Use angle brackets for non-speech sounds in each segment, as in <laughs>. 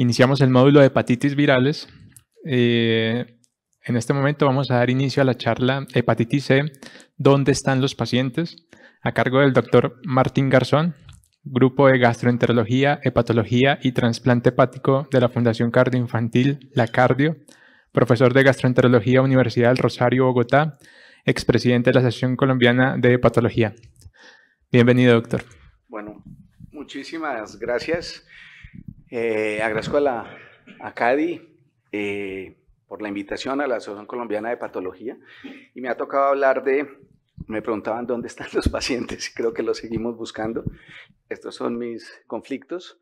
Iniciamos el módulo de hepatitis virales. Eh, en este momento vamos a dar inicio a la charla Hepatitis C, ¿dónde están los pacientes? A cargo del doctor Martín Garzón, Grupo de Gastroenterología, Hepatología y Transplante Hepático de la Fundación Cardioinfantil, La Cardio, profesor de Gastroenterología Universidad del Rosario, Bogotá, expresidente de la Asociación Colombiana de Hepatología. Bienvenido, doctor. Bueno, muchísimas gracias. Eh, agradezco a la a eh, por la invitación a la Asociación Colombiana de Patología y me ha tocado hablar de, me preguntaban dónde están <laughs> los pacientes y creo que los seguimos buscando. Estos son mis conflictos.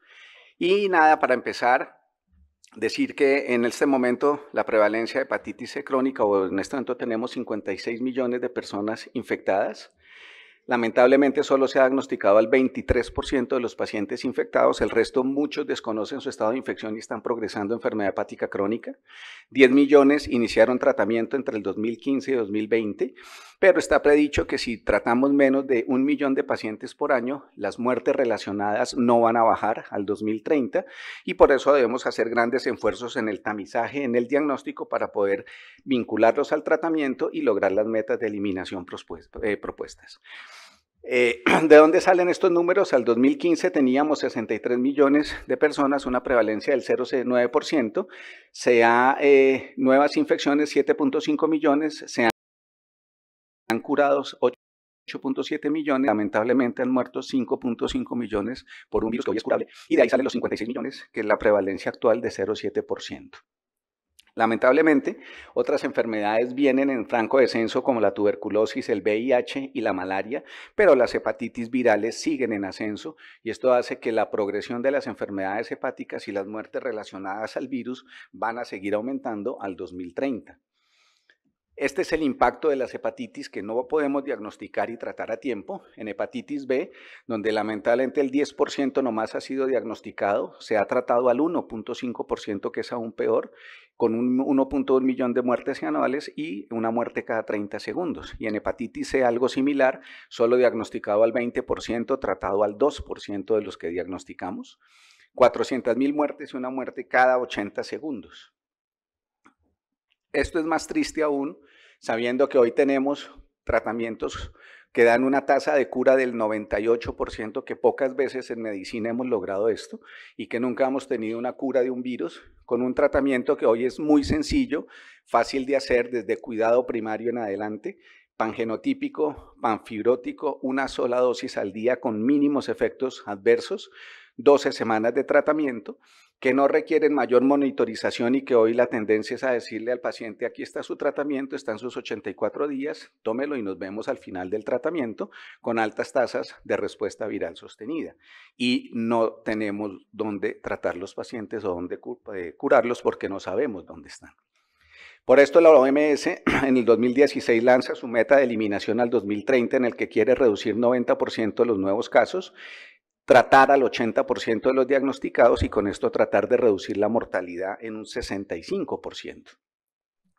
Y nada, para empezar, decir que en este momento la prevalencia de hepatitis C crónica, o en este momento tenemos 56 millones de personas infectadas, Lamentablemente solo se ha diagnosticado al 23% de los pacientes infectados, el resto muchos desconocen su estado de infección y están progresando enfermedad hepática crónica. 10 millones iniciaron tratamiento entre el 2015 y 2020, pero está predicho que si tratamos menos de un millón de pacientes por año, las muertes relacionadas no van a bajar al 2030 y por eso debemos hacer grandes esfuerzos en el tamizaje, en el diagnóstico para poder vincularlos al tratamiento y lograr las metas de eliminación eh, propuestas. Eh, <clears throat> ¿De dónde salen estos números? Al 2015 teníamos 63 millones de personas, una prevalencia del 0,9%. Se ha eh, nuevas infecciones, 7,5 millones. Se han, curados 8.7 millones. Lamentablemente han muerto 5.5 millones por un virus que hoy es curable. Y de ahí salen los 56 millones, que es la prevalencia actual de 0,7%. Lamentablemente, otras enfermedades vienen en franco descenso como la tuberculosis, el VIH y la malaria, pero las hepatitis virales siguen en ascenso y esto hace que la progresión de las enfermedades hepáticas y las muertes relacionadas al virus van a seguir aumentando al 2030. Este es el impacto de las hepatitis que no podemos diagnosticar y tratar a tiempo. En hepatitis B, donde lamentablemente el 10% nomás ha sido diagnosticado, se ha tratado al 1.5%, que es aún peor, con 1.1 millón de muertes anuales y una muerte cada 30 segundos. Y en hepatitis C, algo similar, solo diagnosticado al 20%, tratado al 2% de los que diagnosticamos. 400.000 muertes y una muerte cada 80 segundos. Esto es más triste aún, sabiendo que hoy tenemos tratamientos que dan una tasa de cura del 98%, que pocas veces en medicina hemos logrado esto, y que nunca hemos tenido una cura de un virus, con un tratamiento que hoy es muy sencillo, fácil de hacer desde cuidado primario en adelante, pangenotípico, panfibrótico, una sola dosis al día con mínimos efectos adversos, 12 semanas de tratamiento, que no requieren mayor monitorización y que hoy la tendencia es a decirle al paciente, aquí está su tratamiento, están sus 84 días, tómelo y nos vemos al final del tratamiento con altas tasas de respuesta viral sostenida. Y no tenemos dónde tratar los pacientes o dónde eh, curarlos porque no sabemos dónde están. Por esto la OMS <clears throat> en el 2016 lanza su meta de eliminación al 2030 en el que quiere reducir 90% de los nuevos casos tratar al 80% de los diagnosticados y con esto tratar de reducir la mortalidad en un 65%.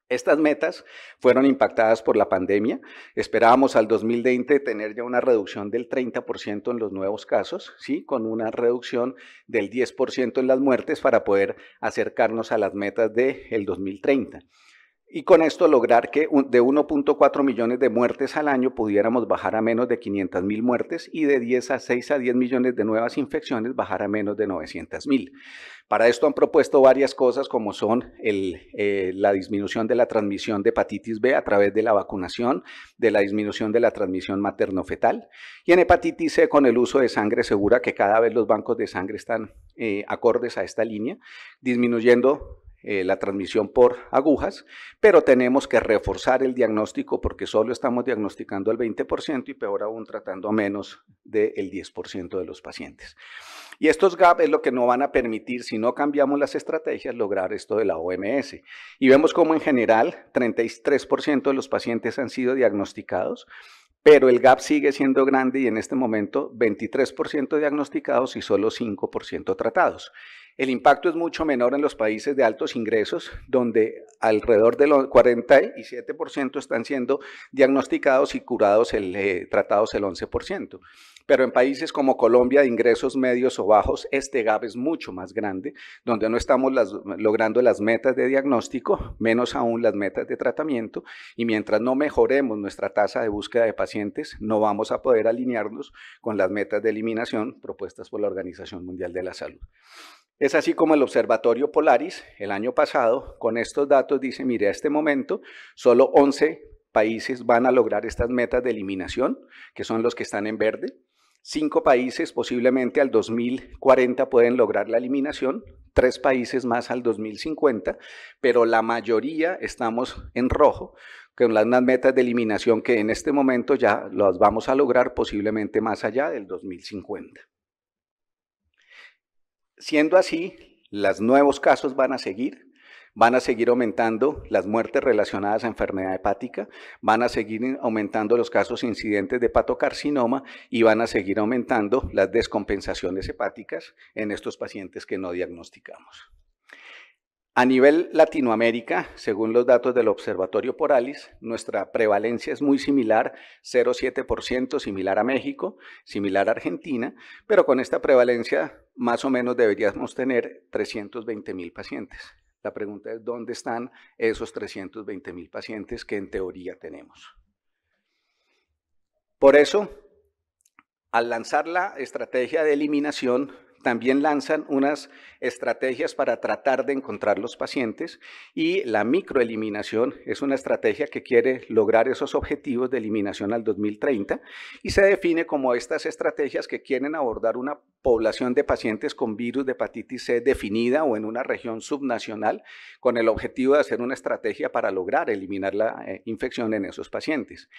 Estas metas fueron impactadas por la pandemia. Esperábamos al 2020 tener ya una reducción del 30% en los nuevos casos, ¿sí? con una reducción del 10% en las muertes para poder acercarnos a las metas del 2030 y con esto lograr que de 1.4 millones de muertes al año pudiéramos bajar a menos de 500 mil muertes y de 10 a 6 a 10 millones de nuevas infecciones bajar a menos de 900 mil. Para esto han propuesto varias cosas como son eh, la disminución de la transmisión de hepatitis B a través de la vacunación, de la disminución de la transmisión materno-fetal y en hepatitis C con el uso de sangre segura que cada vez los bancos de sangre están eh, acordes a esta línea, disminuyendo eh, la transmisión por agujas, pero tenemos que reforzar el diagnóstico porque solo estamos diagnosticando el 20% y peor aún tratando a menos del 10% de los pacientes. Y estos gaps es lo que no van a permitir, si no cambiamos las estrategias, lograr esto de la OMS. Y vemos como en general 33% de los pacientes han sido diagnosticados, pero el gap sigue siendo grande y en este momento 23% diagnosticados y solo 5% tratados. El impacto es mucho menor en los países de altos ingresos, donde alrededor del 47% están siendo diagnosticados y curados, el, eh, tratados el 11%. Pero en países como Colombia de ingresos medios o bajos, este gap es mucho más grande, donde no estamos logrando las metas de diagnóstico, menos aún las metas de tratamiento, y mientras no mejoremos nuestra tasa de búsqueda de pacientes, no vamos a poder alinearnos con las metas de eliminación propuestas por la Organización Mundial de la Salud. Es así como el Observatorio Polaris, el año pasado, con estos datos dice, mire, a este momento solo 11 países van a lograr estas metas de eliminación, que son los que están en verde. Cinco países posiblemente al 2040 pueden lograr la eliminación, tres países más al 2050, pero la mayoría estamos en rojo con las metas de eliminación que en este momento ya las vamos a lograr posiblemente más allá del 2050. Siendo así, los nuevos casos van a seguir, Van a seguir aumentando las muertes relacionadas a enfermedad hepática, van a seguir aumentando los casos incidentes de patocarcinoma y van a seguir aumentando las descompensaciones hepáticas en estos pacientes que no diagnosticamos. A nivel Latinoamérica, según los datos del Observatorio Poralis, nuestra prevalencia es muy similar, 0,7%, similar a México, similar a Argentina, pero con esta prevalencia más o menos deberíamos tener 320 mil pacientes. La pregunta es, ¿dónde están esos 320 mil pacientes que en teoría tenemos? Por eso, al lanzar la estrategia de eliminación, también lanzan unas estrategias para tratar de encontrar los pacientes y la microeliminación es una estrategia que quiere lograr esos objetivos de eliminación al 2030 y se define como estas estrategias que quieren abordar una población de pacientes con virus de hepatitis C definida o en una región subnacional con el objetivo de hacer una estrategia para lograr eliminar la eh, infección en esos pacientes.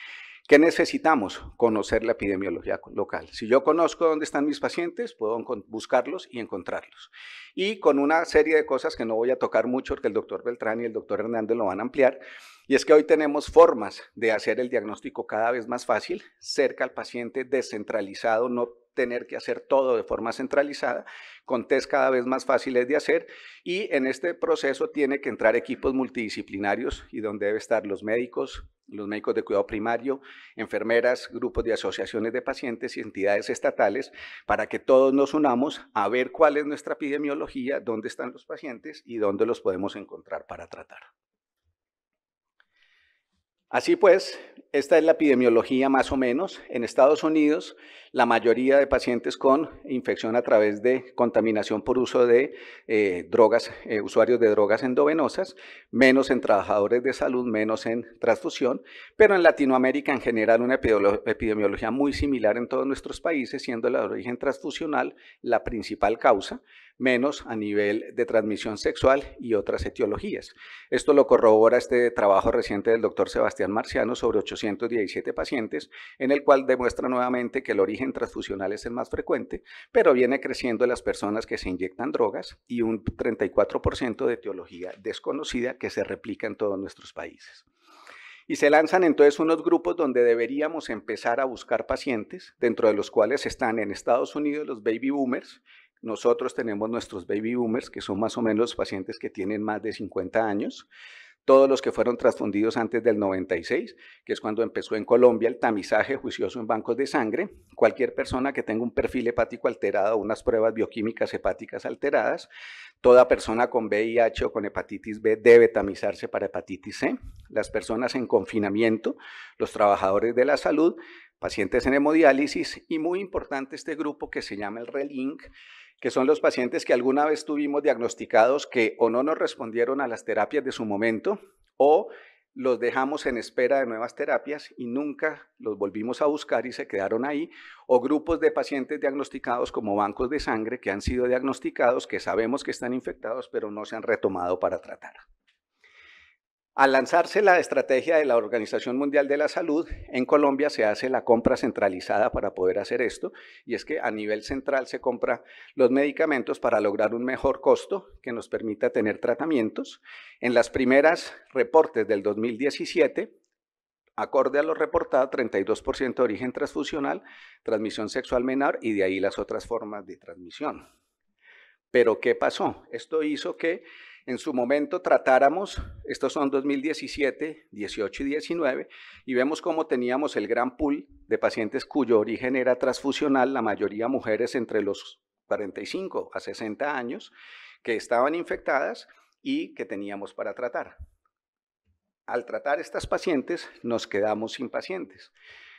¿Qué necesitamos? Conocer la epidemiología local. Si yo conozco dónde están mis pacientes, puedo buscarlos y encontrarlos. Y con una serie de cosas que no voy a tocar mucho, porque el doctor Beltrán y el doctor Hernández lo van a ampliar, y es que hoy tenemos formas de hacer el diagnóstico cada vez más fácil, cerca al paciente, descentralizado, no tener que hacer todo de forma centralizada, con test cada vez más fáciles de hacer y en este proceso tiene que entrar equipos multidisciplinarios y donde deben estar los médicos, los médicos de cuidado primario, enfermeras, grupos de asociaciones de pacientes y entidades estatales, para que todos nos unamos a ver cuál es nuestra epidemiología, dónde están los pacientes y dónde los podemos encontrar para tratar. Así pues, esta es la epidemiología más o menos. En Estados Unidos, la mayoría de pacientes con infección a través de contaminación por uso de eh, drogas, eh, usuarios de drogas endovenosas, menos en trabajadores de salud, menos en transfusión, pero en Latinoamérica en general una epidemiología muy similar en todos nuestros países, siendo la origen transfusional la principal causa menos a nivel de transmisión sexual y otras etiologías. Esto lo corrobora este trabajo reciente del doctor Sebastián Marciano sobre 817 pacientes, en el cual demuestra nuevamente que el origen transfusional es el más frecuente, pero viene creciendo las personas que se inyectan drogas y un 34% de etiología desconocida que se replica en todos nuestros países y se lanzan entonces unos grupos donde deberíamos empezar a buscar pacientes, dentro de los cuales están en Estados Unidos los baby boomers, nosotros tenemos nuestros baby boomers, que son más o menos los pacientes que tienen más de 50 años, todos los que fueron transfundidos antes del 96, que es cuando empezó en Colombia el tamizaje juicioso en bancos de sangre, cualquier persona que tenga un perfil hepático alterado o unas pruebas bioquímicas hepáticas alteradas, toda persona con VIH o con hepatitis B debe tamizarse para hepatitis C, las personas en confinamiento, los trabajadores de la salud, pacientes en hemodiálisis y muy importante este grupo que se llama el RELINK, que son los pacientes que alguna vez tuvimos diagnosticados que o no nos respondieron a las terapias de su momento o los dejamos en espera de nuevas terapias y nunca los volvimos a buscar y se quedaron ahí, o grupos de pacientes diagnosticados como bancos de sangre que han sido diagnosticados, que sabemos que están infectados, pero no se han retomado para tratar. Al lanzarse la estrategia de la Organización Mundial de la Salud, en Colombia se hace la compra centralizada para poder hacer esto, y es que a nivel central se compra los medicamentos para lograr un mejor costo que nos permita tener tratamientos. En las primeras reportes del 2017, acorde a lo reportado, 32% de origen transfusional, transmisión sexual menor y de ahí las otras formas de transmisión. Pero ¿qué pasó? Esto hizo que en su momento tratáramos, estos son 2017, 18 y 19, y vemos cómo teníamos el gran pool de pacientes cuyo origen era transfusional, la mayoría mujeres entre los 45 a 60 años, que estaban infectadas y que teníamos para tratar. Al tratar estas pacientes, nos quedamos sin pacientes.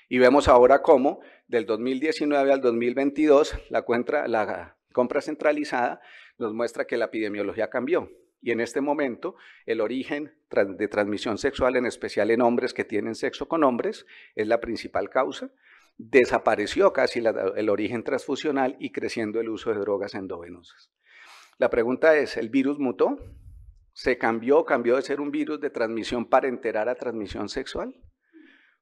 Y vemos ahora cómo del 2019 al 2022 la, la compra centralizada nos muestra que la epidemiología cambió. Y en este momento, el origen de transmisión sexual, en especial en hombres que tienen sexo con hombres, es la principal causa. Desapareció casi el origen transfusional y creciendo el uso de drogas endovenosas. La pregunta es, ¿el virus mutó? ¿Se cambió? ¿Cambió de ser un virus de transmisión para enterar a transmisión sexual?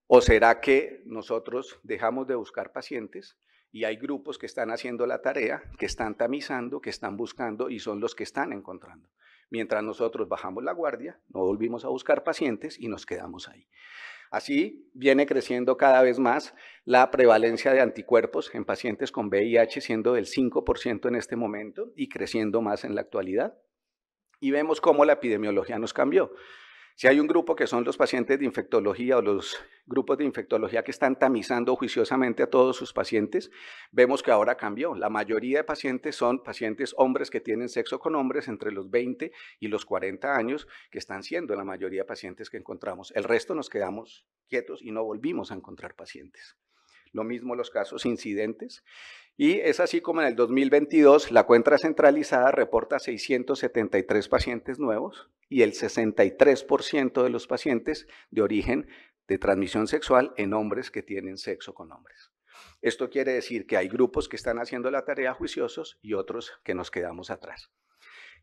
¿O será que nosotros dejamos de buscar pacientes y hay grupos que están haciendo la tarea, que están tamizando, que están buscando y son los que están encontrando? mientras nosotros bajamos la guardia, no volvimos a buscar pacientes y nos quedamos ahí. Así viene creciendo cada vez más la prevalencia de anticuerpos en pacientes con VIH, siendo del 5% en este momento y creciendo más en la actualidad. Y vemos cómo la epidemiología nos cambió. Si hay un grupo que son los pacientes de infectología o los grupos de infectología que están tamizando juiciosamente a todos sus pacientes, vemos que ahora cambió. La mayoría de pacientes son pacientes hombres que tienen sexo con hombres entre los 20 y los 40 años, que están siendo la mayoría de pacientes que encontramos. El resto nos quedamos quietos y no volvimos a encontrar pacientes. Lo mismo los casos incidentes y es así como en el 2022 la cuenta centralizada reporta 673 pacientes nuevos y el 63% de los pacientes de origen de transmisión sexual en hombres que tienen sexo con hombres. Esto quiere decir que hay grupos que están haciendo la tarea juiciosos y otros que nos quedamos atrás.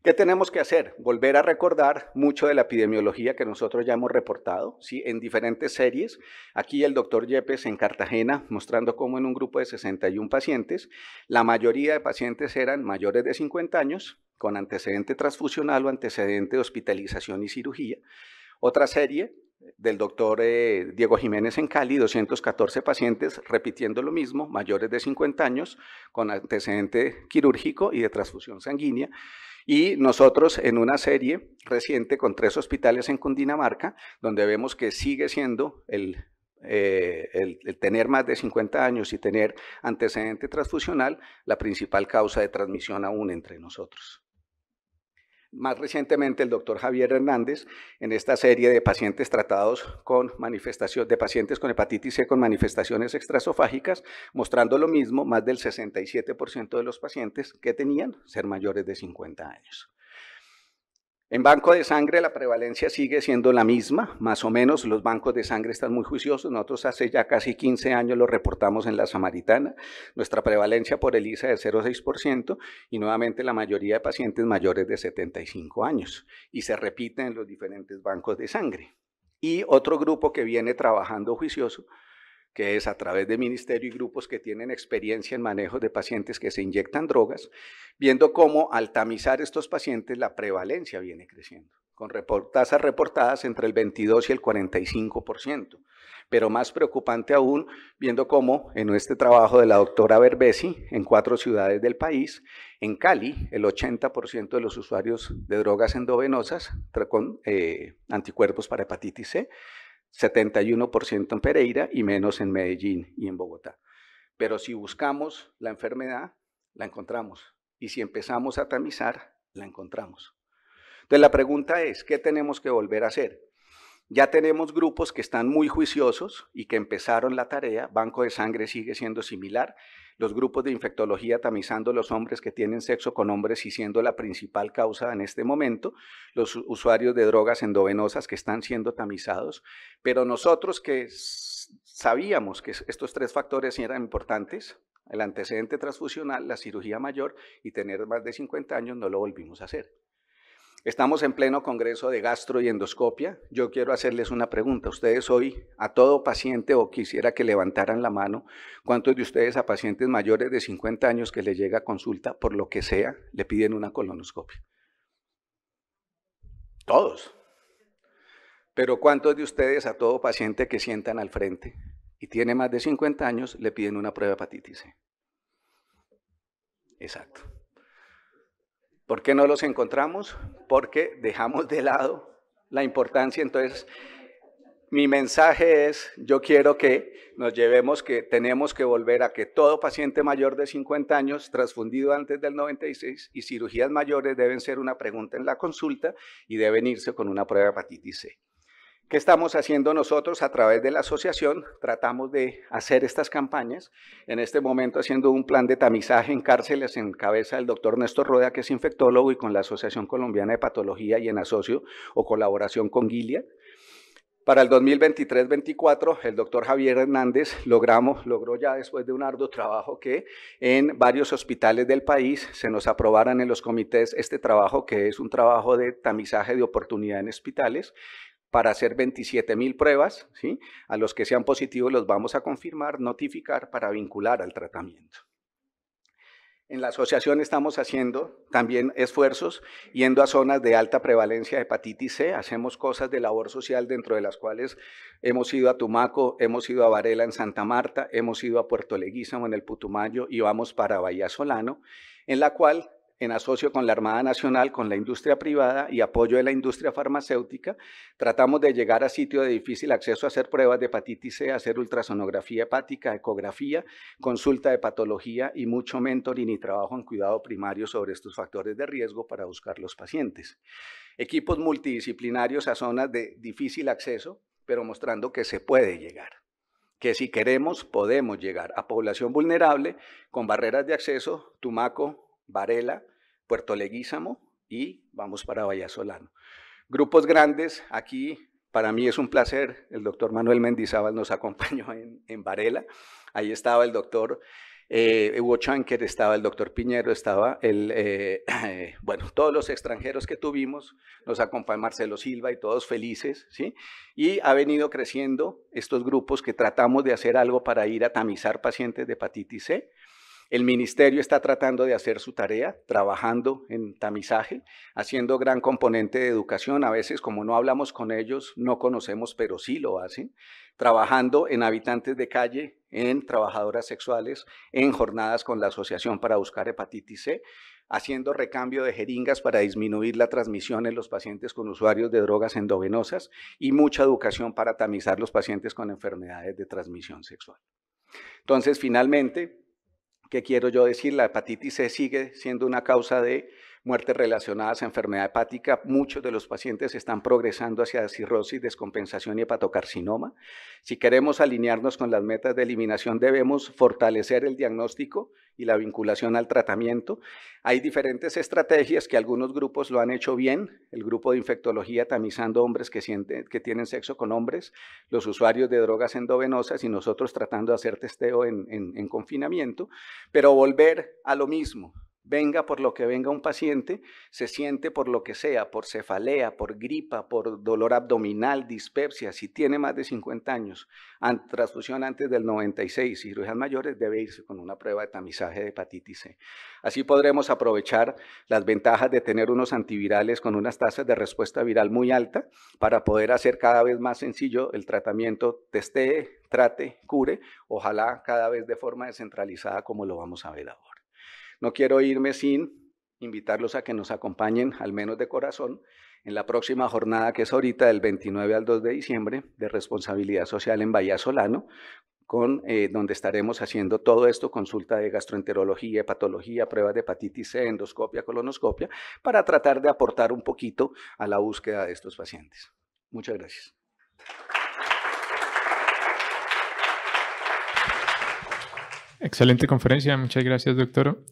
¿Qué tenemos que hacer? Volver a recordar mucho de la epidemiología que nosotros ya hemos reportado ¿sí? en diferentes series. Aquí el doctor Yepes en Cartagena mostrando cómo en un grupo de 61 pacientes, la mayoría de pacientes eran mayores de 50 años, con antecedente transfusional o antecedente de hospitalización y cirugía. Otra serie del doctor eh, Diego Jiménez en Cali, 214 pacientes, repitiendo lo mismo, mayores de 50 años, con antecedente quirúrgico y de transfusión sanguínea. Y nosotros en una serie reciente con tres hospitales en Cundinamarca, donde vemos que sigue siendo el, eh, tener más de 50 años y tener antecedente transfusional la principal causa de transmisión aún entre nosotros más recientemente el doctor Javier Hernández en esta serie de pacientes tratados con manifestación de pacientes con hepatitis C con manifestaciones extrasofágicas mostrando lo mismo, más del 67% de los pacientes que tenían ser mayores de 50 años. En banco de sangre la prevalencia sigue siendo la misma, más o menos. Los bancos de sangre están muy juiciosos. Nosotros hace ya casi 15 años lo reportamos en la Samaritana. Nuestra prevalencia por el ISA es 0,6% y nuevamente la mayoría de pacientes mayores de 75 años. Y se repite en los diferentes bancos de sangre. Y otro grupo que viene trabajando juicioso que es a través de ministerio y grupos que tienen experiencia en manejo de pacientes que se inyectan drogas, viendo cómo al tamizar estos pacientes la prevalencia viene creciendo, con tasas reportadas entre el 22 y el 45%. Pero más preocupante aún, viendo cómo en este trabajo de la doctora Berbesi, en cuatro ciudades del país, en Cali, el 80% de los usuarios de drogas endovenosas con eh, anticuerpos para hepatitis C 71% en Pereira y menos en Medellín y en Bogotá. Pero si buscamos la enfermedad, la encontramos. Y si empezamos a tamizar, la encontramos. Entonces la pregunta es, ¿qué tenemos que volver a hacer? Ya tenemos grupos que están muy juiciosos y que empezaron la tarea. Banco de sangre sigue siendo similar. Los grupos de infectología tamizando los hombres que tienen sexo con hombres y siendo la principal causa en este momento. Los usuarios de drogas endovenosas que están siendo tamizados. Pero nosotros que sabíamos que estos tres factores eran importantes, el antecedente transfusional, la cirugía mayor y tener más de 50 años, no lo volvimos a hacer. Estamos en pleno congreso de gastro y endoscopia. Yo quiero hacerles una pregunta. Ustedes hoy, a todo paciente, o quisiera que levantaran la mano, ¿cuántos de ustedes a pacientes mayores de 50 años que les llega consulta, por lo que sea, le piden una colonoscopia? Todos. Pero ¿cuántos de ustedes a todo paciente que sientan al frente y tiene más de 50 años le piden una prueba de hepatitis C? Exacto. ¿Por qué no los encontramos? Porque dejamos de lado la importancia. Entonces, mi mensaje es, yo quiero que nos llevemos que tenemos que volver a que todo paciente mayor de 50 años, transfundido antes del 96, y cirugías mayores deben ser una pregunta en la consulta y deben irse con una prueba de hepatitis C. ¿Qué estamos haciendo nosotros a través de la asociación? Tratamos de hacer estas campañas. En este momento haciendo un plan de tamizaje en cárceles en cabeza del doctor Néstor Roda, que es infectólogo, y con la Asociación Colombiana de Patología y en asocio o colaboración con Gilead. Para el 2023-24, el doctor Javier Hernández logramos, logró ya después de un arduo trabajo que en varios hospitales del país se nos aprobaran en los comités este trabajo que es un trabajo de tamizaje de oportunidad en hospitales para hacer 27.000 pruebas. ¿sí? A los que sean positivos los vamos a confirmar, notificar para vincular al tratamiento. En la asociación estamos haciendo también esfuerzos yendo a zonas de alta prevalencia de hepatitis C. Hacemos cosas de labor social dentro de las cuales hemos ido a Tumaco, hemos ido a Varela en Santa Marta, hemos ido a Puerto Leguízamo en el Putumayo y vamos para Bahía Solano, en la cual en asocio con la Armada Nacional, con la industria privada y apoyo de la industria farmacéutica, tratamos de llegar a sitios de difícil acceso a hacer pruebas de hepatitis C, hacer ultrasonografía hepática, ecografía, consulta de patología y mucho mentoring y trabajo en cuidado primario sobre estos factores de riesgo para buscar los pacientes. Equipos multidisciplinarios a zonas de difícil acceso, pero mostrando que se puede llegar que si queremos podemos llegar a población vulnerable con barreras de acceso, Tumaco, Varela, Puerto Leguízamo y vamos para Vallasolano. Grupos grandes, aquí para mí es un placer, el doctor Manuel Mendizábal nos <laughs> acompañó en, Varela, ahí estaba el doctor eh, Hugo Chanker, estaba el doctor Piñero, estaba el, eh, <clears throat> bueno, todos los extranjeros que tuvimos, nos acompañó Marcelo Silva y todos felices, ¿sí? Y ha venido creciendo estos grupos que tratamos de hacer algo para ir a tamizar pacientes de hepatitis C el ministerio está tratando de hacer su tarea, trabajando en tamizaje, haciendo gran componente de educación. A veces, como no hablamos con ellos, no conocemos, pero sí lo hacen. Trabajando en habitantes de calle, en trabajadoras sexuales, en jornadas con la Asociación para Buscar Hepatitis C haciendo recambio de jeringas para disminuir la transmisión en los pacientes con usuarios de drogas endovenosas y mucha educación para tamizar los pacientes con enfermedades de transmisión sexual. Entonces, finalmente, ¿Qué quiero yo decir, la hepatitis C sigue siendo una causa de muertes relacionadas a enfermedad hepática. Muchos de los pacientes están progresando hacia cirrosis, descompensación y hepatocarcinoma. Si queremos alinearnos con las metas de eliminación, debemos fortalecer el diagnóstico y la vinculación al tratamiento. Hay diferentes estrategias que algunos grupos lo han hecho bien, el grupo de infectología tamizando hombres que, tienen sexo con hombres, los usuarios de drogas endovenosas y nosotros tratando de hacer testeo en confinamiento, pero volver a lo mismo, venga por lo que venga un paciente, se siente por lo que sea, por cefalea, por gripa, por dolor abdominal, dispepsia, si tiene más de 50 años, transfusión antes del 96, cirugías mayores, debe irse con una prueba de tamizaje de hepatitis C. Así podremos aprovechar las ventajas de tener unos antivirales con unas tasas de respuesta viral muy alta para poder hacer cada vez más sencillo el tratamiento testee, trate, cure, ojalá cada vez de forma descentralizada como lo vamos a ver ahora. No quiero irme sin invitarlos a que nos acompañen, al menos de corazón, en la próxima jornada que es ahorita del 29 al 2 de diciembre de responsabilidad social en Bahía Solano, con, eh, donde estaremos haciendo todo esto, consulta de gastroenterología, hepatología, pruebas de hepatitis C, endoscopia, colonoscopia, para tratar de aportar un poquito a la búsqueda de estos pacientes. Muchas gracias. Excelente conferencia, muchas gracias, doctor.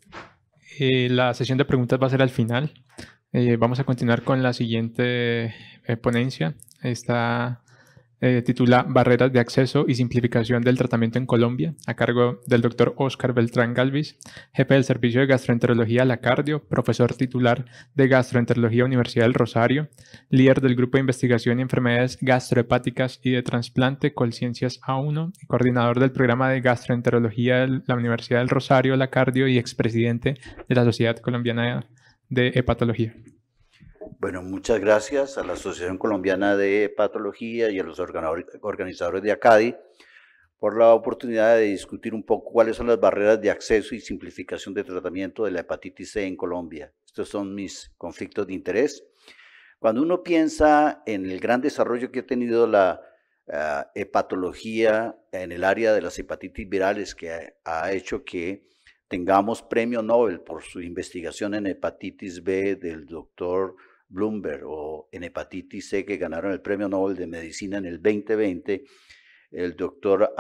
Eh, la sesión de preguntas va a ser al final. Eh, vamos a continuar con la siguiente eh, ponencia. Está eh, titula Barreras de acceso y simplificación del tratamiento en Colombia, a cargo del doctor Oscar Beltrán Galvis, jefe del Servicio de Gastroenterología La Cardio, profesor titular de Gastroenterología Universidad del Rosario, líder del Grupo de Investigación en Enfermedades Gastrohepáticas y de Transplante Colciencias A1, y coordinador del Programa de Gastroenterología de la Universidad del Rosario La Cardio y expresidente de la Sociedad Colombiana de Hepatología. Bueno, muchas gracias a la Asociación Colombiana de Patología y a los organizadores de ACADI por la oportunidad de discutir un poco cuáles son las barreras de acceso y simplificación de tratamiento de la hepatitis C en Colombia. Estos son mis conflictos de interés. Cuando uno piensa en el gran desarrollo que ha tenido la ah, hepatología en el área de las hepatitis virales, que ha, ha hecho que tengamos premio Nobel por su investigación en hepatitis B del doctor Bloomberg o en hepatitis C que ganaron el Premio Nobel de Medicina en el 2020, el doctor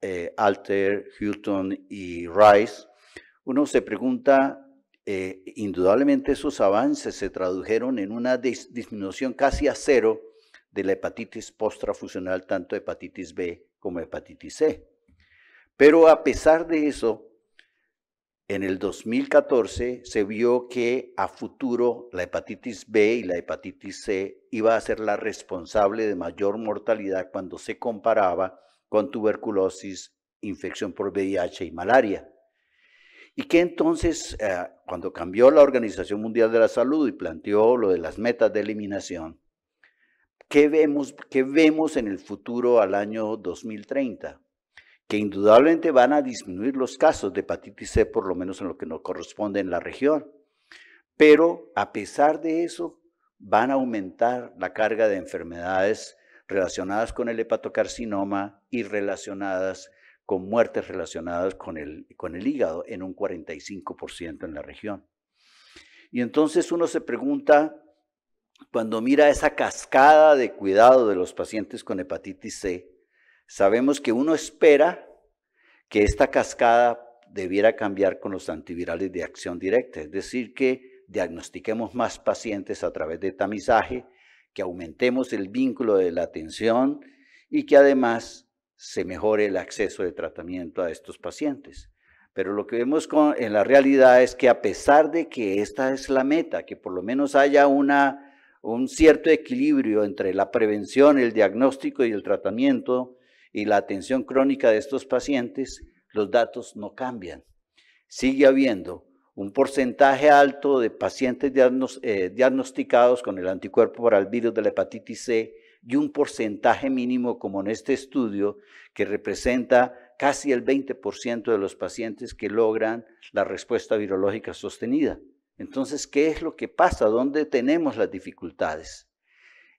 eh, Alter, Hilton y Rice, uno se pregunta, eh, indudablemente esos avances se tradujeron en una disminución casi a cero de la hepatitis postrafusional, tanto hepatitis B como hepatitis C. Pero a pesar de eso, en el 2014 se vio que a futuro la hepatitis B y la hepatitis C iba a ser la responsable de mayor mortalidad cuando se comparaba con tuberculosis, infección por VIH y malaria. Y que entonces, eh, cuando cambió la Organización Mundial de la Salud y planteó lo de las metas de eliminación, ¿qué vemos, qué vemos en el futuro al año 2030? que indudablemente van a disminuir los casos de hepatitis C, por lo menos en lo que nos corresponde en la región. Pero a pesar de eso, van a aumentar la carga de enfermedades relacionadas con el hepatocarcinoma y relacionadas con muertes relacionadas con el, con el hígado en un 45% en la región. Y entonces uno se pregunta, cuando mira esa cascada de cuidado de los pacientes con hepatitis C, Sabemos que uno espera que esta cascada debiera cambiar con los antivirales de acción directa, es decir, que diagnostiquemos más pacientes a través de tamizaje, que aumentemos el vínculo de la atención y que además se mejore el acceso de tratamiento a estos pacientes. Pero lo que vemos en la realidad es que a pesar de que esta es la meta, que por lo menos haya un cierto equilibrio entre la prevención, el diagnóstico y el tratamiento, y la atención crónica de estos pacientes, los datos no cambian. Sigue habiendo un porcentaje alto de pacientes eh, diagnosticados con el anticuerpo para el virus de la hepatitis C y un porcentaje mínimo, como en este estudio, que representa casi el 20% de los pacientes que logran la respuesta virológica sostenida. Entonces, ¿qué es lo que pasa? ¿Dónde tenemos las dificultades?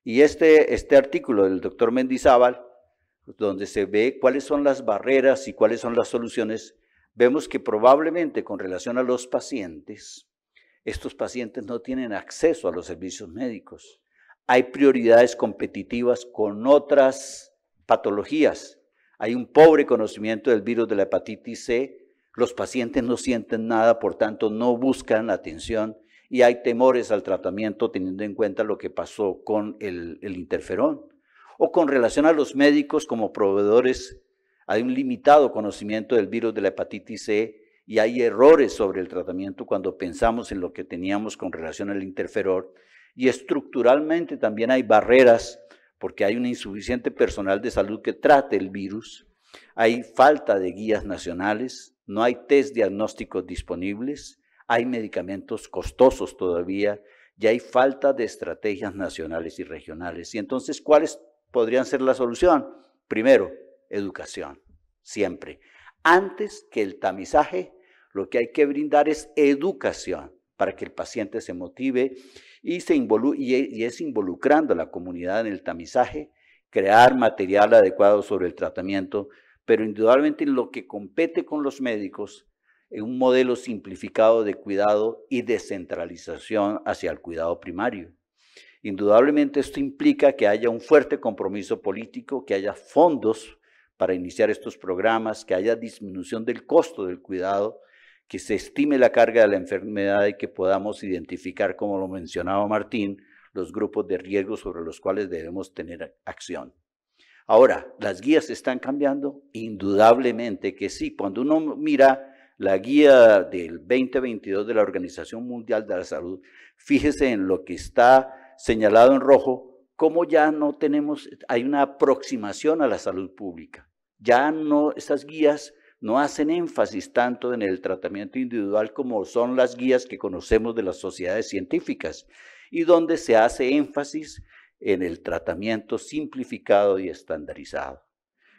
Y este, este artículo del doctor Mendizábal donde se ve cuáles son las barreras y cuáles son las soluciones, vemos que probablemente con relación a los pacientes, estos pacientes no tienen acceso a los servicios médicos. Hay prioridades competitivas con otras patologías. Hay un pobre conocimiento del virus de la hepatitis C. Los pacientes no sienten nada, por tanto, no buscan atención y hay temores al tratamiento teniendo en cuenta lo que pasó con el, interferón o con relación a los médicos como proveedores. Hay un limitado conocimiento del virus de la hepatitis C y hay errores sobre el tratamiento cuando pensamos en lo que teníamos con relación al interferor. Y estructuralmente también hay barreras porque hay un insuficiente personal de salud que trate el virus, hay falta de guías nacionales, no hay test diagnósticos disponibles, hay medicamentos costosos todavía y hay falta de estrategias nacionales y regionales. Y entonces, ¿cuál es podrían ser la solución? Primero, educación, siempre. Antes que el tamizaje, lo que hay que brindar es educación para que el paciente se motive y, se e, es involucrando a la comunidad en el tamizaje, crear material adecuado sobre el tratamiento, pero indudablemente lo que compete con los médicos es un modelo simplificado de cuidado y descentralización hacia el cuidado primario. Indudablemente esto implica que haya un fuerte compromiso político, que haya fondos para iniciar estos programas, que haya disminución del costo del cuidado, que se estime la carga de la enfermedad y que podamos identificar, como lo mencionaba Martín, los grupos de riesgo sobre los cuales debemos tener acción. Ahora, ¿las guías están cambiando? Indudablemente que sí. Cuando uno mira la guía del 2022 de la Organización Mundial de la Salud, fíjese en lo que está señalado en rojo, como ya no tenemos, hay una aproximación a la salud pública. Ya no, esas guías no hacen énfasis tanto en el tratamiento individual como son las guías que conocemos de las sociedades científicas y donde se hace énfasis en el tratamiento simplificado y estandarizado.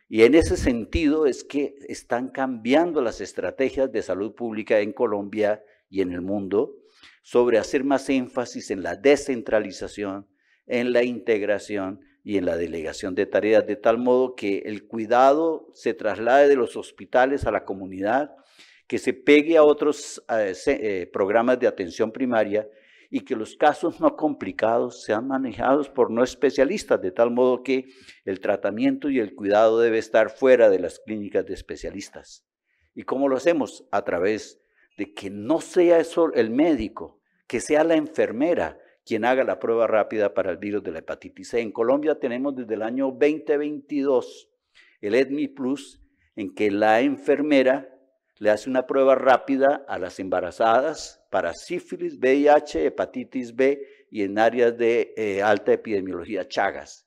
Y en ese sentido es que están cambiando las estrategias de salud pública en Colombia y en el mundo sobre hacer más énfasis en la descentralización, en la integración y en la delegación de tareas, de tal modo que el cuidado se traslade de los hospitales a la comunidad, que se pegue a otros eh, eh, programas de atención primaria y que los casos no complicados sean manejados por no especialistas, de tal modo que el tratamiento y el cuidado debe estar fuera de las clínicas de especialistas. ¿Y cómo lo hacemos? A través de de que no sea eso el médico, que sea la enfermera quien haga la prueba rápida para el virus de la hepatitis C. En Colombia tenemos desde el año 2022 el EDMI Plus, en que la enfermera le hace una prueba rápida a las embarazadas para sífilis, VIH, hepatitis B y en áreas de eh, alta epidemiología Chagas.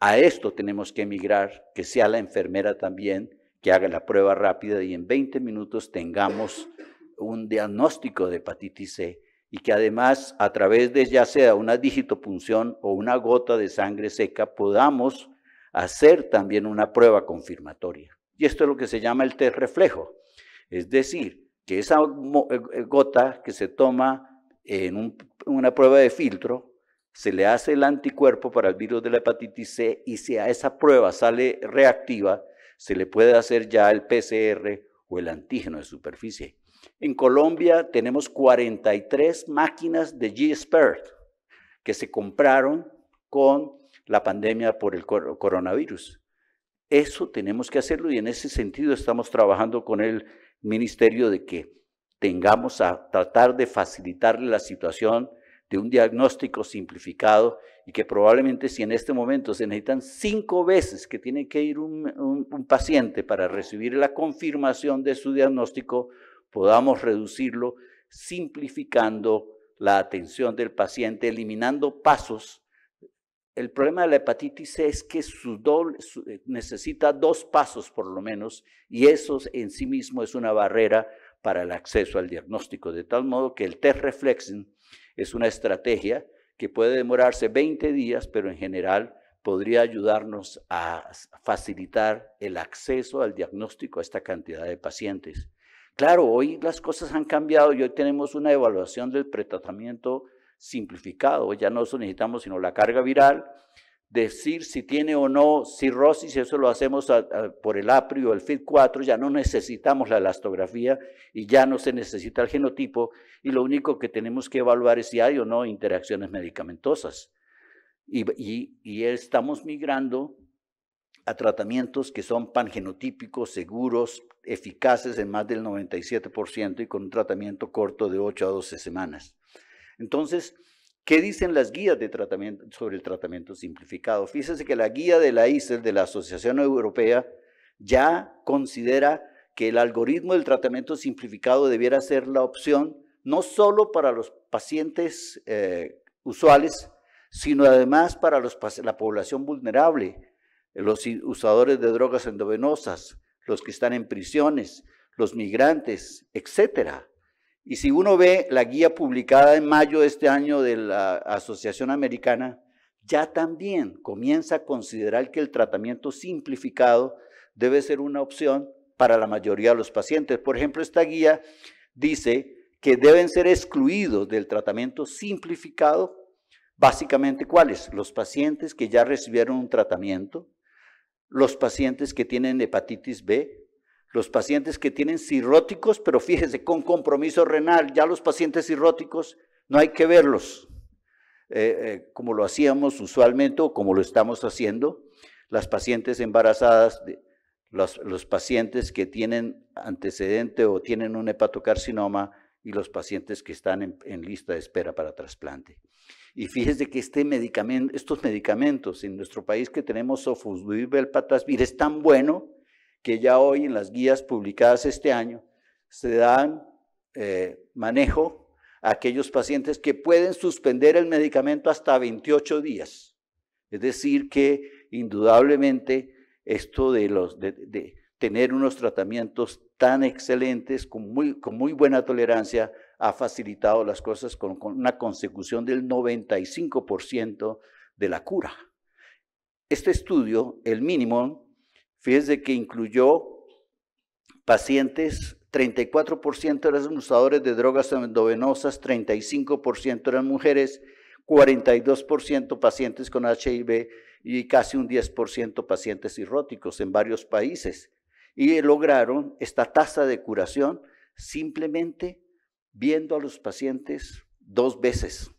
A esto tenemos que emigrar, que sea la enfermera también que haga la prueba rápida y en 20 minutos tengamos un diagnóstico de hepatitis C y que además a través de ya sea una digitopunción o una gota de sangre seca podamos hacer también una prueba confirmatoria. Y esto es lo que se llama el test reflejo, es decir, que esa eh, eh, gota que se toma en una prueba de filtro, se le hace el anticuerpo para el virus de la hepatitis C y si a esa prueba sale reactiva, se le puede hacer ya el PCR o el antígeno de superficie. En Colombia tenemos 43 máquinas de G-Spert que se compraron con la pandemia por el coronavirus. Eso tenemos que hacerlo y en ese sentido estamos trabajando con el ministerio de que tengamos a tratar de facilitarle la situación de un diagnóstico simplificado y que probablemente si en este momento se necesitan cinco veces que tiene que ir un, paciente para recibir la confirmación de su diagnóstico, podamos reducirlo simplificando la atención del paciente, eliminando pasos. El problema de la hepatitis C es que su eh, necesita dos pasos por lo menos y eso en sí mismo es una barrera para el acceso al diagnóstico, de tal modo que el test reflexion, es una estrategia que puede demorarse 20 días, pero en general podría ayudarnos a facilitar el acceso al diagnóstico a esta cantidad de pacientes. Claro, hoy las cosas han cambiado y hoy tenemos una evaluación del pretratamiento simplificado. Ya no necesitamos sino la carga viral, decir si tiene o no cirrosis, eso lo hacemos por el APRI o el FID4, ya no necesitamos la elastografía y ya no se necesita el genotipo y lo único que tenemos que evaluar es si hay o no interacciones medicamentosas. Y, y estamos migrando a tratamientos que son pangenotípicos, seguros, eficaces en más del 97% y con un tratamiento corto de 8 a 12 semanas. Entonces, ¿Qué dicen las guías de tratamiento, sobre el tratamiento simplificado? Fíjese que la guía de la ISEL, de la Asociación Europea, ya considera que el algoritmo del tratamiento simplificado debiera ser la opción no solo para los pacientes eh, usuales, sino además para la población vulnerable, los usadores de drogas endovenosas, los que están en prisiones, los migrantes, etcétera. Y si uno ve la guía publicada en mayo de este año de la Asociación Americana, ya también comienza a considerar que el tratamiento simplificado debe ser una opción para la mayoría de los pacientes. Por ejemplo, esta guía dice que deben ser excluidos del tratamiento simplificado, básicamente cuáles? Los pacientes que ya recibieron un tratamiento, los pacientes que tienen hepatitis B, los pacientes que tienen cirróticos, pero fíjese, con compromiso renal, ya los pacientes cirróticos no hay que verlos eh, eh, como lo hacíamos usualmente o como lo estamos haciendo. Las pacientes embarazadas, los, los pacientes que tienen antecedente o tienen un hepatocarcinoma y los pacientes que están en, lista de espera para trasplante. Y fíjese que este medicamento, estos medicamentos en nuestro país que tenemos, sofosbuvir, belpatasvir, es tan bueno que ya hoy en las guías publicadas este año se dan eh, manejo a aquellos pacientes que pueden suspender el medicamento hasta 28 días. Es decir, que indudablemente esto de, los, tener unos tratamientos tan excelentes, con muy, con muy buena tolerancia, ha facilitado las cosas con, con una consecución del 95% de la cura. Este estudio, el mínimo, Fíjense que incluyó pacientes, 34% eran usadores de drogas endovenosas, 35% eran mujeres, 42% pacientes con HIV y casi un 10% pacientes cirróticos en varios países. Y lograron esta tasa de curación simplemente viendo a los pacientes dos veces.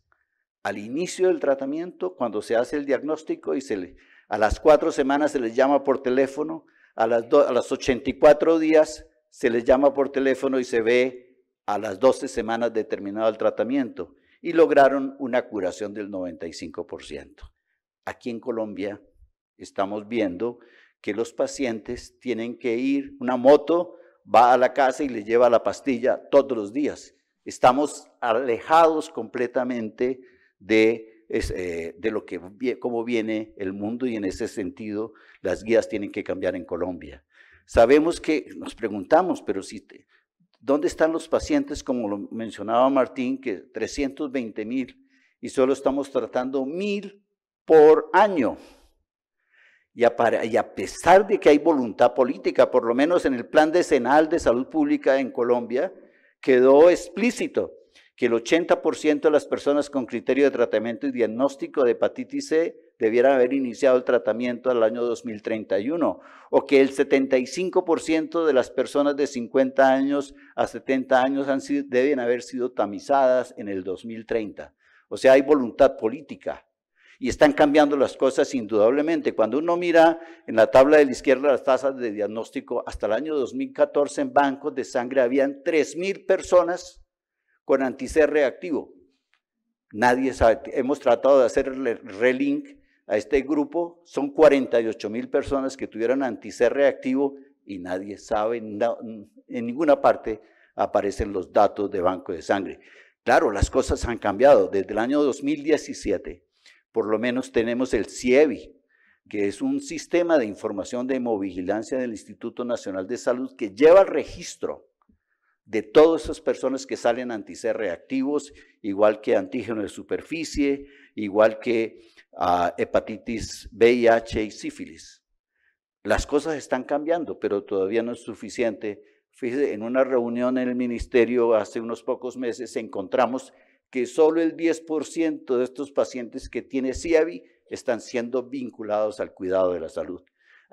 Al inicio del tratamiento, cuando se hace el diagnóstico y se le a las cuatro semanas se les llama por teléfono, a las, a las 84 días se les llama por teléfono y se ve a las 12 semanas determinado el tratamiento y lograron una curación del 95%. Aquí en Colombia estamos viendo que los pacientes tienen que ir, una moto va a la casa y le lleva la pastilla todos los días. Estamos alejados completamente de es, eh, de lo que, cómo viene el mundo y en ese sentido las guías tienen que cambiar en Colombia. Sabemos que, nos preguntamos, pero si, ¿dónde están los pacientes, como lo mencionaba Martín, que 320 mil y solo estamos tratando mil por año? Y y a, pesar de que hay voluntad política, por lo menos en el plan decenal de salud pública en Colombia, quedó explícito que el 80% de las personas con criterio de tratamiento y diagnóstico de hepatitis C debieran haber iniciado el tratamiento al año 2031, o que el 75% de las personas de 50 años a 70 años deben haber sido tamizadas en el 2030. O sea, hay voluntad política, y están cambiando las cosas indudablemente. Cuando uno mira en la tabla de la izquierda las tasas de diagnóstico, hasta el año 2014 en bancos de sangre habían 3.000 personas con anti reactivo. Nadie sabe, hemos tratado de hacer relink a este grupo, son 48 mil personas que tuvieron anti reactivo y nadie sabe, en ninguna parte aparecen los datos de banco de sangre. Claro, las cosas han cambiado. Desde el año 2017, por lo menos tenemos el CIEVI, e que es un sistema de información de hemovigilancia del Instituto Nacional de Salud que lleva el registro de todas esas personas que salen ser reactivos, igual que antígeno de superficie, igual que ah, hepatitis VIH y sífilis. Las cosas están cambiando, pero todavía no es suficiente. Fíjense, en una reunión en el ministerio hace unos pocos meses encontramos que solo el 10% de estos pacientes que tiene CIAVI están siendo vinculados al cuidado de la salud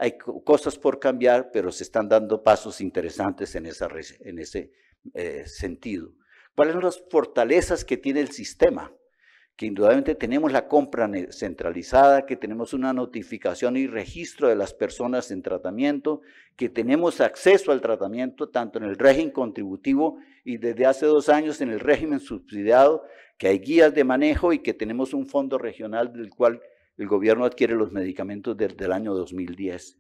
hay cosas por cambiar, pero se están dando pasos interesantes en, esa, en ese eh, sentido. ¿Cuáles son las fortalezas que tiene el sistema? Que indudablemente tenemos la compra centralizada, que tenemos una notificación y registro de las personas en tratamiento, que tenemos acceso al tratamiento tanto en el régimen contributivo y desde hace dos años en el régimen subsidiado, que hay guías de manejo y que tenemos un fondo regional del cual el gobierno adquiere los medicamentos desde el año 2010.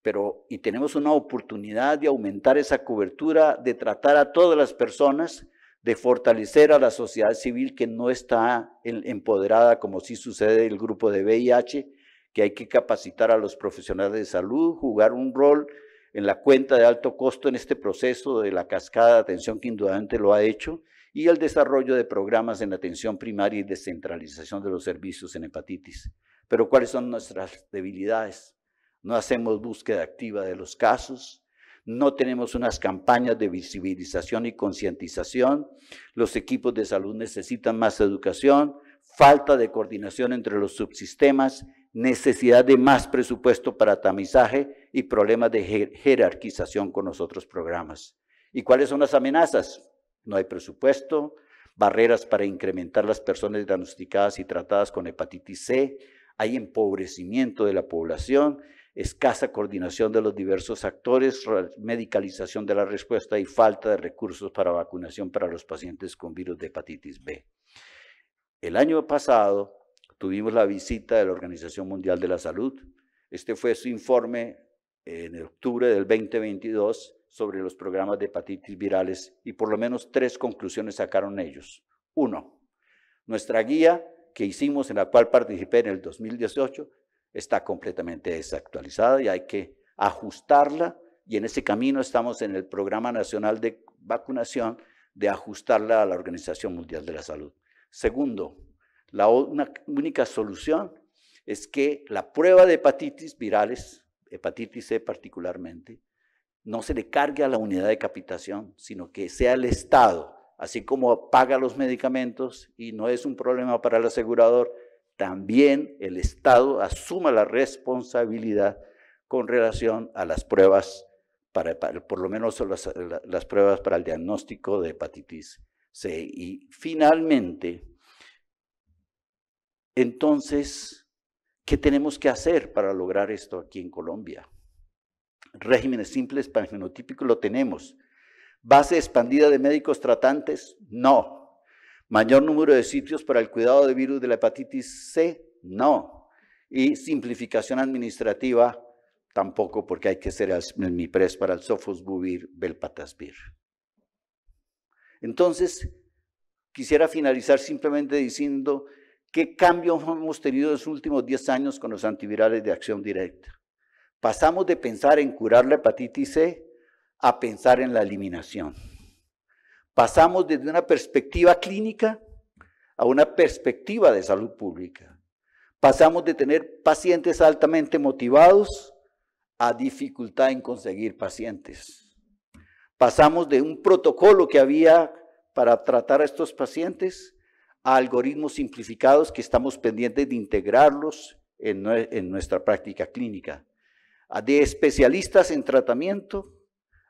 Pero, y tenemos una oportunidad de aumentar esa cobertura, de tratar a todas las personas, de fortalecer a la sociedad civil que no está empoderada, como sí sucede el grupo de VIH, que hay que capacitar a los profesionales de salud, jugar un rol en la cuenta de alto costo en este proceso de la cascada de atención que indudablemente lo ha hecho, y el desarrollo de programas en atención primaria y descentralización de los servicios en hepatitis. Pero ¿cuáles son nuestras debilidades? No hacemos búsqueda activa de los casos, no tenemos unas campañas de visibilización y concientización, los equipos de salud necesitan más educación, falta de coordinación entre los subsistemas, necesidad de más presupuesto para tamizaje y problemas de jerarquización con los otros programas. ¿Y cuáles son las amenazas? No hay presupuesto, barreras para incrementar las personas diagnosticadas y tratadas con hepatitis C, hay empobrecimiento de la población, escasa coordinación de los diversos actores, medicalización de la respuesta y falta de recursos para vacunación para los pacientes con virus de hepatitis B. El año pasado tuvimos la visita de la Organización Mundial de la Salud. Este fue su informe en octubre del 2022 sobre los programas de hepatitis virales y por lo menos tres conclusiones sacaron ellos. Uno, nuestra guía que hicimos, en la cual participé en el 2018, está completamente desactualizada y hay que ajustarla y en ese camino estamos en el Programa Nacional de Vacunación de ajustarla a la Organización Mundial de la Salud. Segundo, la única solución es que la prueba de hepatitis virales, hepatitis C particularmente, no se le cargue a la unidad de capitación, sino que sea el Estado, así como paga los medicamentos y no es un problema para el asegurador, también el Estado asuma la responsabilidad con relación a las pruebas, para, por lo menos las, las, pruebas para el diagnóstico de hepatitis C. Y finalmente, entonces, ¿qué tenemos que hacer para lograr esto aquí en Colombia? Regímenes simples genotípico, lo tenemos. Base expandida de médicos tratantes, no. Mayor número de sitios para el cuidado de virus de la hepatitis C, no. Y simplificación administrativa, tampoco, porque hay que ser MIPRES para el sofosbuvir, belpatasvir. Entonces, quisiera finalizar simplemente diciendo qué cambios hemos tenido en los últimos 10 años con los antivirales de acción directa. Pasamos de pensar en curar la hepatitis C a pensar en la eliminación. Pasamos desde una perspectiva clínica a una perspectiva de salud pública. Pasamos de tener pacientes altamente motivados a dificultad en conseguir pacientes. Pasamos de un protocolo que había para tratar a estos pacientes a algoritmos simplificados que estamos pendientes de integrarlos en, en nuestra práctica clínica de especialistas en tratamiento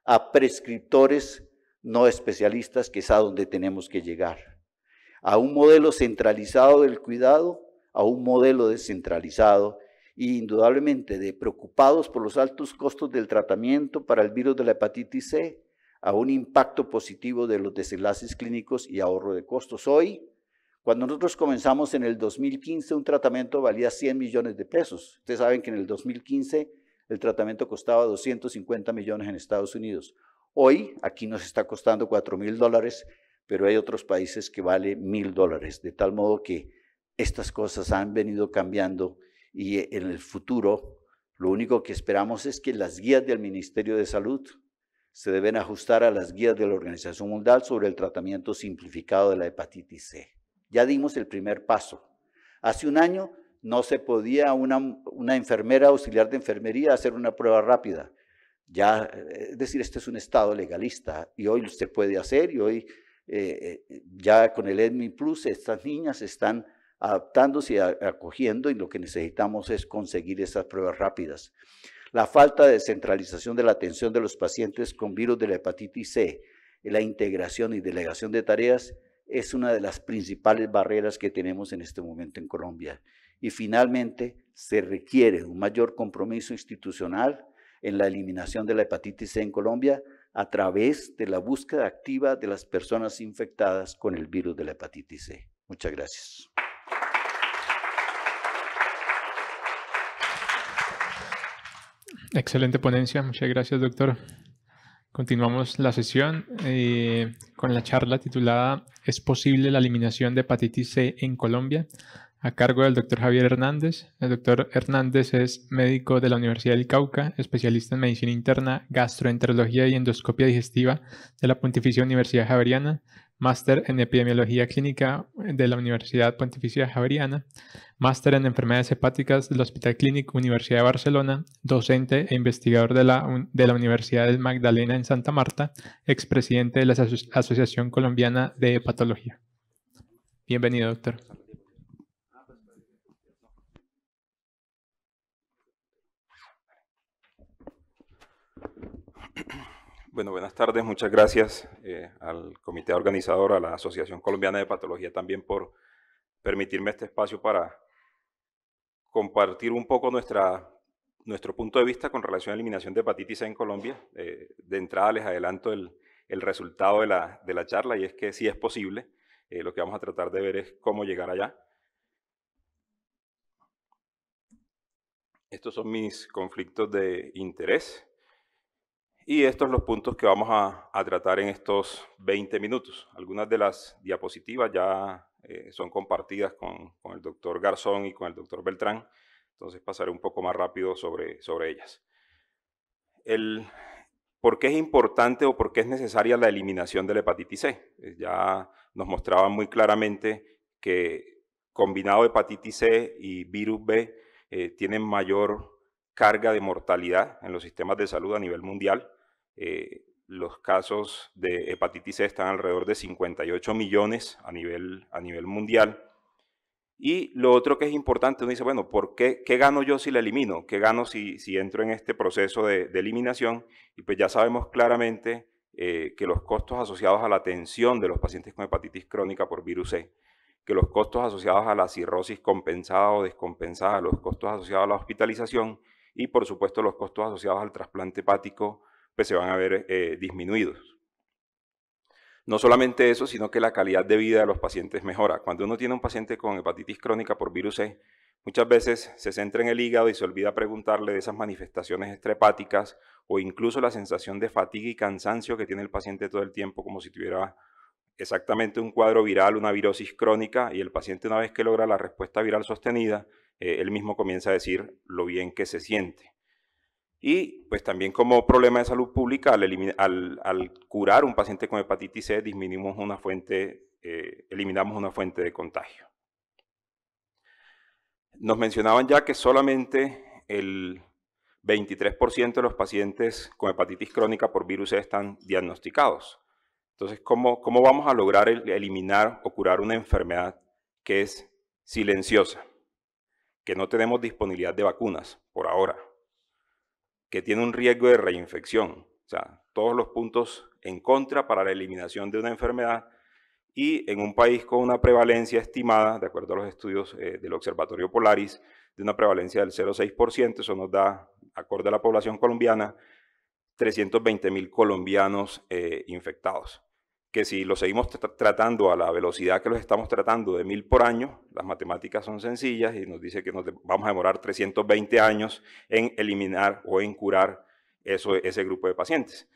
a prescriptores no especialistas, que es a donde tenemos que llegar, a un modelo centralizado del cuidado, a un modelo descentralizado y indudablemente de preocupados por los altos costos del tratamiento para el virus de la hepatitis C, a un impacto positivo de los desenlaces clínicos y ahorro de costos. Hoy, cuando nosotros comenzamos en el 2015, un tratamiento valía 100 millones de pesos. Ustedes saben que en el 2015 el tratamiento costaba 250 millones en Estados Unidos. Hoy aquí nos está costando 4 mil dólares, pero hay otros países que vale mil dólares, de tal modo que estas cosas han venido cambiando y eh, en el futuro lo único que esperamos es que las guías del Ministerio de Salud se deben ajustar a las guías de la Organización Mundial sobre el tratamiento simplificado de la hepatitis C. Ya dimos el primer paso. Hace un año no se podía una, enfermera auxiliar de enfermería hacer una prueba rápida. Ya, eh, es decir, este es un Estado legalista y hoy se puede hacer y hoy eh, eh, ya con el EDMI Plus estas niñas están adaptándose y acogiendo y lo que necesitamos es conseguir esas pruebas rápidas. La falta de centralización de la atención de los pacientes con virus de la hepatitis C, la integración y delegación de tareas es una de las principales barreras que tenemos en este momento en Colombia. Y finalmente, se requiere un mayor compromiso institucional en la eliminación de la hepatitis C en Colombia a través de la búsqueda activa de las personas infectadas con el virus de la hepatitis C. Muchas gracias. Excelente ponencia, muchas gracias doctor. Continuamos la sesión eh, con la charla titulada ¿Es posible la eliminación de hepatitis C en Colombia? a cargo del doctor Javier Hernández. El doctor Hernández es médico de la Universidad del Cauca, especialista en medicina interna, gastroenterología y endoscopia digestiva de la Pontificia Universidad Javeriana, máster en epidemiología clínica de la Universidad Pontificia Javeriana, máster en enfermedades hepáticas del Hospital Clínico Universidad de Barcelona, docente e investigador de la, de la Universidad de Magdalena en Santa Marta, expresidente de la Asociación Colombiana de Hepatología. Bienvenido, doctor. <clears throat> Bueno, buenas tardes. Muchas gracias eh, al comité organizador, a la Asociación Colombiana de Patología también por permitirme este espacio para compartir un poco nuestra, nuestro punto de vista con relación a la eliminación de hepatitis en Colombia. Eh, de entrada les adelanto el, el resultado de la, de la, charla y es que si es posible, eh, lo que vamos a tratar de ver es cómo llegar allá. Estos son mis conflictos de interés. Y estos son los puntos que vamos a, tratar en estos 20 minutos. Algunas de las diapositivas ya eh, son compartidas con, el doctor Garzón y con el doctor Beltrán, entonces pasaré un poco más rápido sobre, sobre ellas. El, ¿Por qué es importante o por qué es necesaria la eliminación de la hepatitis C? Eh, ya nos mostraban muy claramente que combinado hepatitis C y virus B eh, tienen mayor carga de mortalidad en los sistemas de salud a nivel mundial. Eh, los casos de hepatitis C están alrededor de 58 millones a nivel, a nivel mundial. Y lo otro que es importante, uno dice, bueno, ¿por qué, qué gano yo si la elimino? ¿Qué gano si, entro en este proceso de, eliminación? Y pues ya sabemos claramente eh, que los costos asociados a la atención de los pacientes con hepatitis crónica por virus C, que los costos asociados a la cirrosis compensada o descompensada, los costos asociados a la hospitalización y por supuesto los costos asociados al trasplante hepático pues se van a ver eh, disminuidos. No solamente eso, sino que la calidad de vida de los pacientes mejora. Cuando uno tiene un paciente con hepatitis crónica por virus C, e, muchas veces se centra en el hígado y se olvida preguntarle de esas manifestaciones estrepáticas o incluso la sensación de fatiga y cansancio que tiene el paciente todo el tiempo, como si tuviera exactamente un cuadro viral, una virosis crónica, y el paciente una vez que logra la respuesta viral sostenida, eh, él mismo comienza a decir lo bien que se siente. Y pues también como problema de salud pública, al, curar un paciente con hepatitis C, disminuimos una fuente, eh, eliminamos una fuente de contagio. Nos mencionaban ya que solamente el 23% de los pacientes con hepatitis crónica por virus C e están diagnosticados. Entonces, ¿cómo, vamos a lograr eliminar o curar una enfermedad que es silenciosa? Que no tenemos disponibilidad de vacunas por ahora que tiene un riesgo de reinfección. O sea, todos los puntos en contra para la eliminación de una enfermedad y en un país con una prevalencia estimada, de acuerdo a los estudios eh, del Observatorio Polaris, de una prevalencia del 0,6%, eso nos da, acorde a la población colombiana, 320.000 colombianos eh, infectados que si lo seguimos tratando a la velocidad que los estamos tratando de mil por año, las matemáticas son sencillas y nos dice que nos vamos a demorar 320 años en eliminar o en curar eso, ese grupo de pacientes.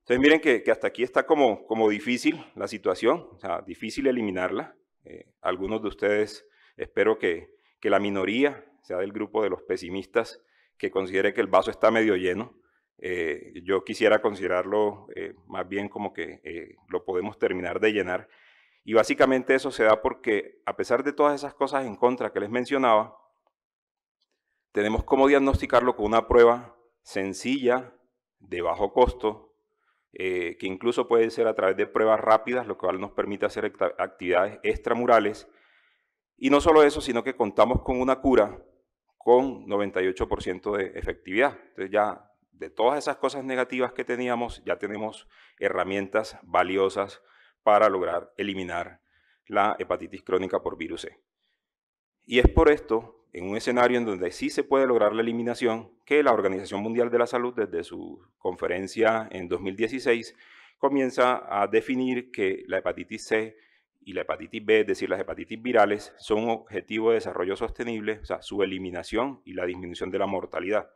Entonces miren que, hasta aquí está como, difícil la situación, sea, difícil eliminarla. Eh, algunos de ustedes, espero que la minoría sea del grupo de los pesimistas que considere que el vaso está medio lleno, eh, yo quisiera considerarlo eh, más bien como que eh, lo podemos terminar de llenar. Y básicamente eso se da porque a pesar de todas esas cosas en contra que les mencionaba, tenemos cómo diagnosticarlo con una prueba sencilla, de bajo costo, que incluso puede ser a través de pruebas rápidas, lo cual nos permite hacer actividades extramurales. Y no solo eso, sino que contamos con una cura con 98% de efectividad. Entonces ya de todas esas cosas negativas que teníamos, ya tenemos herramientas valiosas para lograr eliminar la hepatitis crónica por virus C. E. Y es por esto, en un escenario en donde sí se puede lograr la eliminación, que la Organización Mundial de la Salud, desde su conferencia en 2016, comienza a definir que la hepatitis C y la hepatitis B, es decir, las hepatitis virales, son un objetivo de desarrollo sostenible, o sea, su eliminación y la disminución de la mortalidad.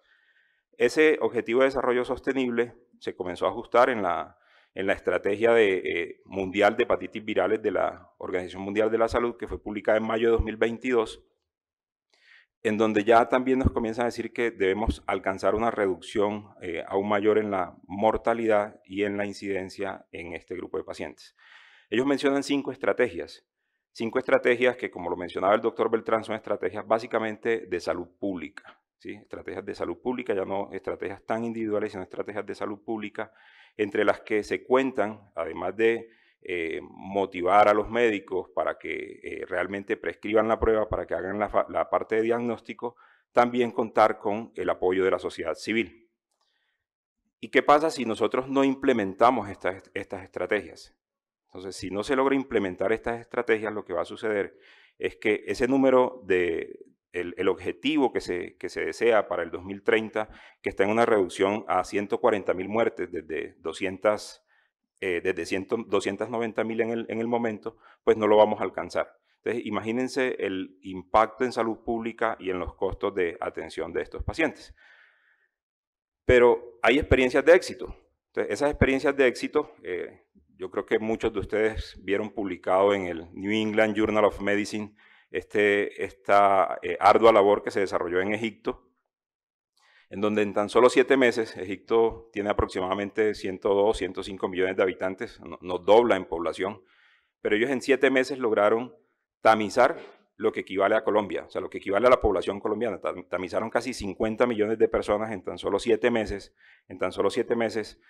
Ese objetivo de desarrollo sostenible se comenzó a ajustar en la, estrategia eh, mundial de hepatitis virales de la Organización Mundial de la Salud, que fue publicada en mayo de 2022, en donde ya también nos comienzan a decir que debemos alcanzar una reducción eh, aún mayor en la mortalidad y en la incidencia en este grupo de pacientes. Ellos mencionan cinco estrategias, cinco estrategias que, como lo mencionaba el doctor Beltrán, son estrategias básicamente de salud pública estrategias de salud pública, ya no estrategias tan individuales, sino estrategias de salud pública, entre las que se cuentan, además de eh, motivar a los médicos para que eh, realmente prescriban la prueba, para que hagan la, parte de diagnóstico, también contar con el apoyo de la sociedad civil. ¿Y qué pasa si nosotros no implementamos estas, estas, estrategias? Entonces, si no se logra implementar estas estrategias, lo que va a suceder es que ese número de, el, el, objetivo que se, que se desea para el 2030, que está en una reducción a 140.000 muertes desde 200 eh, desde 290 en el, en el, momento, pues no lo vamos a alcanzar. Entonces, imagínense el impacto en salud pública y en los costos de atención de estos pacientes. Pero hay experiencias de éxito. Entonces, esas experiencias de éxito, eh, yo creo que muchos de ustedes vieron publicado en el New England Journal of Medicine este, esta eh, ardua labor que se desarrolló en Egipto, en donde en tan solo siete meses, Egipto tiene aproximadamente 102, 105 millones de habitantes, no, dobla en población, pero ellos en siete meses lograron tamizar lo que equivale a Colombia, o sea, lo que equivale a la población colombiana. Tamizaron casi 50 millones de personas en tan solo siete meses. En tan solo siete meses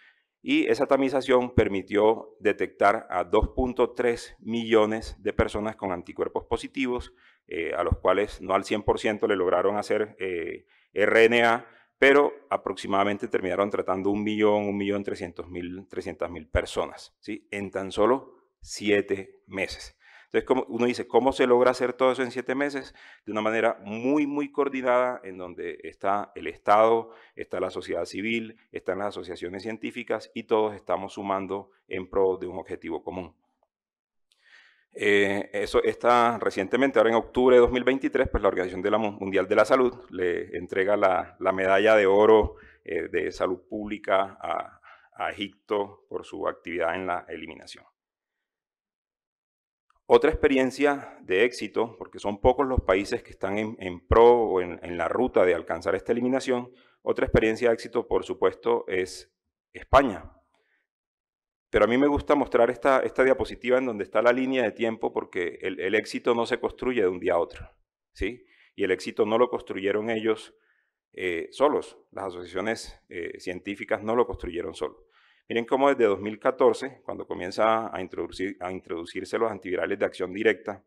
y esa tamización permitió detectar a 2.3 millones de personas con anticuerpos positivos, eh, a los cuales no al 100% le lograron hacer eh, RNA, pero aproximadamente terminaron tratando un millón, un millón trescientos mil personas, ¿sí? en tan solo siete meses. Entonces, uno dice, ¿cómo se logra hacer todo eso en siete meses? De una manera muy, muy coordinada, en donde está el Estado, está la sociedad civil, están las asociaciones científicas y todos estamos sumando en pro de un objetivo común. Eh, eso está recientemente, ahora en octubre de 2023, pues la Organización Mundial de la Salud le entrega la, medalla de oro eh, de salud pública a Egipto por su actividad en la eliminación. Otra experiencia de éxito, porque son pocos los países que están en, pro o en, la ruta de alcanzar esta eliminación, otra experiencia de éxito, por supuesto, es España. Pero a mí me gusta mostrar esta, diapositiva en donde está la línea de tiempo, porque el, éxito no se construye de un día a otro. ¿sí? Y el éxito no lo construyeron ellos eh, solos, las asociaciones eh, científicas no lo construyeron solos. Miren cómo desde 2014, cuando comienza a, introducir, a introducirse los antivirales de acción directa,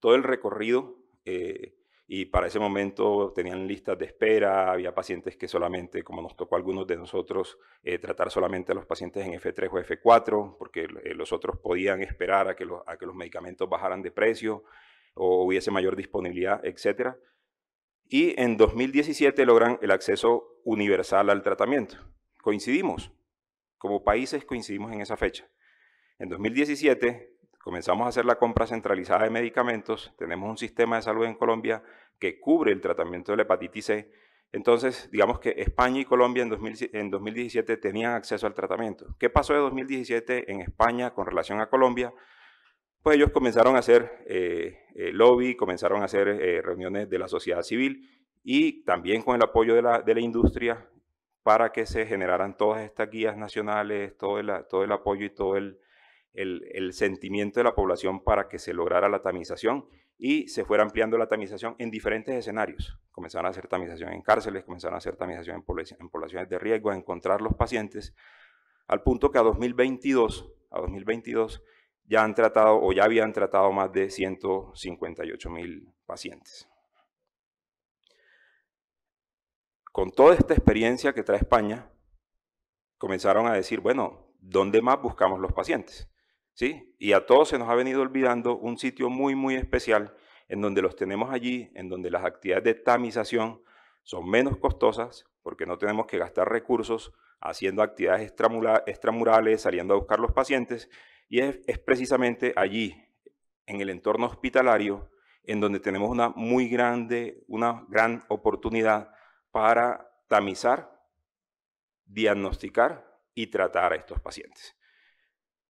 todo el recorrido, eh, y para ese momento tenían listas de espera, había pacientes que solamente, como nos tocó a algunos de nosotros, eh, tratar solamente a los pacientes en F3 o F4, porque eh, los otros podían esperar a que, los, a que los medicamentos bajaran de precio o hubiese mayor disponibilidad, etc. y en 2017 logran el acceso universal al tratamiento coincidimos, como países coincidimos en esa fecha. En 2017 comenzamos a hacer la compra centralizada de medicamentos, tenemos un sistema de salud en Colombia que cubre el tratamiento de la hepatitis C, entonces digamos que España y Colombia en, 2017 tenían acceso al tratamiento. ¿Qué pasó de 2017 en España con relación a Colombia? pues ellos comenzaron a hacer eh, eh, lobby, comenzaron a hacer eh, reuniones de la sociedad civil y también con el apoyo de la, de la industria para que se generaran todas estas guías nacionales, todo el, apoyo y todo el, sentimiento de la población para que se lograra la tamización y se fuera ampliando la tamización en diferentes escenarios. Comenzaron a hacer tamización en cárceles, comenzaron a hacer tamización en, en poblaciones de riesgo, a encontrar los pacientes, al punto que a 2022, a 2022 ya han tratado o ya habían tratado más de 158 mil pacientes. con toda esta experiencia que trae España, comenzaron a decir, bueno, ¿dónde más buscamos los pacientes? ¿Sí? Y a todos se nos ha venido olvidando un sitio muy, muy especial en donde los tenemos allí, en donde las actividades de tamización son menos costosas porque no tenemos que gastar recursos haciendo actividades extramurales, saliendo a buscar los pacientes, y es, es precisamente allí, en el entorno hospitalario, en donde tenemos una muy grande, una gran oportunidad para tamizar, diagnosticar y tratar a estos pacientes.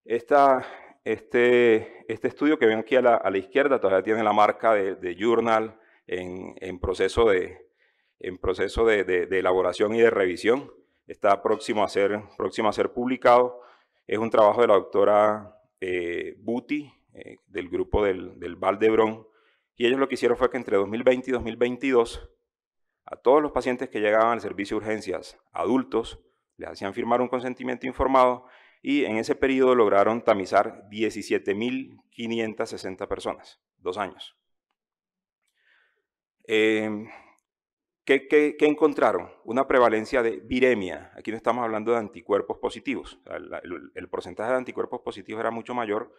este, este, estudio que ven aquí a la, izquierda todavía tiene la marca de, Journal en, proceso, de, en proceso de, elaboración y de revisión. Está próximo a ser, próximo a ser publicado. Es un trabajo de la doctora eh, Buti, eh, del grupo del, del Valdebrón. Y ellos lo que hicieron fue que entre 2020 y 2022 a todos los pacientes que llegaban al servicio de urgencias, adultos, les hacían firmar un consentimiento informado y en ese periodo lograron tamizar 17.560 personas, dos años. Em, ¿qué, encontraron? Una prevalencia de viremia. Aquí no estamos hablando de anticuerpos positivos. El, el porcentaje de anticuerpos positivos era mucho mayor,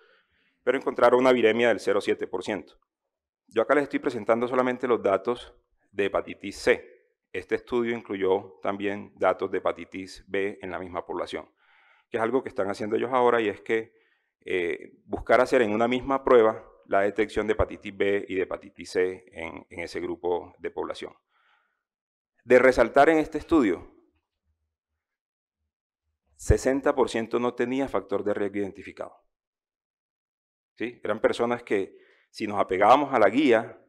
pero encontraron una viremia del 0,7%. Yo acá les estoy presentando solamente los datos de hepatitis C. Este estudio incluyó también datos de hepatitis B en la misma población, que es algo que están haciendo ellos ahora y es que eh, buscar hacer en una misma prueba la detección de hepatitis B y de hepatitis C en, ese grupo de población. De resaltar en este estudio, 60% no tenía factor de riesgo identificado. ¿Sí? Eran personas que, si nos apegábamos a la guía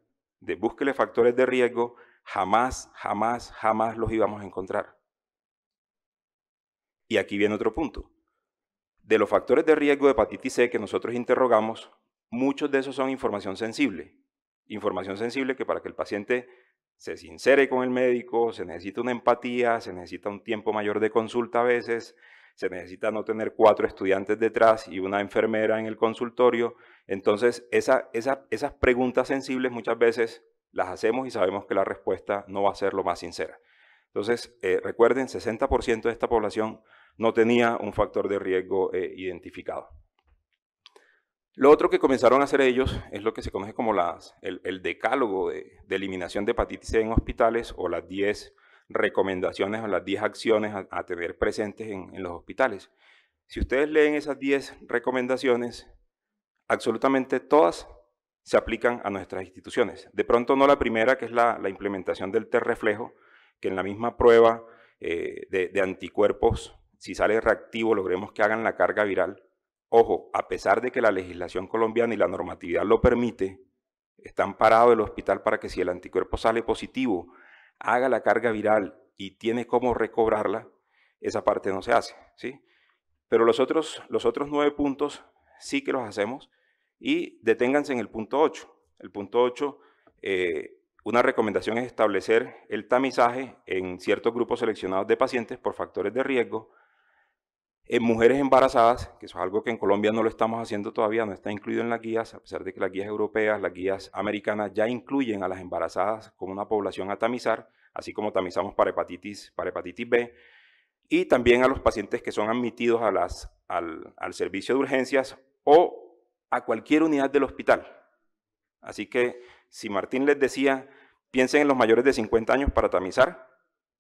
de búsquele factores de riesgo, jamás, jamás, jamás los íbamos a encontrar. Y aquí viene otro punto. De los factores de riesgo de hepatitis C que nosotros interrogamos, muchos de esos son información sensible. Información sensible que para que el paciente se sincere con el médico, se necesita una empatía, se necesita un tiempo mayor de consulta a veces, se necesita no tener cuatro estudiantes detrás y una enfermera en el consultorio. Entonces, esas preguntas sensibles muchas veces las hacemos y sabemos que la respuesta no va a ser lo más sincera. Entonces, eh, recuerden, 60% de esta población no tenía un factor de riesgo eh, identificado. Lo otro que comenzaron a hacer ellos es lo que se conoce como las, el, decálogo de, de, eliminación de hepatitis C en hospitales o las 10 recomendaciones o las 10 acciones a, tener presentes en, los hospitales. Si ustedes leen esas 10 recomendaciones, absolutamente todas se aplican a nuestras instituciones. De pronto no la primera, que es la, implementación del test reflejo, que en la misma prueba eh, de, anticuerpos, si sale reactivo, logremos que hagan la carga viral. Ojo, a pesar de que la legislación colombiana y la normatividad lo permite, están parados el hospital para que si el anticuerpo sale positivo haga la carga viral y tiene cómo recobrarla, esa parte no se hace, ¿sí? Pero los otros, los otros nueve puntos sí que los hacemos y deténganse en el punto 8. El punto 8, eh, una recomendación es establecer el tamizaje en ciertos grupos seleccionados de pacientes por factores de riesgo, en mujeres embarazadas, que eso es algo que en Colombia no lo estamos haciendo todavía, no está incluido en las guías, a pesar de que las guías europeas, las guías americanas ya incluyen a las embarazadas como una población a tamizar, así como tamizamos para hepatitis, para hepatitis B, y también a los pacientes que son admitidos al, al servicio de urgencias o a cualquier unidad del hospital. Así que si Martín les decía, piensen en los mayores de 50 años para tamizar,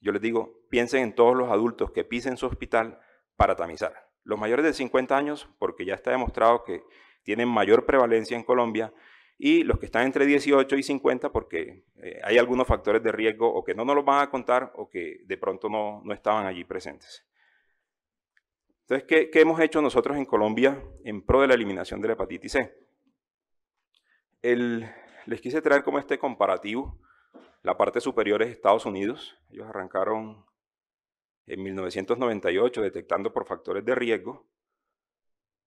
yo les digo, piensen en todos los adultos que pisen su hospital para tamizar. Los mayores de 50 años, porque ya está demostrado que tienen mayor prevalencia en Colombia, y los que están entre 18 y 50 porque eh, hay algunos factores de riesgo o que no nos los van a contar o que de pronto no, no estaban allí presentes. Entonces, ¿qué, ¿qué, hemos hecho nosotros en Colombia en pro de la eliminación de la hepatitis C? El, les quise traer como este comparativo. La parte superior es Estados Unidos. Ellos arrancaron en 1998 detectando por factores de riesgo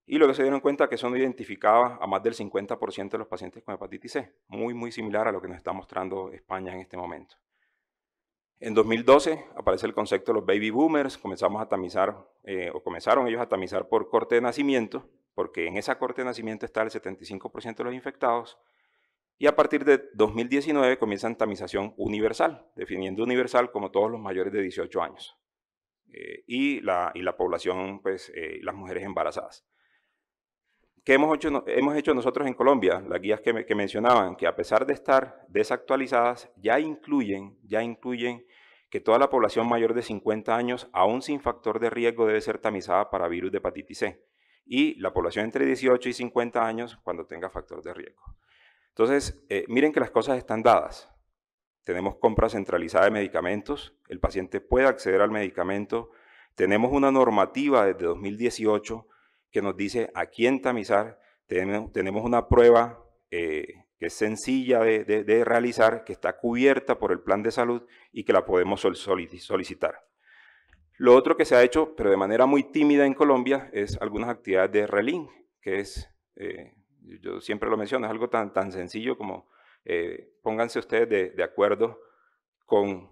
y luego se dieron cuenta que son no identificaba a más del 50% de los pacientes con hepatitis C, muy muy similar a lo que nos está mostrando España en este momento. En 2012 aparece el concepto de los baby boomers, comenzamos a tamizar, eh, o comenzaron ellos a tamizar por corte de nacimiento, porque en esa corte de nacimiento está el 75% de los infectados, y a partir de 2019 comienzan tamización universal, definiendo universal como todos los mayores de 18 años. Eh, y, la, población, pues, eh, las mujeres embarazadas. ¿Qué hemos hecho, hemos hecho nosotros en Colombia? Las guías que, mencionaban, que a pesar de estar desactualizadas, ya incluyen, ya incluyen que toda la población mayor de 50 años, aún sin factor de riesgo, debe ser tamizada para virus de hepatitis C. Y la población entre 18 y 50 años cuando tenga factor de riesgo. Entonces, eh, miren que las cosas están dadas tenemos compra centralizada de medicamentos, el paciente puede acceder al medicamento, tenemos una normativa desde 2018 que nos dice a quién tamizar, tenemos, una prueba eh, que es sencilla de, realizar, que está cubierta por el plan de salud y que la podemos solicitar. Lo otro que se ha hecho, pero de manera muy tímida en Colombia, es algunas actividades de Relín, que es, eh, yo siempre lo menciono, es algo tan, tan sencillo como eh, pónganse ustedes de, acuerdo con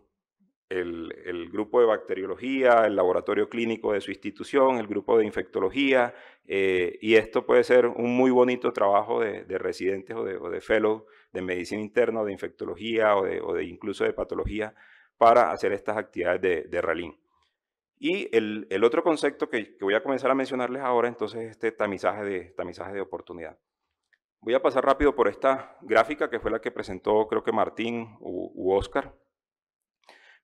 el, grupo de bacteriología, el laboratorio clínico de su institución, el grupo de infectología, eh, y esto puede ser un muy bonito trabajo de, residentes o de, fellows de medicina interna de infectología o de, incluso de patología para hacer estas actividades de, RALIN. Y el, otro concepto que, voy a comenzar a mencionarles ahora entonces es este tamizaje de, tamizaje de oportunidad. Voy a pasar rápido por esta gráfica que fue la que presentó creo que Martín u, Oscar,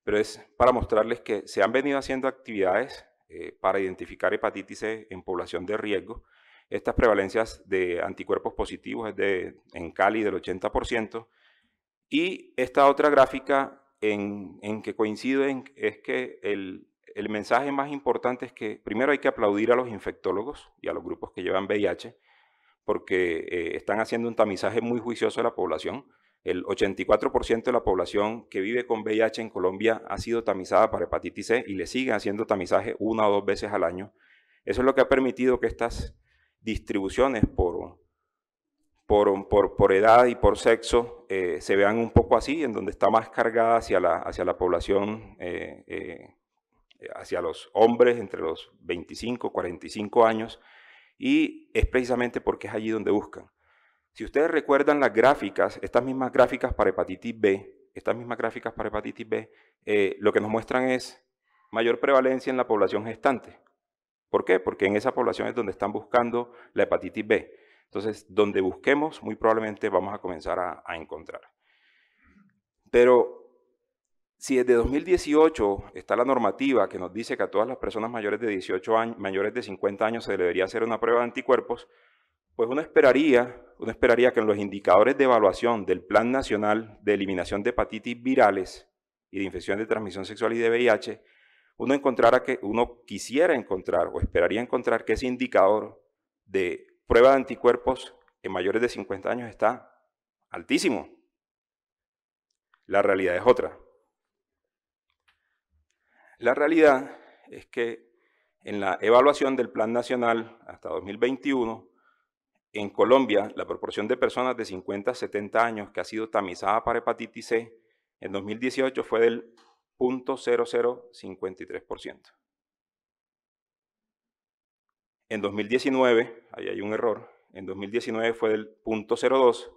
pero es para mostrarles que se han venido haciendo actividades eh, para identificar hepatitis C en población de riesgo. Estas prevalencias de anticuerpos positivos es de, en Cali del 80%. Y esta otra gráfica en, en que coinciden es que el, el mensaje más importante es que primero hay que aplaudir a los infectólogos y a los grupos que llevan VIH, porque eh, están haciendo un tamizaje muy juicioso de la población. El 84% de la población que vive con VIH en Colombia ha sido tamizada para hepatitis C y le siguen haciendo tamizaje una o dos veces al año. Eso es lo que ha permitido que estas distribuciones por, edad y por sexo eh, se vean un poco así, en donde está más cargada hacia la, población, eh, hacia los hombres entre los 25 y 45 años, y es precisamente porque es allí donde buscan. Si ustedes recuerdan las gráficas, estas mismas gráficas para hepatitis B, estas mismas gráficas para hepatitis B, eh, lo que nos muestran es mayor prevalencia en la población gestante. ¿Por qué? Porque en esa población es donde están buscando la hepatitis B. Entonces, donde busquemos, muy probablemente vamos a comenzar a, a encontrar. Pero si desde 2018 está la normativa que nos dice que a todas las personas mayores de 18 años, mayores de 50 años se debería hacer una prueba de anticuerpos, pues uno esperaría, uno esperaría que en los indicadores de evaluación del Plan Nacional de Eliminación de Hepatitis Virales y de Infección de Transmisión Sexual y de VIH, uno encontrara que uno quisiera encontrar o esperaría encontrar que ese indicador de prueba de anticuerpos en mayores de 50 años está altísimo. La realidad es otra. La realidad es que en la evaluación del Plan Nacional hasta 2021, en Colombia, la proporción de personas de 50 a 70 años que ha sido tamizada para hepatitis C en 2018 fue del 0.0053%. En 2019, ahí hay un error, en 2019 fue del 0.02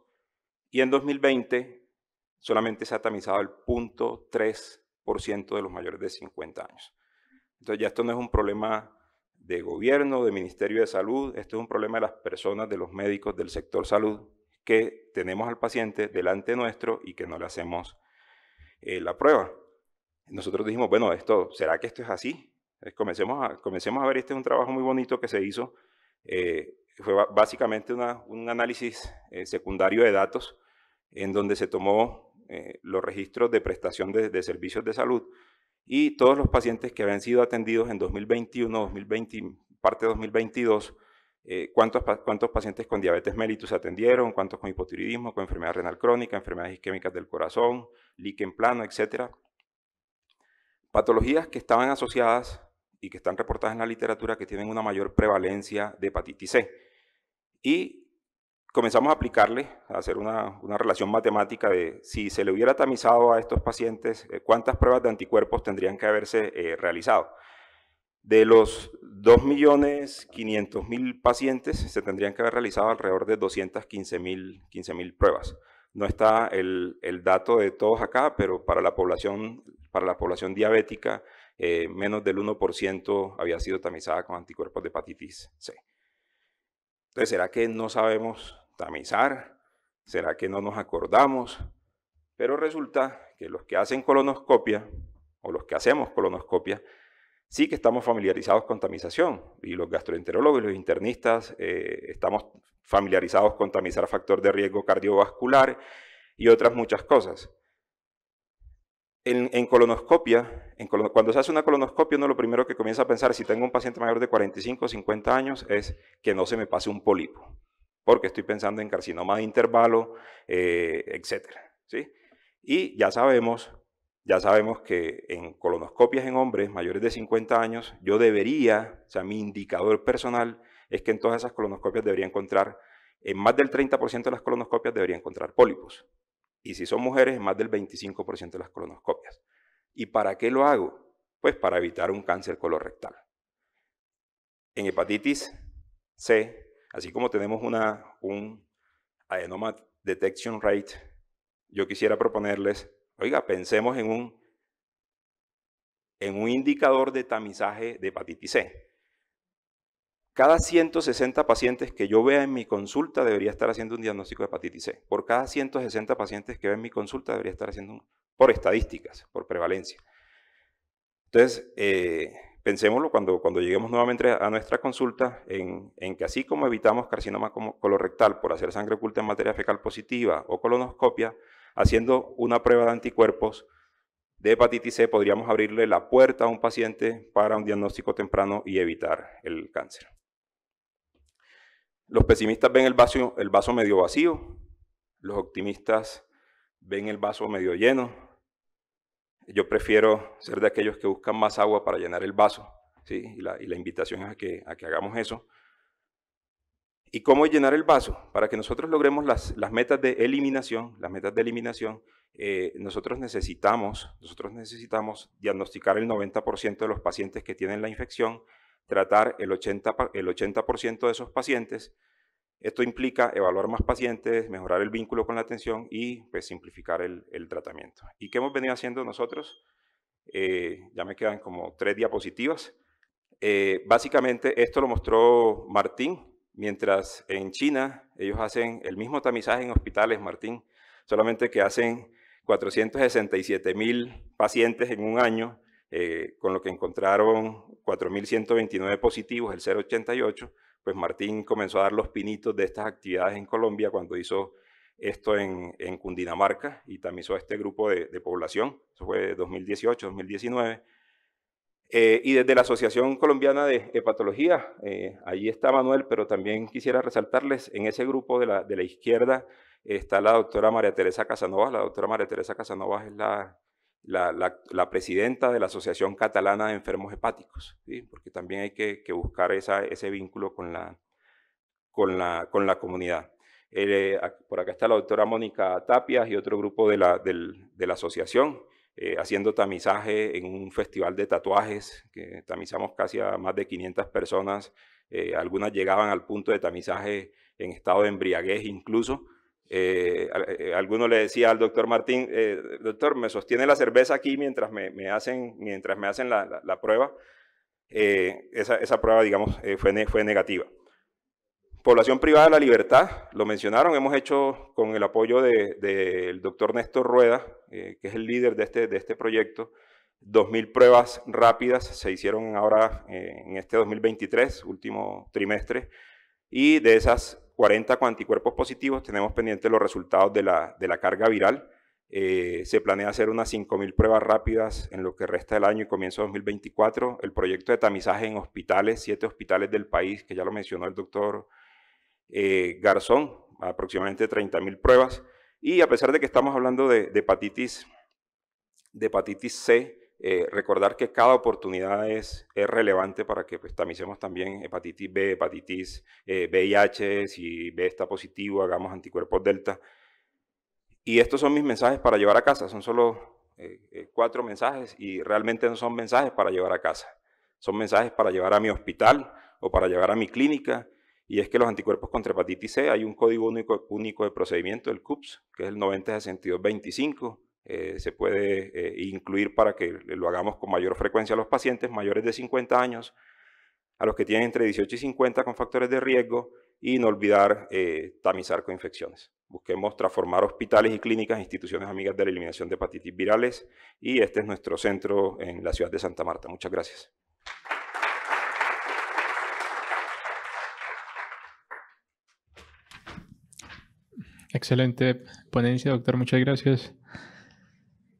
y en 2020 solamente se ha tamizado el 0.3% de los mayores de 50 años. Entonces ya esto no es un problema de gobierno, de Ministerio de Salud, esto es un problema de las personas, de los médicos del sector salud, que tenemos al paciente delante nuestro y que no le hacemos eh, la prueba. Nosotros dijimos, bueno, esto, ¿será que esto es así? comencemos, a, comencemos a ver, este es un trabajo muy bonito que se hizo, eh, fue básicamente un análisis eh, secundario de datos en donde se tomó eh, los registros de prestación de, servicios de salud y todos los pacientes que habían sido atendidos en 2021, 2020, parte de 2022, eh, cuántos, cuántos pacientes con diabetes mellitus atendieron, cuántos con hipotiroidismo, con enfermedad renal crónica, enfermedades isquémicas del corazón, líquen plano, etc. Patologías que estaban asociadas y que están reportadas en la literatura que tienen una mayor prevalencia de hepatitis C. Y comenzamos a aplicarle, a hacer una, relación matemática de si se le hubiera tamizado a estos pacientes, eh, cuántas pruebas de anticuerpos tendrían que haberse eh, realizado. De los 2.500.000 pacientes, se tendrían que haber realizado alrededor de 215.000 pruebas. No está el, dato de todos acá, pero para la población, para la población diabética, eh, menos del 1% había sido tamizada con anticuerpos de hepatitis C. Entonces, ¿será que no sabemos tamizar, será que no nos acordamos, pero resulta que los que hacen colonoscopia o los que hacemos colonoscopia sí que estamos familiarizados con tamización y los gastroenterólogos y los internistas eh, estamos familiarizados con tamizar factor de riesgo cardiovascular y otras muchas cosas. En, colonoscopia, cuando se hace una colonoscopia, uno lo primero que comienza a pensar, si tengo un paciente mayor de 45 o 50 años, es que no se me pase un pólipo porque estoy pensando en carcinoma de intervalo, eh, etc. ¿sí? Y ya sabemos, ya sabemos que en colonoscopias en hombres mayores de 50 años, yo debería, o sea, mi indicador personal es que en todas esas colonoscopias debería encontrar, en más del 30% de las colonoscopias debería encontrar pólipos. Y si son mujeres, en más del 25% de las colonoscopias. ¿Y para qué lo hago? Pues para evitar un cáncer colorectal. En hepatitis C Así como tenemos una, un adenoma detection rate, yo quisiera proponerles, oiga, pensemos en un, en un indicador de tamizaje de hepatitis C. Cada 160 pacientes que yo vea en mi consulta debería estar haciendo un diagnóstico de hepatitis C. Por cada 160 pacientes que vea en mi consulta debería estar haciendo un, por estadísticas, por prevalencia. Entonces, eh, pensémoslo cuando, cuando lleguemos nuevamente a nuestra consulta, en, que así como evitamos carcinoma colorectal por hacer sangre oculta en materia fecal positiva o colonoscopia, haciendo una prueba de anticuerpos de hepatitis C podríamos abrirle la puerta a un paciente para un diagnóstico temprano y evitar el cáncer. Los pesimistas ven el vaso, el vaso medio vacío, los optimistas ven el vaso medio lleno, yo prefiero ser de aquellos que buscan más agua para llenar el vaso, ¿sí? y, la, invitación es a que, a que hagamos eso. ¿Y cómo llenar el vaso? Para que nosotros logremos las, las metas de eliminación, las metas de eliminación, eh, nosotros, necesitamos, nosotros necesitamos diagnosticar el 90% de los pacientes que tienen la infección, tratar el 80%, el 80 de esos pacientes, esto implica evaluar más pacientes, mejorar el vínculo con la atención y pues, simplificar el, tratamiento. ¿Y qué hemos venido haciendo nosotros? Eh, ya me quedan como tres diapositivas. Eh, básicamente esto lo mostró Martín, mientras en China ellos hacen el mismo tamizaje en hospitales, Martín, solamente que hacen 467 mil pacientes en un año, eh, con lo que encontraron 4.129 positivos, el 0,88, pues Martín comenzó a dar los pinitos de estas actividades en Colombia cuando hizo esto en, Cundinamarca y también hizo este grupo de, población. Eso fue 2018, 2019. Eh, y desde la Asociación Colombiana de Hepatología, eh, ahí está Manuel, pero también quisiera resaltarles, en ese grupo de la, de la izquierda está la doctora María Teresa Casanova. La doctora María Teresa Casanova es la la, presidenta de la Asociación Catalana de Enfermos Hepáticos, porque también hay que, buscar ese vínculo con la, con la, comunidad. Eh, por acá está la doctora Mónica Tapias y otro grupo de la, asociación eh, haciendo tamizaje en un festival de tatuajes, que tamizamos casi a más de 500 personas, eh, algunas llegaban al punto de tamizaje en estado de embriaguez incluso, eh, eh, alguno le decía al doctor Martín, eh, doctor, me sostiene la cerveza aquí mientras me, hacen, mientras me hacen la, prueba. esa, prueba, digamos, fue, negativa. Población privada de la libertad, lo mencionaron, hemos hecho con el apoyo del doctor Néstor Rueda, que es el líder de este, de este proyecto, 2.000 pruebas rápidas, se hicieron ahora en este 2023, último trimestre, y de esas 40 anticuerpos positivos, tenemos pendientes los resultados de la, carga viral. Eh, se planea hacer unas 5.000 pruebas rápidas en lo que resta del año y comienzo 2024. El proyecto de tamizaje en hospitales, siete hospitales del país, que ya lo mencionó el doctor eh, Garzón, aproximadamente 30.000 pruebas. Y a pesar de que estamos hablando de, hepatitis, de hepatitis C, eh, recordar que cada oportunidad es, es relevante para que pues, tamicemos también hepatitis B, hepatitis eh, VIH, si B está positivo, hagamos anticuerpos delta. Y estos son mis mensajes para llevar a casa, son solo eh, eh, cuatro mensajes y realmente no son mensajes para llevar a casa, son mensajes para llevar a mi hospital o para llevar a mi clínica. Y es que los anticuerpos contra hepatitis C, hay un código único, único de procedimiento, el CUPS, que es el 906225 eh, se puede eh, incluir para que lo hagamos con mayor frecuencia a los pacientes mayores de 50 años, a los que tienen entre 18 y 50 con factores de riesgo y no olvidar eh, tamizar con infecciones. Busquemos transformar hospitales y clínicas en instituciones amigas de la eliminación de hepatitis virales y este es nuestro centro en la ciudad de Santa Marta. Muchas gracias. Excelente ponencia, doctor. Muchas gracias.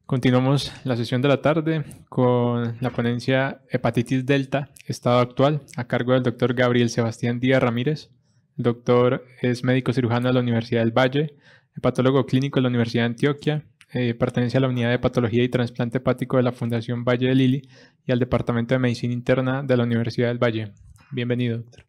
Continuamos la sesión de la tarde con la ponencia Hepatitis Delta, estado actual, a cargo del doctor Gabriel Sebastián Díaz Ramírez. El doctor es médico cirujano de la Universidad del Valle, hepatólogo clínico de la Universidad de Antioquia, eh, pertenece a la unidad de patología y trasplante hepático de la Fundación Valle de Lili y al Departamento de Medicina Interna de la Universidad del Valle. Bienvenido, doctor.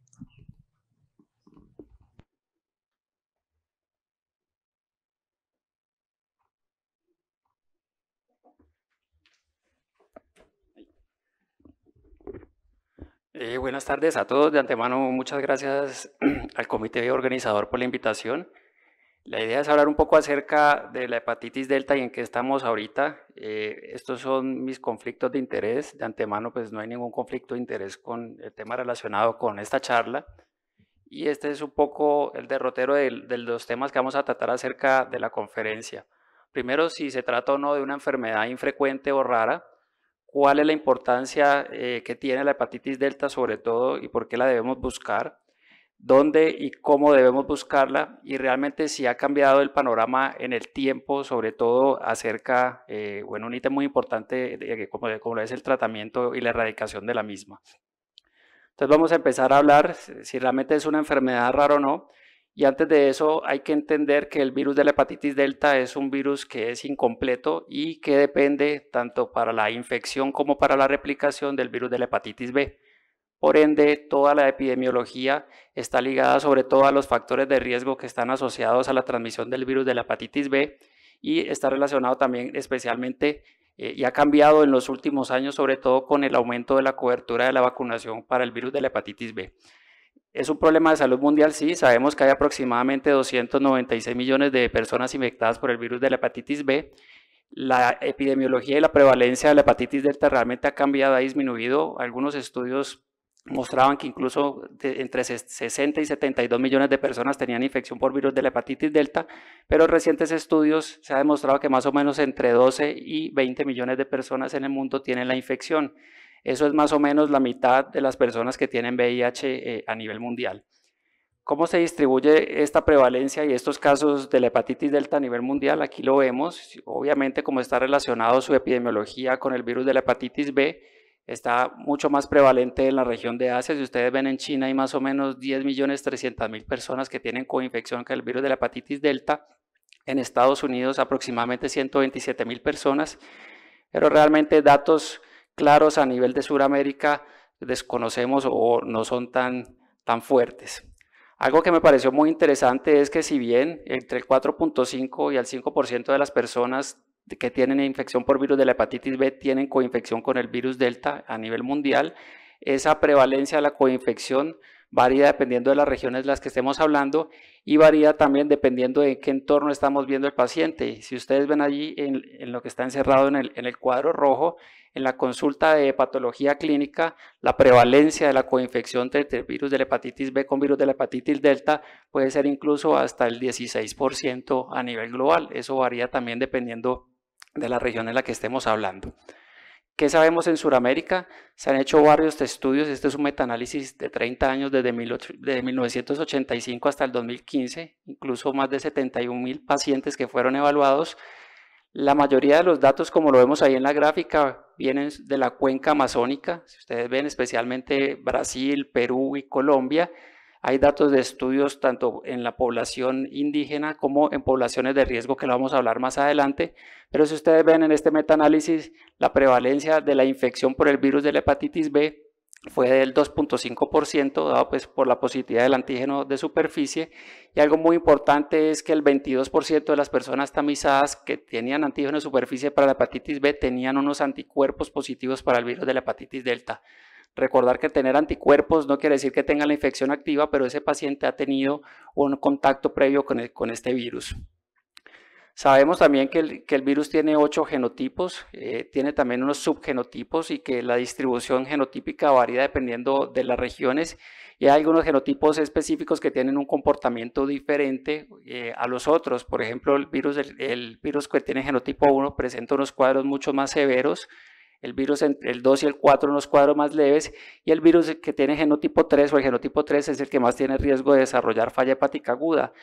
Eh, buenas tardes a todos. De antemano, muchas gracias <clears throat> al comité organizador por la invitación. La idea es hablar un poco acerca de la hepatitis delta y en qué estamos ahorita. Eh, estos son mis conflictos de interés. De antemano, pues no hay ningún conflicto de interés con el tema relacionado con esta charla. Y este es un poco el derrotero de los temas que vamos a tratar acerca de la conferencia. Primero, si se trata o no de una enfermedad infrecuente o rara cuál es la importancia eh, que tiene la hepatitis delta sobre todo y por qué la debemos buscar, dónde y cómo debemos buscarla y realmente si ha cambiado el panorama en el tiempo, sobre todo acerca, eh, bueno, un ítem muy importante como, como es el tratamiento y la erradicación de la misma. Entonces vamos a empezar a hablar si realmente es una enfermedad rara o no y antes de eso hay que entender que el virus de la hepatitis delta es un virus que es incompleto y que depende tanto para la infección como para la replicación del virus de la hepatitis B. Por ende, toda la epidemiología está ligada sobre todo a los factores de riesgo que están asociados a la transmisión del virus de la hepatitis B y está relacionado también especialmente eh, y ha cambiado en los últimos años sobre todo con el aumento de la cobertura de la vacunación para el virus de la hepatitis B. Es un problema de salud mundial, sí. Sabemos que hay aproximadamente 296 millones de personas infectadas por el virus de la hepatitis B. La epidemiología y la prevalencia de la hepatitis delta realmente ha cambiado, ha disminuido. Algunos estudios mostraban que incluso entre 60 y 72 millones de personas tenían infección por virus de la hepatitis delta, pero recientes estudios se ha demostrado que más o menos entre 12 y 20 millones de personas en el mundo tienen la infección. Eso es más o menos la mitad de las personas que tienen VIH eh, a nivel mundial. ¿Cómo se distribuye esta prevalencia y estos casos de la hepatitis delta a nivel mundial? Aquí lo vemos. Obviamente, como está relacionado su epidemiología con el virus de la hepatitis B, está mucho más prevalente en la región de Asia. Si ustedes ven en China hay más o menos 10.300.000 personas que tienen coinfección con el virus de la hepatitis delta. En Estados Unidos aproximadamente 127.000 personas. Pero realmente datos claros a nivel de Sudamérica desconocemos o no son tan, tan fuertes. Algo que me pareció muy interesante es que si bien entre el 4.5 y el 5% de las personas que tienen infección por virus de la hepatitis B tienen coinfección con el virus Delta a nivel mundial, esa prevalencia de la coinfección varía dependiendo de las regiones de las que estemos hablando y varía también dependiendo de qué entorno estamos viendo el paciente. Si ustedes ven allí en, lo que está encerrado en el, en el, cuadro rojo, en la consulta de patología clínica, la prevalencia de la coinfección del virus de la hepatitis B con virus de la hepatitis delta puede ser incluso hasta el 16% a nivel global. Eso varía también dependiendo de la región en la que estemos hablando. ¿Qué sabemos en Sudamérica? Se han hecho varios estudios, este es un metaanálisis de 30 años desde, 1985 hasta el 2015, incluso más de 71 mil pacientes que fueron evaluados. La mayoría de los datos, como lo vemos ahí en la gráfica, vienen de la cuenca amazónica, si ustedes ven especialmente Brasil, Perú y Colombia, hay datos de estudios tanto en la población indígena como en poblaciones de riesgo que lo vamos a hablar más adelante, pero si ustedes ven en este metaanálisis, la prevalencia de la infección por el virus de la hepatitis B fue del 2.5%, dado pues por la positividad del antígeno de superficie. Y algo muy importante es que el 22% de las personas tamizadas que tenían antígeno de superficie para la hepatitis B tenían unos anticuerpos positivos para el virus de la hepatitis delta. Recordar que tener anticuerpos no quiere decir que tenga la infección activa, pero ese paciente ha tenido un contacto previo con, este virus. Sabemos también que el, virus tiene ocho genotipos, eh, tiene también unos subgenotipos y que la distribución genotípica varía dependiendo de las regiones y hay algunos genotipos específicos que tienen un comportamiento diferente eh, a los otros. Por ejemplo, el virus, el, el virus que tiene genotipo 1 presenta unos cuadros mucho más severos el virus entre el 2 y el 4 en los cuadros más leves, y el virus que tiene genotipo 3 o el genotipo 3 es el que más tiene riesgo de desarrollar falla hepática aguda.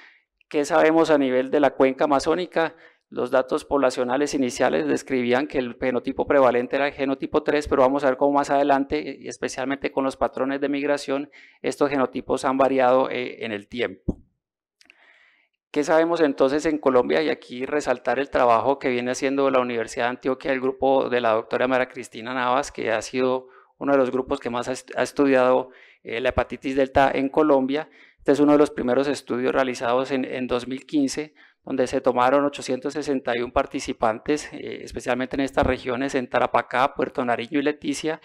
¿Qué sabemos a nivel de la cuenca amazónica? Los datos poblacionales iniciales describían que el genotipo prevalente era el genotipo 3, pero vamos a ver cómo más adelante, especialmente con los patrones de migración, estos genotipos han variado eh, en el tiempo. ¿Qué sabemos entonces en Colombia? Y aquí resaltar el trabajo que viene haciendo la Universidad de Antioquia, el grupo de la doctora Mara Cristina Navas, que ha sido uno de los grupos que más ha estudiado eh, la hepatitis delta en Colombia. Este es uno de los primeros estudios realizados en, 2015, donde se tomaron 861 participantes, eh, especialmente en estas regiones, en Tarapacá, Puerto Nariño y Leticia,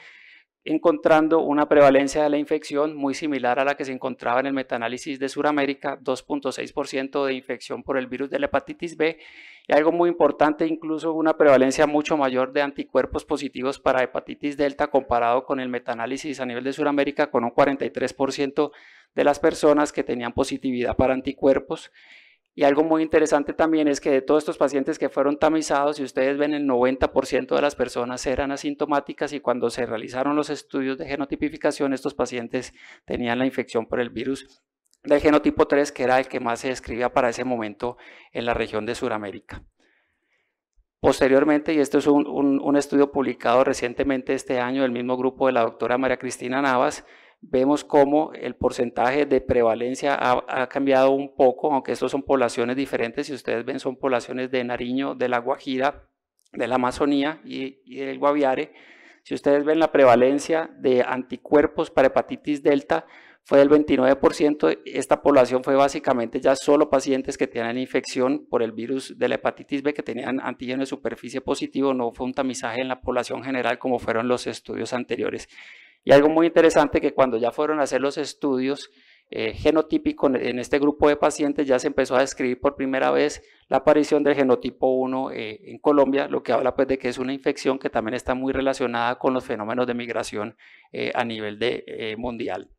encontrando una prevalencia de la infección muy similar a la que se encontraba en el metanálisis de Sudamérica, 2.6% de infección por el virus de la hepatitis B y algo muy importante, incluso una prevalencia mucho mayor de anticuerpos positivos para hepatitis delta comparado con el metanálisis a nivel de Sudamérica con un 43% de las personas que tenían positividad para anticuerpos y algo muy interesante también es que de todos estos pacientes que fueron tamizados, y ustedes ven el 90% de las personas eran asintomáticas y cuando se realizaron los estudios de genotipificación, estos pacientes tenían la infección por el virus del genotipo 3, que era el que más se describía para ese momento en la región de Sudamérica. Posteriormente, y esto es un, un estudio publicado recientemente este año del mismo grupo de la doctora María Cristina Navas, vemos cómo el porcentaje de prevalencia ha, cambiado un poco, aunque estos son poblaciones diferentes, si ustedes ven son poblaciones de Nariño, de la Guajira, de la Amazonía y del Guaviare. Si ustedes ven la prevalencia de anticuerpos para hepatitis delta, fue del 29%. Esta población fue básicamente ya solo pacientes que tenían infección por el virus de la hepatitis B, que tenían antígeno de superficie positivo, no fue un tamizaje en la población general como fueron los estudios anteriores. Y algo muy interesante que cuando ya fueron a hacer los estudios eh, genotípicos en este grupo de pacientes, ya se empezó a describir por primera vez la aparición del genotipo 1 eh, en Colombia, lo que habla pues de que es una infección que también está muy relacionada con los fenómenos de migración eh, a nivel de, mundial.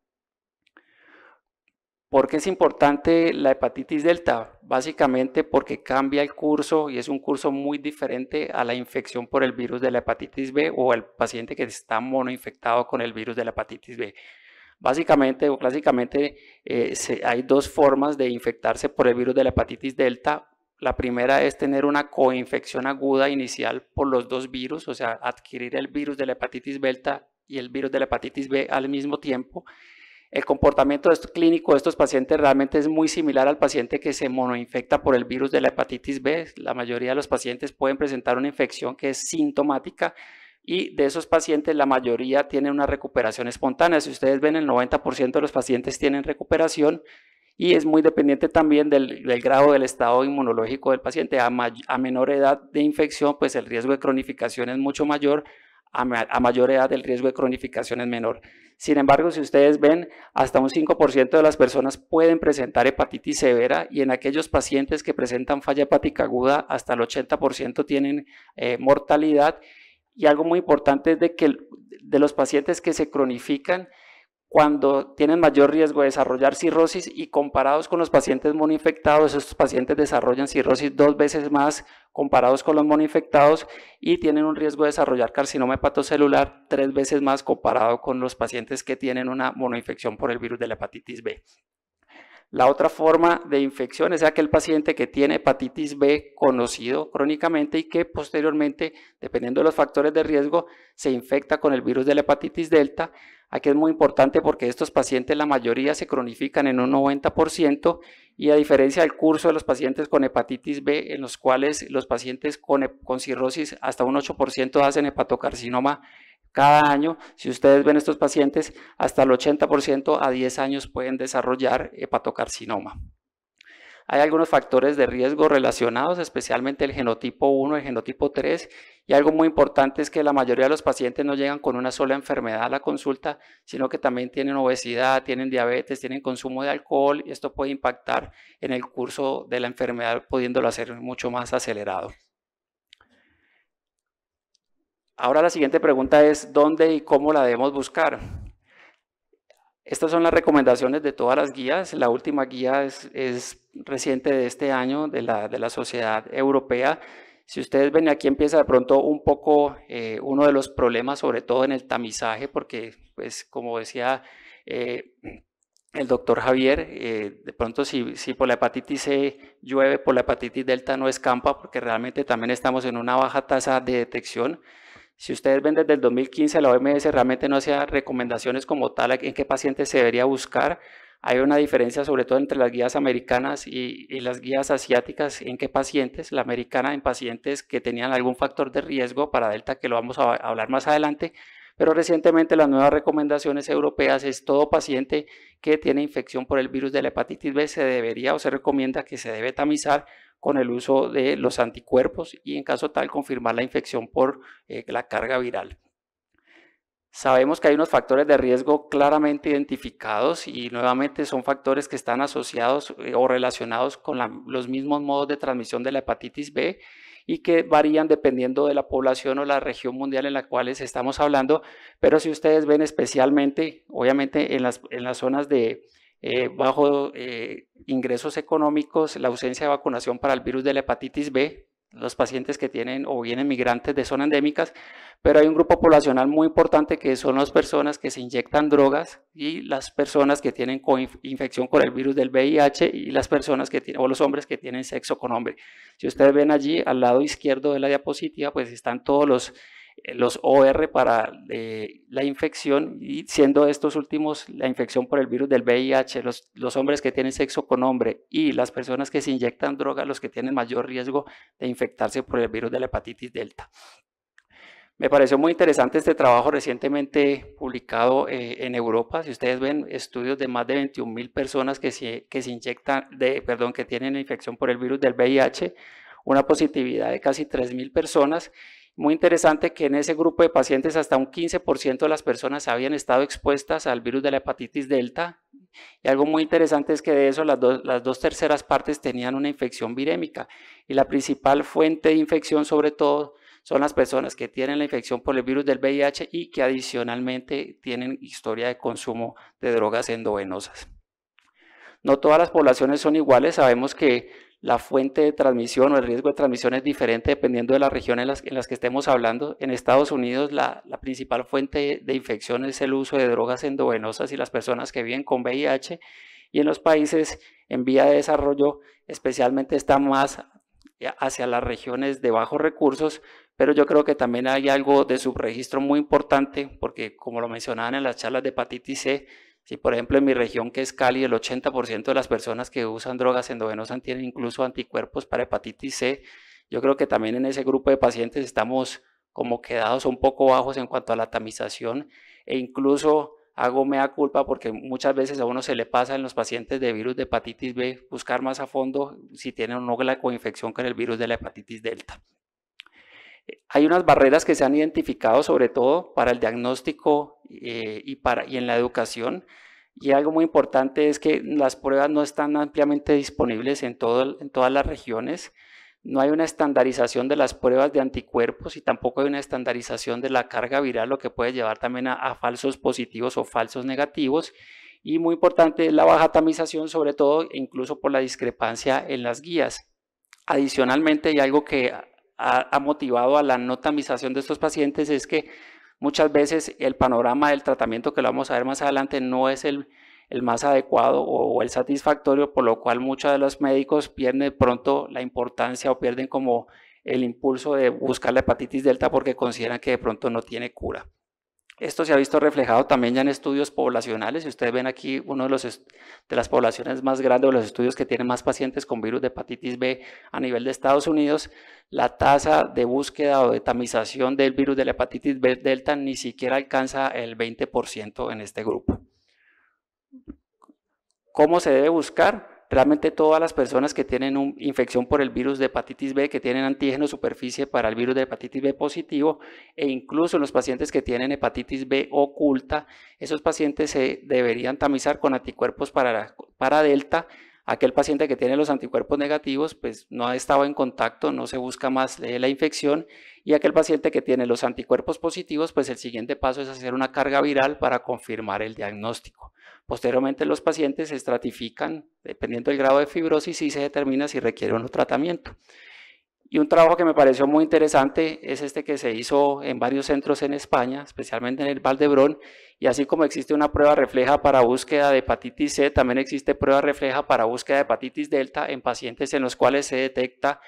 ¿Por qué es importante la hepatitis delta? básicamente porque cambia el curso y es un curso muy diferente a la infección por el virus de la hepatitis B o al paciente que está monoinfectado con el virus de la hepatitis B. Básicamente o clásicamente eh, hay dos formas de infectarse por el virus de la hepatitis delta. La primera es tener una coinfección aguda inicial por los dos virus, o sea, adquirir el virus de la hepatitis delta y el virus de la hepatitis B al mismo tiempo el comportamiento clínico de estos pacientes realmente es muy similar al paciente que se monoinfecta por el virus de la hepatitis B. La mayoría de los pacientes pueden presentar una infección que es sintomática y de esos pacientes la mayoría tiene una recuperación espontánea. Si ustedes ven, el 90% de los pacientes tienen recuperación y es muy dependiente también del, grado del estado inmunológico del paciente. A, a menor edad de infección, pues el riesgo de cronificación es mucho mayor, a, mayor edad el riesgo de cronificación es menor. Sin embargo, si ustedes ven, hasta un 5% de las personas pueden presentar hepatitis severa y en aquellos pacientes que presentan falla hepática aguda, hasta el 80% tienen eh, mortalidad. Y algo muy importante es de que de los pacientes que se cronifican, cuando tienen mayor riesgo de desarrollar cirrosis y comparados con los pacientes monoinfectados, estos pacientes desarrollan cirrosis dos veces más comparados con los monoinfectados y tienen un riesgo de desarrollar carcinoma hepatocelular tres veces más comparado con los pacientes que tienen una monoinfección por el virus de la hepatitis B. La otra forma de infección es aquel paciente que tiene hepatitis B conocido crónicamente y que posteriormente, dependiendo de los factores de riesgo, se infecta con el virus de la hepatitis delta. Aquí es muy importante porque estos pacientes, la mayoría se cronifican en un 90% y a diferencia del curso de los pacientes con hepatitis B, en los cuales los pacientes con, cirrosis hasta un 8% hacen hepatocarcinoma cada año, si ustedes ven estos pacientes, hasta el 80% a 10 años pueden desarrollar hepatocarcinoma. Hay algunos factores de riesgo relacionados, especialmente el genotipo 1, el genotipo 3, y algo muy importante es que la mayoría de los pacientes no llegan con una sola enfermedad a la consulta, sino que también tienen obesidad, tienen diabetes, tienen consumo de alcohol, y esto puede impactar en el curso de la enfermedad, pudiéndolo hacer mucho más acelerado. Ahora la siguiente pregunta es, ¿dónde y cómo la debemos buscar? Estas son las recomendaciones de todas las guías. La última guía es, reciente de este año de la, de la, Sociedad Europea. Si ustedes ven aquí empieza de pronto un poco eh, uno de los problemas, sobre todo en el tamizaje, porque pues como decía eh, el doctor Javier, eh, de pronto si, si, por la hepatitis C llueve, por la hepatitis delta no escampa, porque realmente también estamos en una baja tasa de detección. Si ustedes ven desde el 2015, la OMS realmente no hacía recomendaciones como tal en qué pacientes se debería buscar. Hay una diferencia sobre todo entre las guías americanas y, las guías asiáticas en qué pacientes. La americana en pacientes que tenían algún factor de riesgo para Delta, que lo vamos a hablar más adelante, pero recientemente las nuevas recomendaciones europeas es todo paciente que tiene infección por el virus de la hepatitis B se debería o se recomienda que se debe tamizar con el uso de los anticuerpos y en caso tal confirmar la infección por eh, la carga viral. Sabemos que hay unos factores de riesgo claramente identificados y nuevamente son factores que están asociados eh, o relacionados con los mismos modos de transmisión de la hepatitis B y que varían dependiendo de la población o la región mundial en la cual estamos hablando, pero si ustedes ven especialmente, obviamente en las, en las zonas de eh, bajo eh, ingresos económicos, la ausencia de vacunación para el virus de la hepatitis B, los pacientes que tienen o vienen migrantes de zonas endémicas, pero hay un grupo poblacional muy importante que son las personas que se inyectan drogas y las personas que tienen infección con el virus del VIH y las personas que tienen, o los hombres que tienen sexo con hombre. Si ustedes ven allí al lado izquierdo de la diapositiva, pues están todos los eh, los OR para eh, la infección y siendo estos últimos la infección por el virus del VIH, los, hombres que tienen sexo con hombre y las personas que se inyectan droga los que tienen mayor riesgo de infectarse por el virus de la hepatitis delta. Me pareció muy interesante este trabajo recientemente publicado eh, en Europa. Si ustedes ven estudios de más de 21 mil personas que inyectan, de, perdón, que tienen infección por el virus del VIH, una positividad de casi 3 mil personas muy interesante que en ese grupo de pacientes hasta un 15% de las personas habían estado expuestas al virus de la hepatitis delta. Y algo muy interesante es que de eso las, dos terceras partes tenían una infección virémica. Y la principal fuente de infección sobre todo son las personas que tienen la infección por el virus del VIH y que adicionalmente tienen historia de consumo de drogas endovenosas. No todas las poblaciones son iguales, sabemos que la fuente de transmisión o el riesgo de transmisión es diferente dependiendo de las regiones en las, que estemos hablando. En Estados Unidos la, la, principal fuente de infección es el uso de drogas endovenosas y las personas que viven con VIH y en los países en vía de desarrollo especialmente está más hacia las regiones de bajos recursos, pero yo creo que también hay algo de subregistro muy importante porque como lo mencionaban en las charlas de hepatitis C, si, por ejemplo, en mi región que es Cali, el 80% de las personas que usan drogas endovenosas tienen incluso anticuerpos para hepatitis C, yo creo que también en ese grupo de pacientes estamos como quedados un poco bajos en cuanto a la tamización e incluso hago mea culpa porque muchas veces a uno se le pasa en los pacientes de virus de hepatitis B buscar más a fondo si tienen o no la coinfección con el virus de la hepatitis delta. Hay unas barreras que se han identificado sobre todo para el diagnóstico eh, y, para, y en la educación. Y algo muy importante es que las pruebas no están ampliamente disponibles en, todo, en todas las regiones. No hay una estandarización de las pruebas de anticuerpos y tampoco hay una estandarización de la carga viral, lo que puede llevar también a, falsos positivos o falsos negativos. Y muy importante es la baja tamización, sobre todo incluso por la discrepancia en las guías. Adicionalmente, hay algo que ha, motivado a la notamización de estos pacientes es que muchas veces el panorama del tratamiento que lo vamos a ver más adelante no es el, más adecuado o, o, el satisfactorio, por lo cual muchos de los médicos pierden pronto la importancia o pierden como el impulso de buscar la hepatitis delta porque consideran que de pronto no tiene cura. Esto se ha visto reflejado también ya en estudios poblacionales. Si ustedes ven aquí, uno de, los de las poblaciones más grandes o los estudios que tienen más pacientes con virus de hepatitis B a nivel de Estados Unidos, la tasa de búsqueda o de tamización del virus de la hepatitis B delta ni siquiera alcanza el 20% en este grupo. ¿Cómo se debe buscar? Realmente todas las personas que tienen una infección por el virus de hepatitis B, que tienen antígeno superficie para el virus de hepatitis B positivo, e incluso los pacientes que tienen hepatitis B oculta, esos pacientes se deberían tamizar con anticuerpos para, para delta, aquel paciente que tiene los anticuerpos negativos, pues no ha estado en contacto, no se busca más la infección, y aquel paciente que tiene los anticuerpos positivos, pues el siguiente paso es hacer una carga viral para confirmar el diagnóstico. Posteriormente los pacientes se estratifican dependiendo del grado de fibrosis y se determina si requiere o no tratamiento. Y un trabajo que me pareció muy interesante es este que se hizo en varios centros en España, especialmente en el Valdebrón, y así como existe una prueba refleja para búsqueda de hepatitis C, también existe prueba refleja para búsqueda de hepatitis delta en pacientes en los cuales se detecta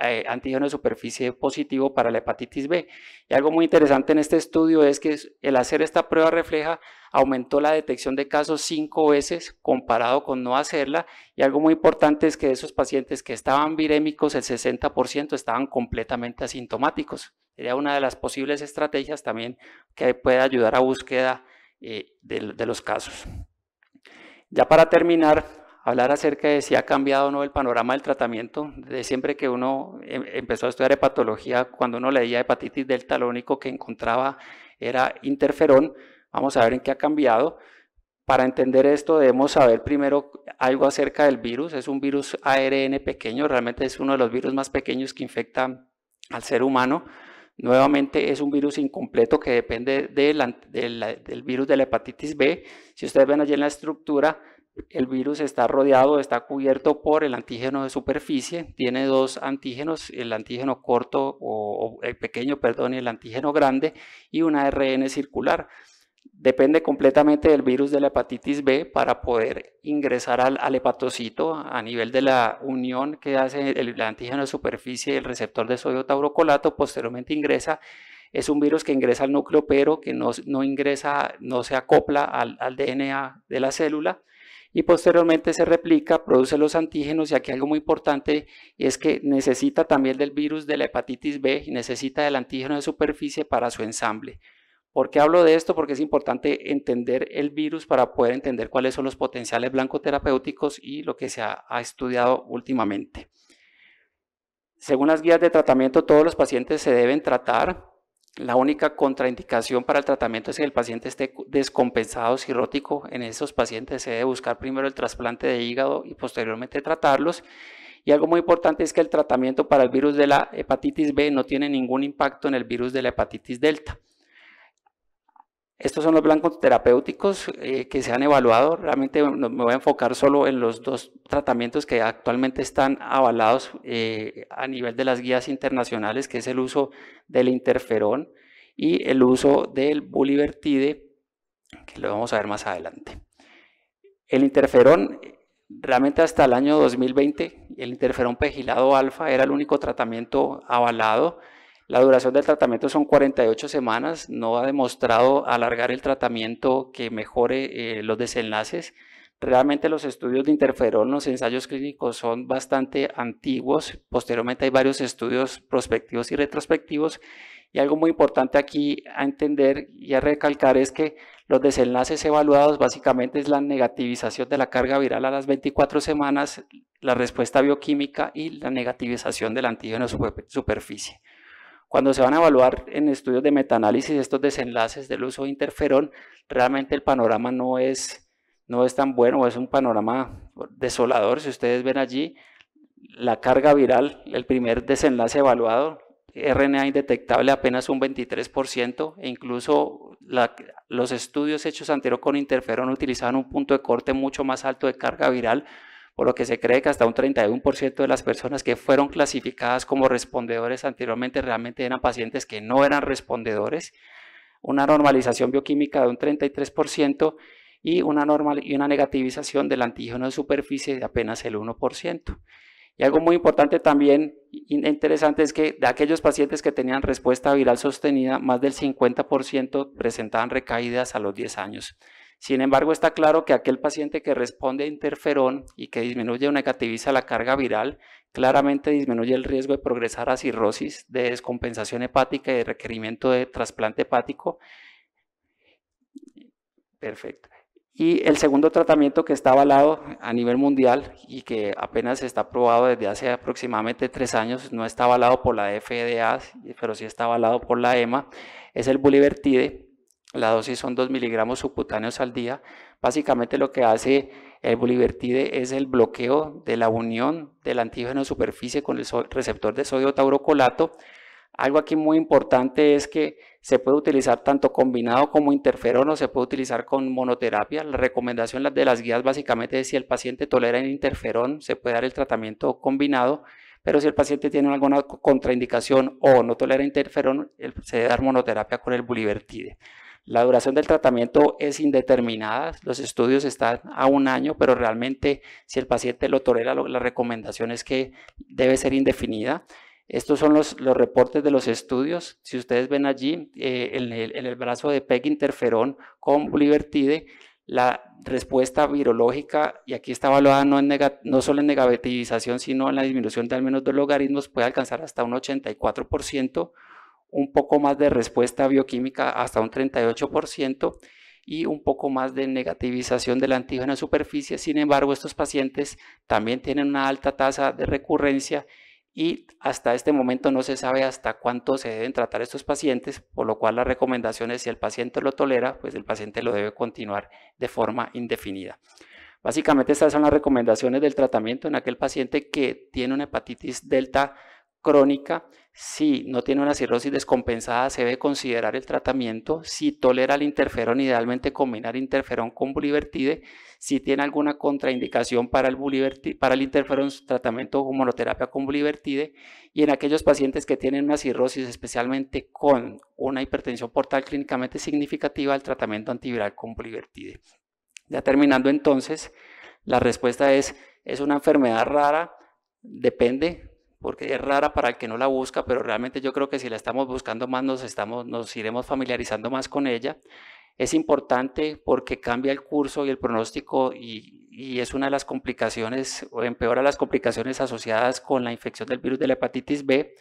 eh, antígeno de superficie positivo para la hepatitis B. Y algo muy interesante en este estudio es que el hacer esta prueba refleja aumentó la detección de casos cinco veces comparado con no hacerla. Y algo muy importante es que esos pacientes que estaban virémicos, el 60% estaban completamente asintomáticos. Sería una de las posibles estrategias también que puede ayudar a búsqueda eh, de, los casos. Ya para terminar, hablar acerca de si ha cambiado o no el panorama del tratamiento. de siempre que uno em, empezó a estudiar hepatología, cuando uno leía hepatitis delta, lo único que encontraba era interferón. Vamos a ver en qué ha cambiado. Para entender esto debemos saber primero algo acerca del virus. Es un virus ARN pequeño, realmente es uno de los virus más pequeños que infecta al ser humano. Nuevamente es un virus incompleto que depende del virus de la hepatitis B. Si ustedes ven allí en la estructura, el virus está rodeado, está cubierto por el antígeno de superficie, tiene dos antígenos, el antígeno corto o, el pequeño, perdón, y el antígeno grande y una ARN circular depende completamente del virus de la hepatitis B para poder ingresar al, hepatocito a nivel de la unión que hace el, antígeno de superficie y el receptor de sodio taurocolato, posteriormente ingresa, es un virus que ingresa al núcleo pero que no, ingresa, no se acopla al, al DNA de la célula y posteriormente se replica, produce los antígenos y aquí algo muy importante es que necesita también del virus de la hepatitis B y necesita del antígeno de superficie para su ensamble. ¿Por qué hablo de esto? Porque es importante entender el virus para poder entender cuáles son los potenciales blancoterapéuticos y lo que se ha, estudiado últimamente. Según las guías de tratamiento, todos los pacientes se deben tratar. La única contraindicación para el tratamiento es que el paciente esté descompensado cirrótico. En esos pacientes se debe buscar primero el trasplante de hígado y posteriormente tratarlos. Y algo muy importante es que el tratamiento para el virus de la hepatitis B no tiene ningún impacto en el virus de la hepatitis delta. Estos son los blancos terapéuticos eh, que se han evaluado. Realmente me voy a enfocar solo en los dos tratamientos que actualmente están avalados eh, a nivel de las guías internacionales, que es el uso del interferón y el uso del bulivertide, que lo vamos a ver más adelante. El interferón, realmente hasta el año 2020, el interferón pegilado alfa era el único tratamiento avalado la duración del tratamiento son 48 semanas, no ha demostrado alargar el tratamiento que mejore eh, los desenlaces. Realmente los estudios de interferón, los ensayos clínicos son bastante antiguos, posteriormente hay varios estudios prospectivos y retrospectivos y algo muy importante aquí a entender y a recalcar es que los desenlaces evaluados básicamente es la negativización de la carga viral a las 24 semanas, la respuesta bioquímica y la negativización del antígeno superficie. Cuando se van a evaluar en estudios de metaanálisis estos desenlaces del uso de interferón, realmente el panorama no es, no es tan bueno, es un panorama desolador. Si ustedes ven allí, la carga viral, el primer desenlace evaluado, RNA indetectable apenas un 23%, e incluso los estudios hechos anterior con interferón utilizaban un punto de corte mucho más alto de carga viral, por lo que se cree que hasta un 31% de las personas que fueron clasificadas como respondedores anteriormente realmente eran pacientes que no eran respondedores, una normalización bioquímica de un 33% y una, y una negativización del antígeno de superficie de apenas el 1%. Y algo muy importante también, interesante, es que de aquellos pacientes que tenían respuesta viral sostenida, más del 50% presentaban recaídas a los 10 años. Sin embargo, está claro que aquel paciente que responde a interferón y que disminuye o negativiza la carga viral, claramente disminuye el riesgo de progresar a cirrosis, de descompensación hepática y de requerimiento de trasplante hepático. Perfecto. Y el segundo tratamiento que está avalado a nivel mundial y que apenas está aprobado desde hace aproximadamente tres años, no está avalado por la FDA, pero sí está avalado por la EMA, es el bulivertide, la dosis son 2 miligramos subcutáneos al día. Básicamente lo que hace el bulivertide es el bloqueo de la unión del antígeno superficie con el receptor de sodio taurocolato. Algo aquí muy importante es que se puede utilizar tanto combinado como interferón o se puede utilizar con monoterapia. La recomendación de las guías básicamente es si el paciente tolera el interferón, se puede dar el tratamiento combinado, pero si el paciente tiene alguna contraindicación o no tolera interferón, se debe dar monoterapia con el bulivertide. La duración del tratamiento es indeterminada, los estudios están a un año, pero realmente si el paciente lo tolera, la recomendación es que debe ser indefinida. Estos son los, los reportes de los estudios. Si ustedes ven allí, eh, en, el, brazo de PEG interferón con Bulivertide, la respuesta virológica, y aquí está evaluada no solo en negativización, sino en la disminución de al menos dos logaritmos, puede alcanzar hasta un 84% un poco más de respuesta bioquímica hasta un 38% y un poco más de negativización del antígeno en superficie. Sin embargo, estos pacientes también tienen una alta tasa de recurrencia y hasta este momento no se sabe hasta cuánto se deben tratar estos pacientes, por lo cual la recomendación es si el paciente lo tolera, pues el paciente lo debe continuar de forma indefinida. Básicamente estas son las recomendaciones del tratamiento en aquel paciente que tiene una hepatitis delta crónica si no tiene una cirrosis descompensada, se debe considerar el tratamiento. Si tolera el interferón, idealmente combinar interferón con bulivertide. Si tiene alguna contraindicación para el, para el interferón, tratamiento o monoterapia con bulivertide. Y en aquellos pacientes que tienen una cirrosis, especialmente con una hipertensión portal clínicamente significativa, el tratamiento antiviral con bulivertide. Ya terminando entonces, la respuesta es, es una enfermedad rara, depende porque es rara para el que no la busca, pero realmente yo creo que si la estamos buscando más nos, estamos, nos iremos familiarizando más con ella. Es importante porque cambia el curso y el pronóstico y, y es una de las complicaciones o empeora las complicaciones asociadas con la infección del virus de la hepatitis B.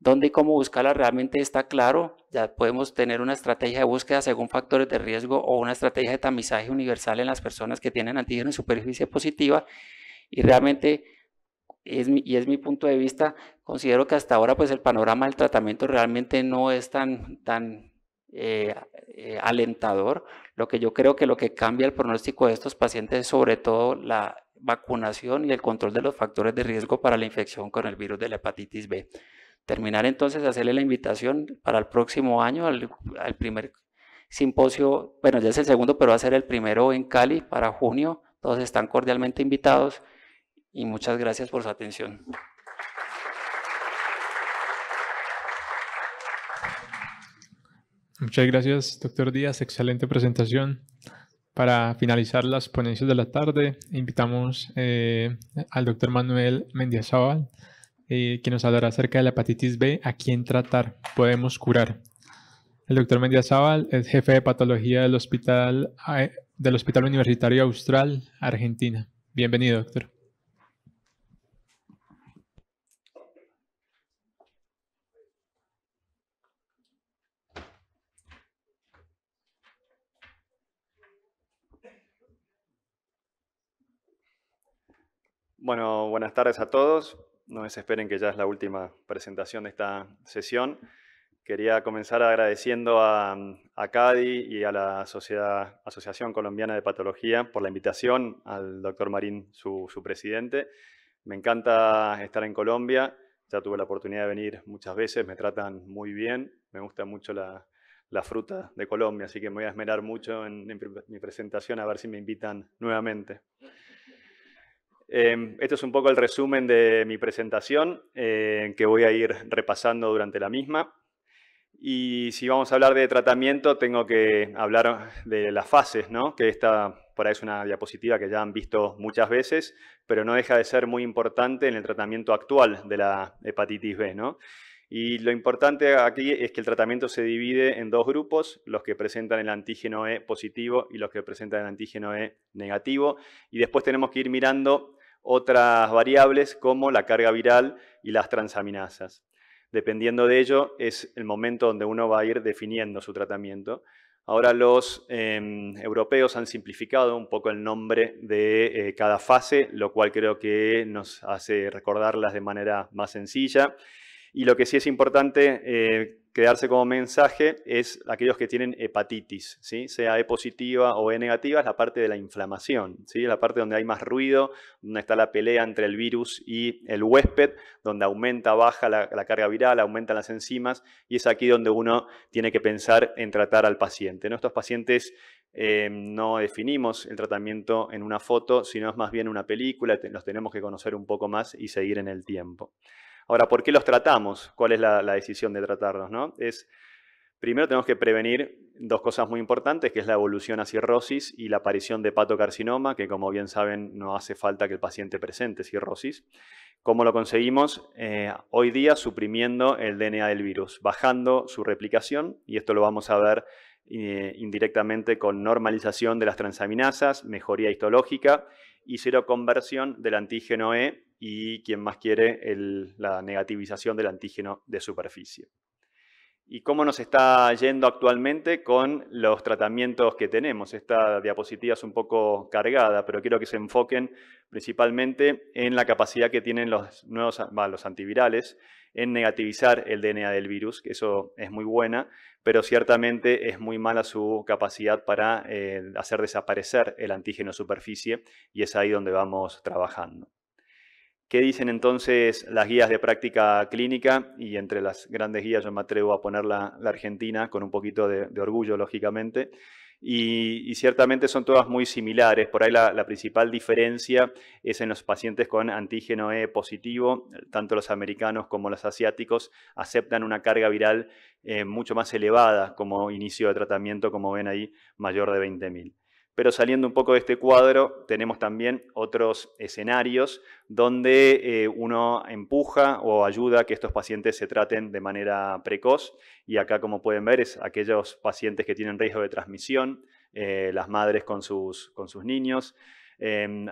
Dónde y cómo buscarla realmente está claro. Ya podemos tener una estrategia de búsqueda según factores de riesgo o una estrategia de tamizaje universal en las personas que tienen antígeno en superficie positiva y realmente es y es mi punto de vista, considero que hasta ahora pues el panorama del tratamiento realmente no es tan, tan eh, eh, alentador. Lo que yo creo que lo que cambia el pronóstico de estos pacientes es sobre todo la vacunación y el control de los factores de riesgo para la infección con el virus de la hepatitis B. Terminar entonces, hacerle la invitación para el próximo año, al, al primer simposio, bueno, ya es el segundo, pero va a ser el primero en Cali para junio. Todos están cordialmente invitados y muchas gracias por su atención. Muchas gracias, doctor Díaz. Excelente presentación. Para finalizar las ponencias de la tarde, invitamos eh, al doctor Manuel Mendiazabal, eh, que nos hablará acerca de la hepatitis B, a quién tratar, podemos curar. El doctor Mendiazabal es jefe de patología del Hospital, eh, del hospital Universitario Austral, Argentina. Bienvenido, doctor. Bueno, buenas tardes a todos. No esperen que ya es la última presentación de esta sesión. Quería comenzar agradeciendo a, a CADI y a la Sociedad, Asociación Colombiana de Patología por la invitación, al doctor Marín, su, presidente. Me encanta estar en Colombia, ya tuve la oportunidad de venir muchas veces, me tratan muy bien, me gusta mucho la, fruta de Colombia, así que me voy a esmerar mucho en mi presentación a ver si me invitan nuevamente. Eh, este es un poco el resumen de mi presentación eh, que voy a ir repasando durante la misma. Y si vamos a hablar de tratamiento, tengo que hablar de las fases, ¿no? que esta por ahí es una diapositiva que ya han visto muchas veces, pero no deja de ser muy importante en el tratamiento actual de la hepatitis B. ¿no? Y lo importante aquí es que el tratamiento se divide en dos grupos, los que presentan el antígeno E positivo y los que presentan el antígeno E negativo. Y después tenemos que ir mirando otras variables como la carga viral y las transaminasas. Dependiendo de ello, es el momento donde uno va a ir definiendo su tratamiento. Ahora los em, europeos han simplificado un poco el nombre de eh, cada fase, lo cual creo que nos hace recordarlas de manera más sencilla. Y lo que sí es importante eh, quedarse como mensaje es aquellos que tienen hepatitis, si sea E positiva o E negativa, es la parte de la inflamación, ¿sí? la parte donde hay más ruido, donde está la pelea entre el virus y el huésped, donde aumenta, baja la, carga viral, aumentan las enzimas, y es aquí donde uno tiene que pensar en tratar al paciente. ¿no? Estos pacientes eh, no definimos el tratamiento en una foto, sino es más bien una película, los tenemos que conocer un poco más y seguir en el tiempo. Ahora, ¿por qué los tratamos? ¿Cuál es la, decisión de tratarlos? Es, primero tenemos que prevenir dos cosas muy importantes, que es la evolución a cirrosis y la aparición de patocarcinoma, que como bien saben no hace falta que el paciente presente cirrosis. ¿Cómo lo conseguimos? Eh, hoy día suprimiendo el DNA del virus, bajando su replicación, y esto lo vamos a ver eh, indirectamente con normalización de las transaminasas, mejoría histológica y cero conversión del antígeno E y quien más quiere la negativización del antígeno de superficie. ¿Y cómo nos está yendo actualmente con los tratamientos que tenemos? Esta diapositiva es un poco cargada, pero quiero que se enfoquen principalmente en la capacidad que tienen los, nuevos, los antivirales en negativizar el DNA del virus, que eso es muy buena, pero ciertamente es muy mala su capacidad para eh, hacer desaparecer el antígeno superficie y es ahí donde vamos trabajando. ¿Qué dicen entonces las guías de práctica clínica? Y entre las grandes guías yo me atrevo a poner la, Argentina, con un poquito de, orgullo, lógicamente. Y, ciertamente son todas muy similares. Por ahí la, principal diferencia es en los pacientes con antígeno E positivo, tanto los americanos como los asiáticos aceptan una carga viral eh, mucho más elevada como inicio de tratamiento, como ven ahí, mayor de 20.000. Pero saliendo un poco de este cuadro, tenemos también otros escenarios donde eh, uno empuja o ayuda a que estos pacientes se traten de manera precoz. Y acá, como pueden ver, es aquellos pacientes que tienen riesgo de transmisión, eh, las madres con sus niños,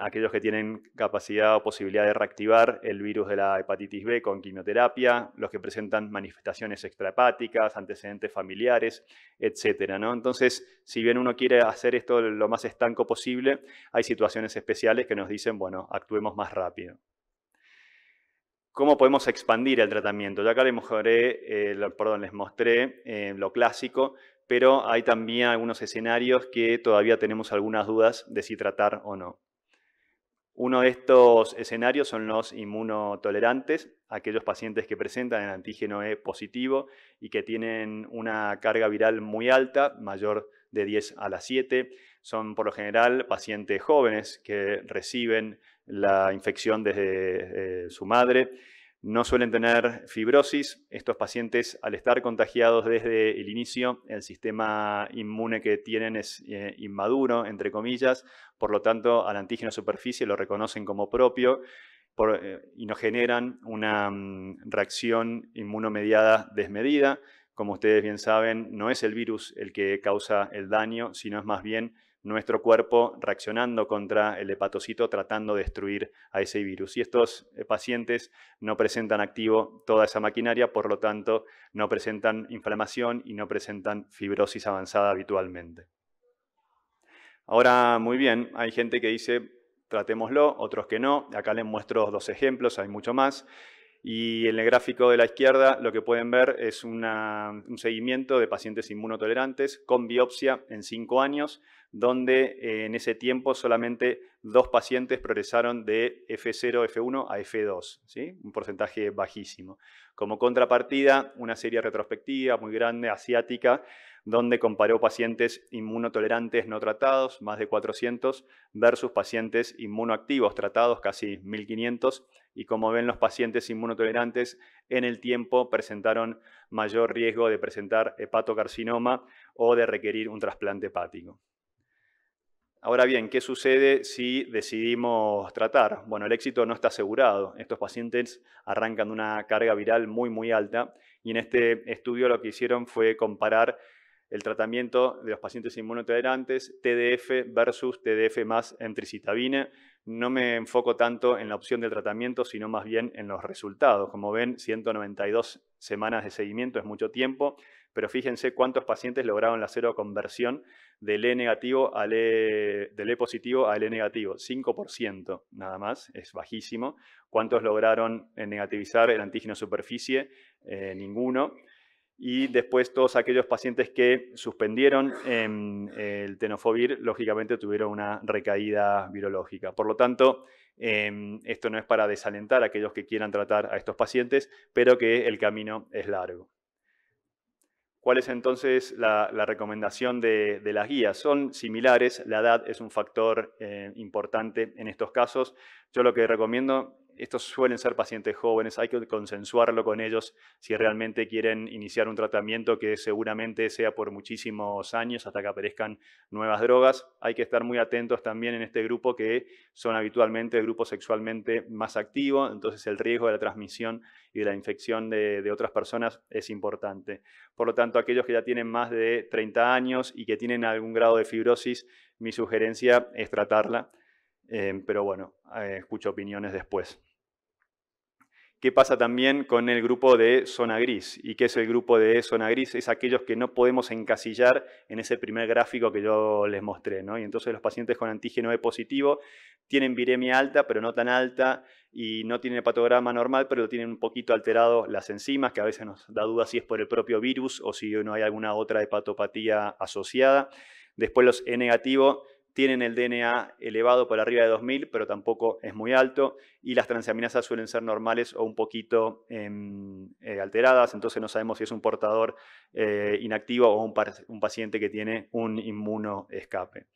aquellos que tienen capacidad o posibilidad de reactivar el virus de la hepatitis B con quimioterapia, los que presentan manifestaciones extrahepáticas, antecedentes familiares, etc. Entonces, si bien uno quiere hacer esto lo más estanco posible, hay situaciones especiales que nos dicen, bueno, actuemos más rápido. ¿Cómo podemos expandir el tratamiento? Ya acá les mostré, eh, perdón, les mostré eh, lo clásico, pero hay también algunos escenarios que todavía tenemos algunas dudas de si tratar o no. Uno de estos escenarios son los inmunotolerantes, aquellos pacientes que presentan el antígeno E positivo y que tienen una carga viral muy alta, mayor de 10 a la 7. Son por lo general pacientes jóvenes que reciben la infección desde eh, su madre no suelen tener fibrosis. Estos pacientes, al estar contagiados desde el inicio, el sistema inmune que tienen es eh, inmaduro, entre comillas, por lo tanto, al antígeno superficie lo reconocen como propio eh, y no generan una mm, reacción inmunomediada desmedida. Como ustedes bien saben, no es el virus el que causa el daño, sino es más bien nuestro cuerpo reaccionando contra el hepatocito, tratando de destruir a ese virus. Y estos eh, pacientes no presentan activo toda esa maquinaria, por lo tanto, no presentan inflamación y no presentan fibrosis avanzada habitualmente. Ahora, muy bien, hay gente que dice, tratémoslo, otros que no. Acá les muestro dos ejemplos, hay mucho más. Y en el gráfico de la izquierda lo que pueden ver es un seguimiento de pacientes inmunotolerantes con biopsia en cinco años donde eh, en ese tiempo solamente dos pacientes progresaron de F0, F1 a F2, un porcentaje bajísimo. Como contrapartida, una serie retrospectiva muy grande, asiática, donde comparó pacientes inmunotolerantes no tratados, más de 400, versus pacientes inmunoactivos tratados, casi 1500, y como ven los pacientes inmunotolerantes en el tiempo presentaron mayor riesgo de presentar hepatocarcinoma o de requerir un trasplante hepático. Ahora bien, ¿qué sucede si decidimos tratar? Bueno, el éxito no está asegurado. Estos pacientes arrancan de una carga viral muy, muy alta y en este estudio lo que hicieron fue comparar el tratamiento de los pacientes inmunotolerantes, TDF versus TDF más emtricitabine. No me enfoco tanto en la opción del tratamiento, sino más bien en los resultados. Como ven, 192 semanas de seguimiento es mucho tiempo, pero fíjense cuántos pacientes lograron la cero conversión del E negativo al e, e positivo al E negativo, 5% nada más, es bajísimo. ¿Cuántos lograron eh, negativizar el antígeno superficie? Eh, ninguno. Y después todos aquellos pacientes que suspendieron em, el tenofovir, lógicamente tuvieron una recaída virológica. Por lo tanto, em, esto no es para desalentar a aquellos que quieran tratar a estos pacientes, pero que el camino es largo. ¿Cuál es entonces la, recomendación de, las guías? Son similares, la edad es un factor eh, importante en estos casos. Yo lo que recomiendo estos suelen ser pacientes jóvenes, hay que consensuarlo con ellos si realmente quieren iniciar un tratamiento que seguramente sea por muchísimos años hasta que aparezcan nuevas drogas. Hay que estar muy atentos también en este grupo que son habitualmente el grupo sexualmente más activo, entonces el riesgo de la transmisión y de la infección de, otras personas es importante. Por lo tanto, aquellos que ya tienen más de 30 años y que tienen algún grado de fibrosis, mi sugerencia es tratarla. Eh, pero bueno, eh, escucho opiniones después. ¿Qué pasa también con el grupo de zona gris? ¿Y qué es el grupo de zona gris? Es aquellos que no podemos encasillar en ese primer gráfico que yo les mostré. Y entonces los pacientes con antígeno E positivo tienen viremia alta, pero no tan alta, y no tienen hepatograma normal, pero tienen un poquito alterado las enzimas, que a veces nos da duda si es por el propio virus o si no hay alguna otra hepatopatía asociada. Después los E negativo tienen el DNA elevado por arriba de 2000, pero tampoco es muy alto, y las transaminasas suelen ser normales o un poquito em, eh, alteradas, entonces no sabemos si es un portador eh, inactivo o un, paciente que tiene un escape.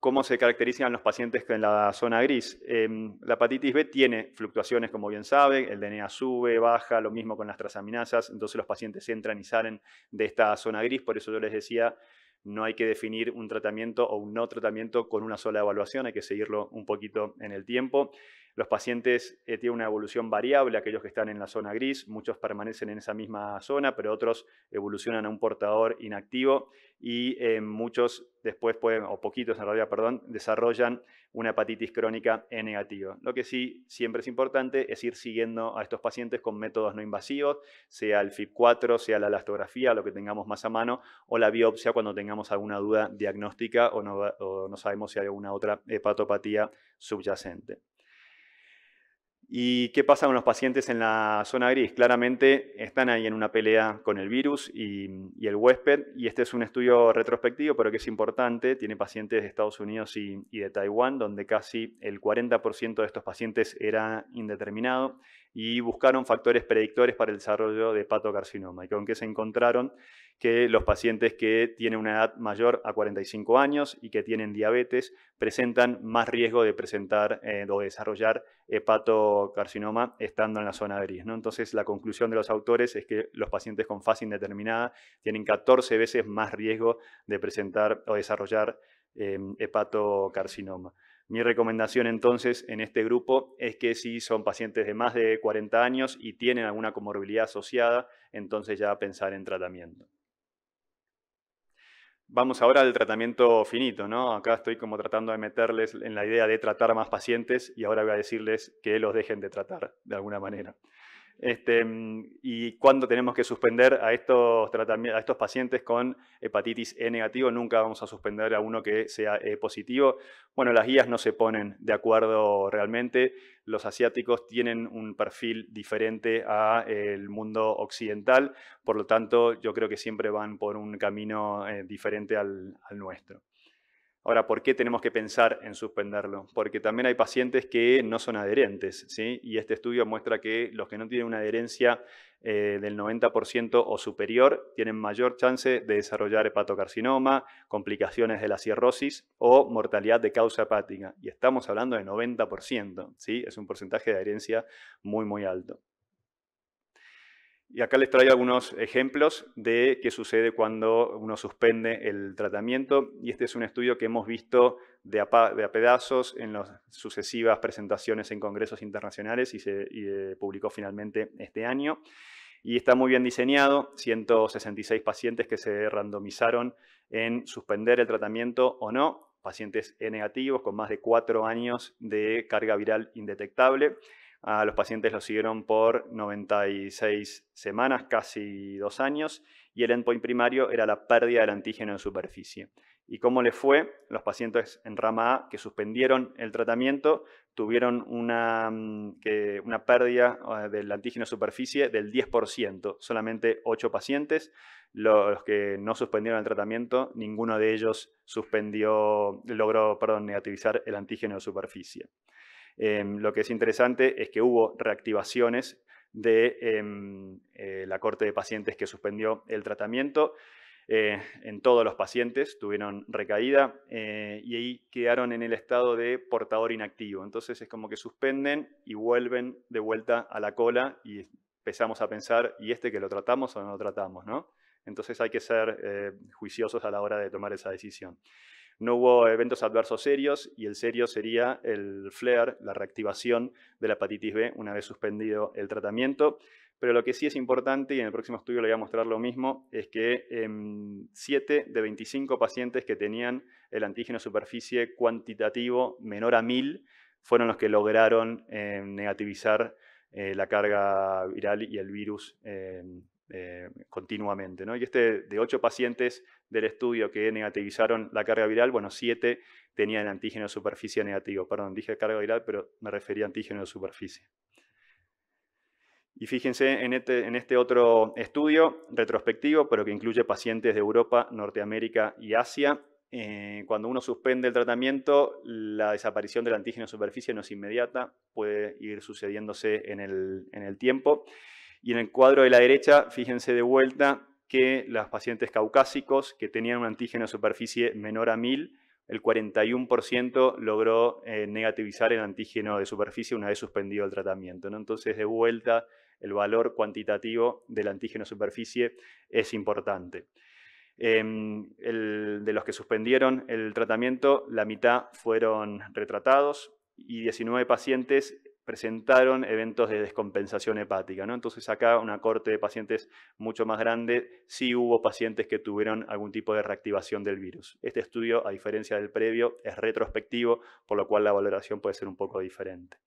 ¿Cómo se caracterizan los pacientes en la zona gris? Em, la hepatitis B tiene fluctuaciones, como bien sabe, el DNA sube, baja, lo mismo con las transaminasas, entonces los pacientes entran y salen de esta zona gris, por eso yo les decía no hay que definir un tratamiento o un no tratamiento con una sola evaluación, hay que seguirlo un poquito en el tiempo. Los pacientes eh, tienen una evolución variable, aquellos que están en la zona gris, muchos permanecen en esa misma zona, pero otros evolucionan a un portador inactivo y eh, muchos después pueden, o poquitos en realidad, perdón, desarrollan una hepatitis crónica E negativa. Lo que sí siempre es importante es ir siguiendo a estos pacientes con métodos no invasivos, sea el FIP4, sea la elastografía, lo que tengamos más a mano, o la biopsia cuando tengamos alguna duda diagnóstica o no sabemos si hay alguna otra hepatopatía subyacente. ¿Y qué pasa con los pacientes en la zona gris? Claramente están ahí en una pelea con el virus y, el huésped, y este es un estudio retrospectivo, pero que es importante, tiene pacientes de Estados Unidos y, de Taiwán, donde casi el 40% de estos pacientes era indeterminado, y buscaron factores predictores para el desarrollo de patocarcinoma, y con qué se encontraron que los pacientes que tienen una edad mayor a 45 años y que tienen diabetes presentan más riesgo de presentar eh, o desarrollar hepatocarcinoma estando en la zona gris. ¿no? Entonces, la conclusión de los autores es que los pacientes con fase indeterminada tienen 14 veces más riesgo de presentar o desarrollar eh, hepatocarcinoma. Mi recomendación entonces en este grupo es que si son pacientes de más de 40 años y tienen alguna comorbilidad asociada, entonces ya pensar en tratamiento. Vamos ahora al tratamiento finito, ¿no? Acá estoy como tratando de meterles en la idea de tratar más pacientes y ahora voy a decirles que los dejen de tratar de alguna manera. Este, y cuándo tenemos que suspender a estos, a estos pacientes con hepatitis E negativo, nunca vamos a suspender a uno que sea E positivo. Bueno, las guías no se ponen de acuerdo realmente. Los asiáticos tienen un perfil diferente al mundo occidental, por lo tanto yo creo que siempre van por un camino eh, diferente al nuestro. Ahora, ¿por qué tenemos que pensar en suspenderlo? Porque también hay pacientes que no son adherentes, Y este estudio muestra que los que no tienen una adherencia eh, del 90% o superior tienen mayor chance de desarrollar hepatocarcinoma, complicaciones de la cirrosis o mortalidad de causa hepática. Y estamos hablando de 90%, ¿sí? Es un porcentaje de adherencia muy, muy alto. Y acá les traigo algunos ejemplos de qué sucede cuando uno suspende el tratamiento. Y este es un estudio que hemos visto de a, pedazos en las sucesivas presentaciones en congresos internacionales y se eh, publicó finalmente este año. Y está muy bien diseñado, 166 pacientes que se randomizaron en suspender el tratamiento o no, pacientes e negativos con más de cuatro años de carga viral indetectable. Ah, los pacientes los siguieron por 96 semanas, casi dos años, y el endpoint primario era la pérdida del antígeno en superficie. ¿Y cómo le fue? Los pacientes en rama A que suspendieron el tratamiento tuvieron una, mm, una pérdida ah, del antígeno de superficie del 10%, solamente 8 pacientes. Los que no suspendieron el tratamiento, ninguno de ellos suspendió, logró negativizar el antígeno de superficie. Em, lo que es interesante es que hubo reactivaciones de em, eh, la corte de pacientes que suspendió el tratamiento. Eh, en todos los pacientes tuvieron recaída eh, y ahí quedaron en el estado de portador inactivo. Entonces es como que suspenden y vuelven de vuelta a la cola y empezamos a pensar, ¿y este que lo tratamos o no lo tratamos? Entonces hay que ser juiciosos a la hora de tomar esa decisión. No hubo eventos adversos serios y el serio sería el flare, la reactivación de la hepatitis B una vez suspendido el tratamiento. Pero lo que sí es importante, y en el próximo estudio le voy a mostrar lo mismo, es que 7 em, de 25 pacientes que tenían el antígeno superficie cuantitativo menor a 1000 fueron los que lograron em, negativizar eh, la carga viral y el virus em, eh, continuamente. Y este de ocho pacientes del estudio que negativizaron la carga viral, bueno, siete tenían antígeno de superficie negativo. Perdón, dije carga viral, pero me refería a antígeno de superficie. Y fíjense en este, este otro estudio retrospectivo, pero que incluye pacientes de Europa, Norteamérica y Asia. Eh, cuando uno suspende el tratamiento, la desaparición del antígeno de superficie no es inmediata, puede ir sucediéndose en el tiempo. Y en el cuadro de la derecha, fíjense de vuelta que los pacientes caucásicos que tenían un antígeno de superficie menor a 1000, el 41% logró eh, negativizar el antígeno de superficie una vez suspendido el tratamiento. Entonces, de vuelta, el valor cuantitativo del antígeno de superficie es importante. Em, de los que suspendieron el tratamiento, la mitad fueron retratados y 19 pacientes presentaron eventos de descompensación hepática. ¿no? Entonces acá una corte de pacientes mucho más grande, sí hubo pacientes que tuvieron algún tipo de reactivación del virus. Este estudio, a diferencia del previo, es retrospectivo, por lo cual la valoración puede ser un poco diferente.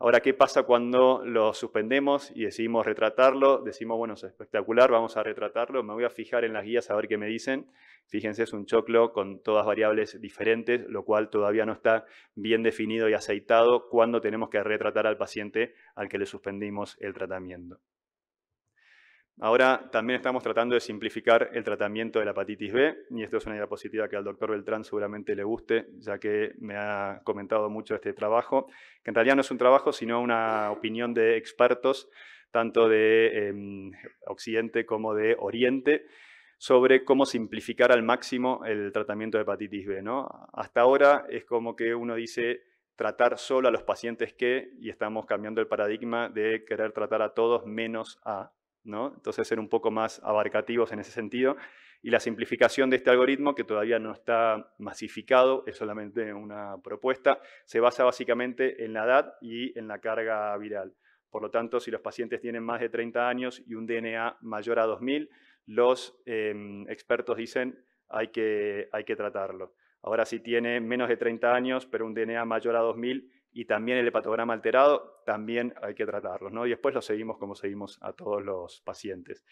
Ahora, ¿qué pasa cuando lo suspendemos y decidimos retratarlo? Decimos, bueno, es espectacular, vamos a retratarlo, me voy a fijar en las guías a ver qué me dicen. Fíjense, es un choclo con todas variables diferentes, lo cual todavía no está bien definido y aceitado cuando tenemos que retratar al paciente al que le suspendimos el tratamiento. Ahora también estamos tratando de simplificar el tratamiento de la hepatitis B, y esto es una diapositiva que al doctor Beltrán seguramente le guste, ya que me ha comentado mucho este trabajo, que en realidad no es un trabajo, sino una opinión de expertos, tanto de em, Occidente como de Oriente, sobre cómo simplificar al máximo el tratamiento de hepatitis B. ¿no? Hasta ahora es como que uno dice tratar solo a los pacientes que, y estamos cambiando el paradigma de querer tratar a todos menos a, entonces ser un poco más abarcativos en ese sentido. Y la simplificación de este algoritmo, que todavía no está masificado, es solamente una propuesta, se basa básicamente en la edad y en la carga viral. Por lo tanto, si los pacientes tienen más de 30 años y un DNA mayor a 2000, los em, expertos dicen que, hay que tratarlo. Ahora, si tiene menos de 30 años, pero un DNA mayor a 2000, y también el hepatograma alterado, también hay que tratarlos, ¿no? Y después lo seguimos como seguimos a todos los pacientes.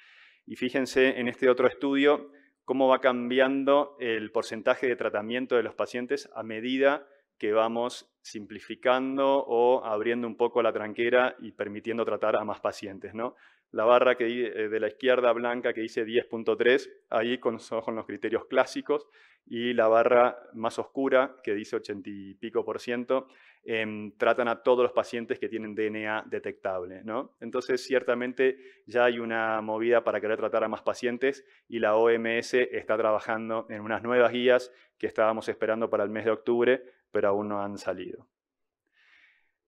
Y fíjense en este otro estudio cómo va cambiando el porcentaje de tratamiento de los pacientes a medida que vamos simplificando o abriendo un poco la tranquera y permitiendo tratar a más pacientes, ¿no? la barra eh, de la izquierda blanca que dice 10.3, ahí con, los criterios clásicos, y la barra más oscura que dice 80 y pico por ciento, em, tratan a todos los pacientes que tienen DNA detectable. ¿no? Entonces, ciertamente ya hay una movida para querer tratar a más pacientes y la OMS está trabajando en unas nuevas guías que estábamos esperando para el mes de octubre, pero aún no han salido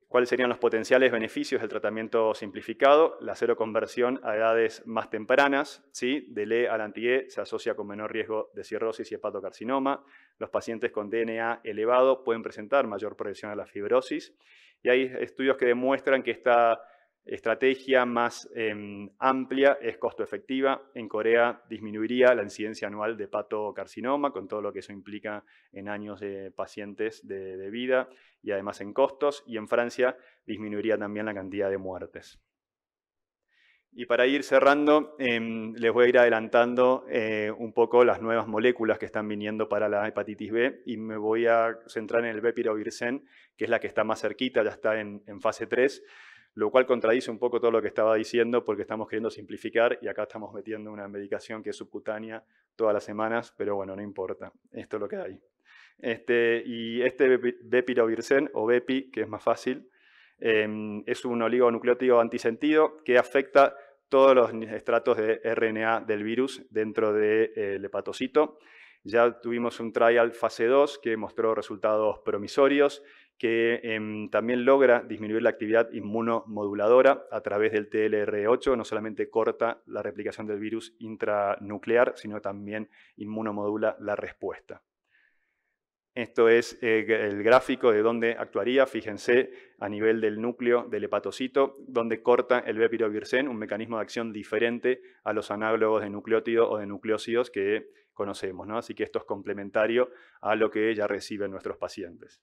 cuáles serían los potenciales beneficios del tratamiento simplificado, la cero conversión a edades más tempranas, ¿sí? del E al anti-E se asocia con menor riesgo de cirrosis y hepatocarcinoma, los pacientes con DNA elevado pueden presentar mayor progresión a la fibrosis, y hay estudios que demuestran que esta estrategia más em, amplia es costo efectiva. En Corea disminuiría la incidencia anual de patocarcinoma, con todo lo que eso implica en años de pacientes de, vida y además en costos. Y en Francia disminuiría también la cantidad de muertes. Y para ir cerrando, em, les voy a ir adelantando eh, un poco las nuevas moléculas que están viniendo para la hepatitis B y me voy a centrar en el bepirovirsen, que es la que está más cerquita, ya está en, en fase 3 lo cual contradice un poco todo lo que estaba diciendo porque estamos queriendo simplificar y acá estamos metiendo una medicación que es subcutánea todas las semanas, pero bueno, no importa, esto es lo que hay. Este, y este bepirovirsen o bepi, que es más fácil, em, es un oligonucleótido antisentido que afecta todos los estratos de RNA del virus dentro del eh, hepatocito. Ya tuvimos un trial fase 2 que mostró resultados promisorios que em, también logra disminuir la actividad inmunomoduladora a través del TLR8. No solamente corta la replicación del virus intranuclear, sino también inmunomodula la respuesta. Esto es eh, el gráfico de dónde actuaría, fíjense, a nivel del núcleo del hepatocito, donde corta el bepirovirsen, un mecanismo de acción diferente a los análogos de nucleótidos o de nucleócidos que conocemos. Así que esto es complementario a lo que ya reciben nuestros pacientes.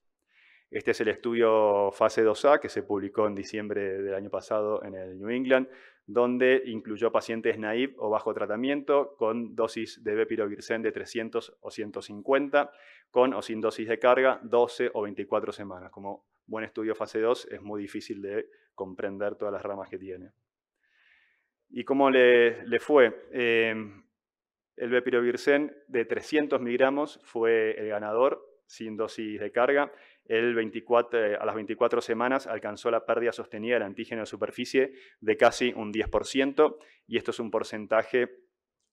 Este es el estudio fase 2A que se publicó en diciembre del año pasado en el New England, donde incluyó pacientes naive o bajo tratamiento con dosis de Bepirovirsen de 300 o 150, con o sin dosis de carga 12 o 24 semanas. Como buen estudio fase 2 es muy difícil de comprender todas las ramas que tiene. ¿Y cómo le, fue? Em, el Bepirovirsen de 300 miligramos fue el ganador sin dosis de carga 24, eh, a las 24 semanas alcanzó la pérdida sostenida del antígeno de superficie de casi un 10%, y esto es un porcentaje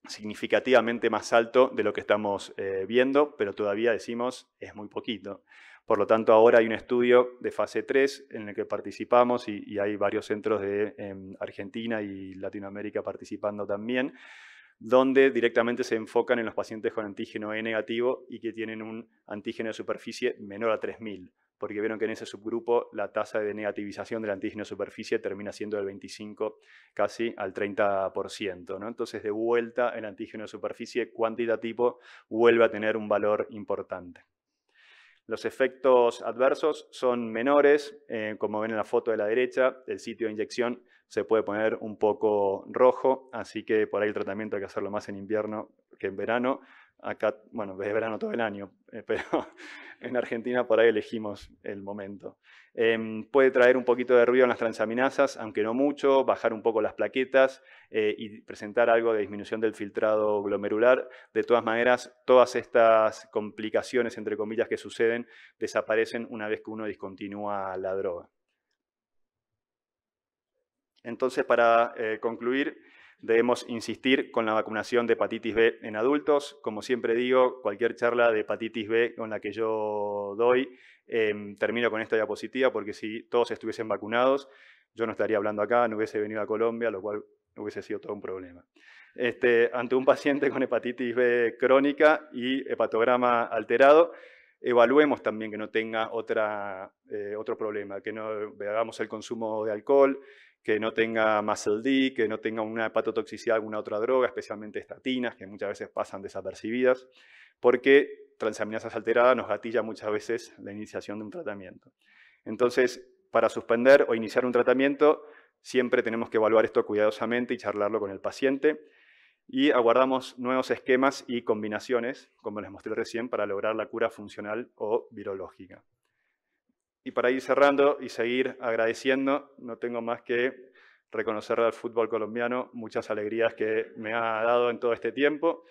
significativamente más alto de lo que estamos eh, viendo, pero todavía decimos es muy poquito. Por lo tanto, ahora hay un estudio de fase 3 en el que participamos y, hay varios centros de em, Argentina y Latinoamérica participando también, donde directamente se enfocan en los pacientes con antígeno E negativo y que tienen un antígeno de superficie menor a 3000, porque vieron que en ese subgrupo la tasa de negativización del antígeno de superficie termina siendo del 25 casi al 30%. ¿no? Entonces, de vuelta, el antígeno de superficie cuantitativo vuelve a tener un valor importante. Los efectos adversos son menores, eh, como ven en la foto de la derecha, el sitio de inyección se puede poner un poco rojo, así que por ahí el tratamiento hay que hacerlo más en invierno que en verano. Acá, bueno, es verano todo el año, eh, <laughs> pero en Argentina por ahí elegimos el momento. Em, puede traer un poquito de ruido en las transaminasas, aunque no mucho, bajar un poco las plaquetas eh, y presentar algo de disminución del filtrado glomerular. De todas maneras, todas estas complicaciones, entre comillas, que suceden, desaparecen una vez que uno discontinúa la droga. Entonces, para eh, concluir, debemos insistir con la vacunación de hepatitis B en adultos. Como siempre digo, cualquier charla de hepatitis B con la que yo doy, em, termino con esta diapositiva porque si todos estuviesen vacunados, yo no estaría hablando acá, no hubiese venido a Colombia, lo cual hubiese sido todo un problema. Este, ante un paciente con hepatitis B crónica y hepatograma alterado, evaluemos también que no tenga otra, eh, otro problema, que no veamos el consumo de alcohol, que no tenga muscle D, que no tenga una hepatotoxicidad alguna otra droga, especialmente estatinas, que muchas veces pasan desapercibidas, porque transaminasas alteradas nos gatilla muchas veces la iniciación de un tratamiento. Entonces, para suspender o iniciar un tratamiento, siempre tenemos que evaluar esto cuidadosamente y charlarlo con el paciente. Y aguardamos nuevos esquemas y combinaciones, como les mostré recién, para lograr la cura funcional o virológica. Y para ir cerrando y seguir agradeciendo, no tengo más que reconocerle al fútbol colombiano muchas alegrías que me ha dado en todo este tiempo.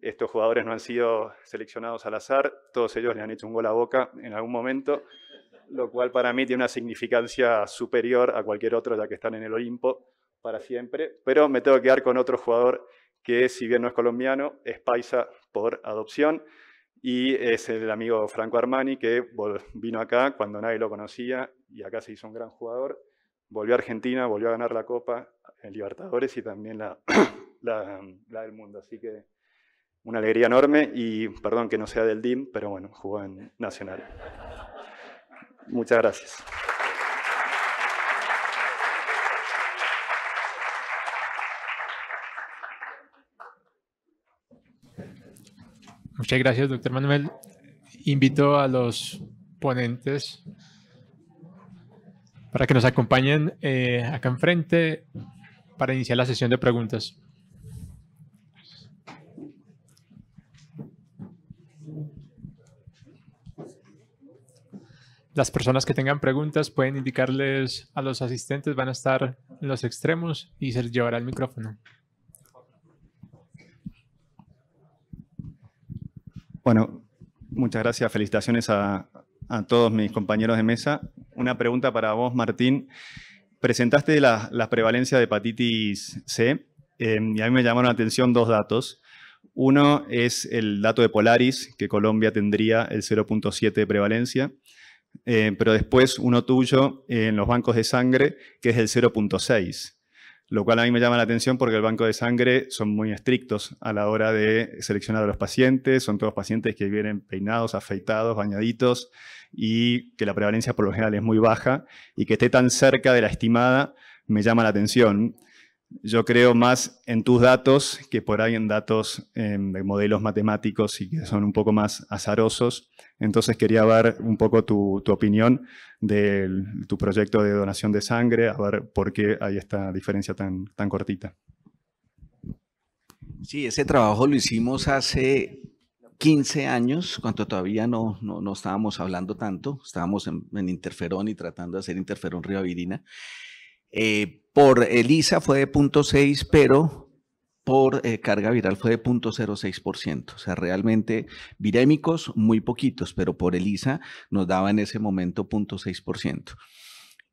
Estos jugadores no han sido seleccionados al azar, todos ellos le han hecho un gol a boca en algún momento, lo cual para mí tiene una significancia superior a cualquier otro, ya que están en el Olimpo para siempre. Pero me tengo que quedar con otro jugador que, si bien no es colombiano, es paisa por adopción y es el amigo Franco Armani que vino acá cuando nadie lo conocía y acá se hizo un gran jugador. Volvió a Argentina, volvió a ganar la Copa, en Libertadores y también la, <coughs> la, del mundo. Así que una alegría enorme y perdón que no sea del DIM, pero bueno, jugó en Nacional. Muchas gracias. Muchas gracias, doctor Manuel. Invito a los ponentes para que nos acompañen eh, acá enfrente para iniciar la sesión de preguntas. Las personas que tengan preguntas pueden indicarles a los asistentes, van a estar en los extremos y se llevará el micrófono. Bueno, muchas gracias. Felicitaciones a, todos mis compañeros de mesa. Una pregunta para vos, Martín. Presentaste las prevalencias de hepatitis C em, y a mí me llamaron la atención dos datos. Uno es el dato de Polaris, que Colombia tendría el 0.7 de prevalencia, eh, pero después uno tuyo en los bancos de sangre, que es el 0.6 lo cual a mí me llama la atención porque el banco de sangre son muy estrictos a la hora de seleccionar a los pacientes, son todos pacientes que vienen peinados, afeitados, bañaditos y que la prevalencia por lo general es muy baja y que esté tan cerca de la estimada me llama la atención. Yo creo más en tus datos que por ahí en datos em, de modelos matemáticos y que son un poco más azarosos. Entonces quería ver un poco tu, opinión de tu proyecto de donación de sangre, a ver por qué hay esta diferencia tan, tan cortita. Sí, ese trabajo lo hicimos hace 15 años, cuando todavía no, no, no estábamos hablando tanto, estábamos en, interferón y tratando de hacer interferón ribavirina. Eh, por ELISA fue de 0.6, pero por eh, carga viral fue de 0.06%. O sea, realmente virémicos muy poquitos, pero por ELISA nos daba en ese momento 0.6%.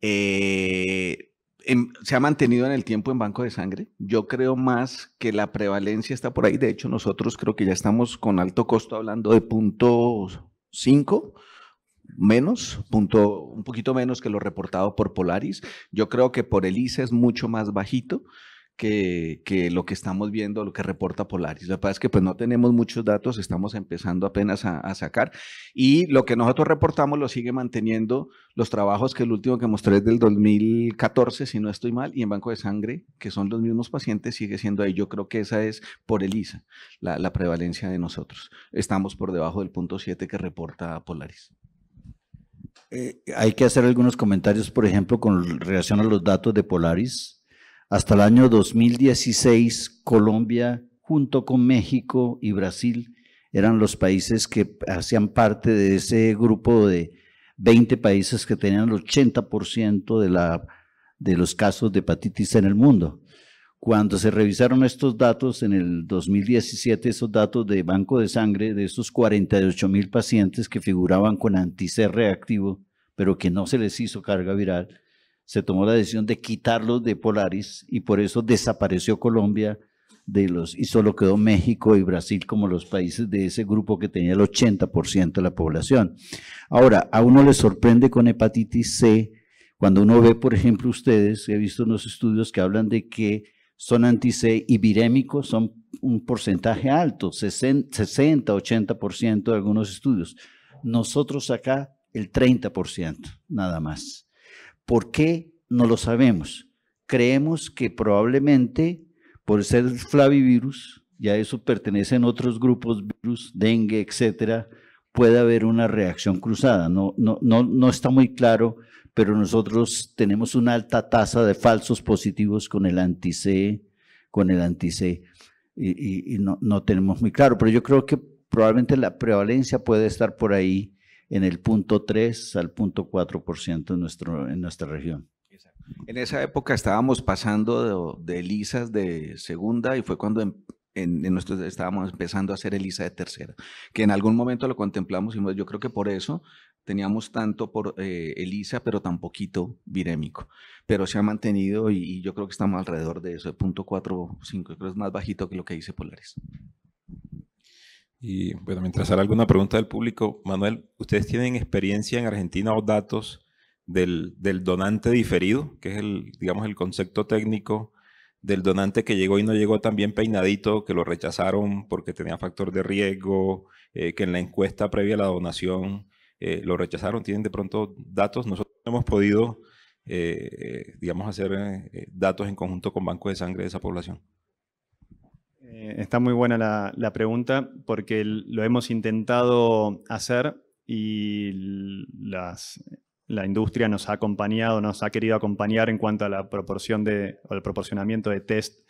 Eh, se ha mantenido en el tiempo en banco de sangre. Yo creo más que la prevalencia está por ahí. De hecho, nosotros creo que ya estamos con alto costo hablando de 0.5% menos, punto, un poquito menos que lo reportado por Polaris. Yo creo que por ELISA e es mucho más bajito. Que, que, lo que estamos viendo, lo que reporta Polaris. La verdad es que pues no tenemos muchos datos, estamos empezando apenas a, sacar y lo que nosotros reportamos lo sigue manteniendo los trabajos que el último que mostré es del 2014, si no estoy mal, y en Banco de Sangre, que son los mismos pacientes, sigue siendo ahí. Yo creo que esa es por ELISA, e, la, la prevalencia de nosotros. Estamos por debajo del punto 7 que reporta Polaris. Eh, hay que hacer algunos comentarios, por ejemplo, con relación a los datos de Polaris. Hasta el año 2016, Colombia, junto con México y Brasil, eran los países que hacían parte de ese grupo de 20 países que tenían el 80% de los casos de hepatitis en el mundo. Cuando se revisaron estos datos en el 2017, esos datos de banco de sangre de esos 48 mil pacientes que figuraban con anticer reactivo, pero que no se les hizo carga viral, se tomó la decisión de quitarlos de Polaris y por eso desapareció Colombia de los y solo quedó México y Brasil como los países de ese grupo que tenía el 80% de la población. Ahora, a uno le sorprende con hepatitis C cuando uno ve, por ejemplo, ustedes, he visto unos estudios que hablan de que son anti y virémicos son un porcentaje alto, 60-80% de algunos estudios. Nosotros acá el 30% nada más. ¿Por qué? No lo sabemos. Creemos que probablemente por ser flavivirus, ya eso pertenecen otros grupos, virus, dengue, etcétera, puede haber una reacción cruzada. No, no, no, no está muy claro pero nosotros tenemos una alta tasa de falsos positivos con el anti-C, con el anti y, no, no, tenemos muy claro, pero yo creo que probablemente la prevalencia puede estar por ahí en el punto 3 al punto 4% en, nuestro, en nuestra región. En esa época estábamos pasando de, de ELISAs de segunda y fue cuando em, en, en, estábamos empezando a hacer ELISA de tercera, que en algún momento lo contemplamos y yo creo que por eso teníamos tanto por eh, ELISA, pero tan poquito virémico. Pero se ha mantenido y, yo creo que estamos alrededor de eso, de 0.45, creo que es más bajito que lo que dice Polares. Y bueno, mientras hará alguna pregunta del público, Manuel, ¿ustedes tienen experiencia en Argentina o datos del, del, donante diferido, que es el, digamos, el concepto técnico del donante que llegó y no llegó tan bien peinadito, que lo rechazaron porque tenía factor de riesgo, eh, que en la encuesta previa a la donación eh, lo rechazaron, tienen de pronto datos. Nosotros hemos podido, eh, eh, digamos, hacer datos en conjunto con banco de sangre de esa población. está muy buena la, pregunta porque lo hemos intentado hacer y la industria nos ha acompañado, nos ha querido acompañar en cuanto a la proporción de, el proporcionamiento de test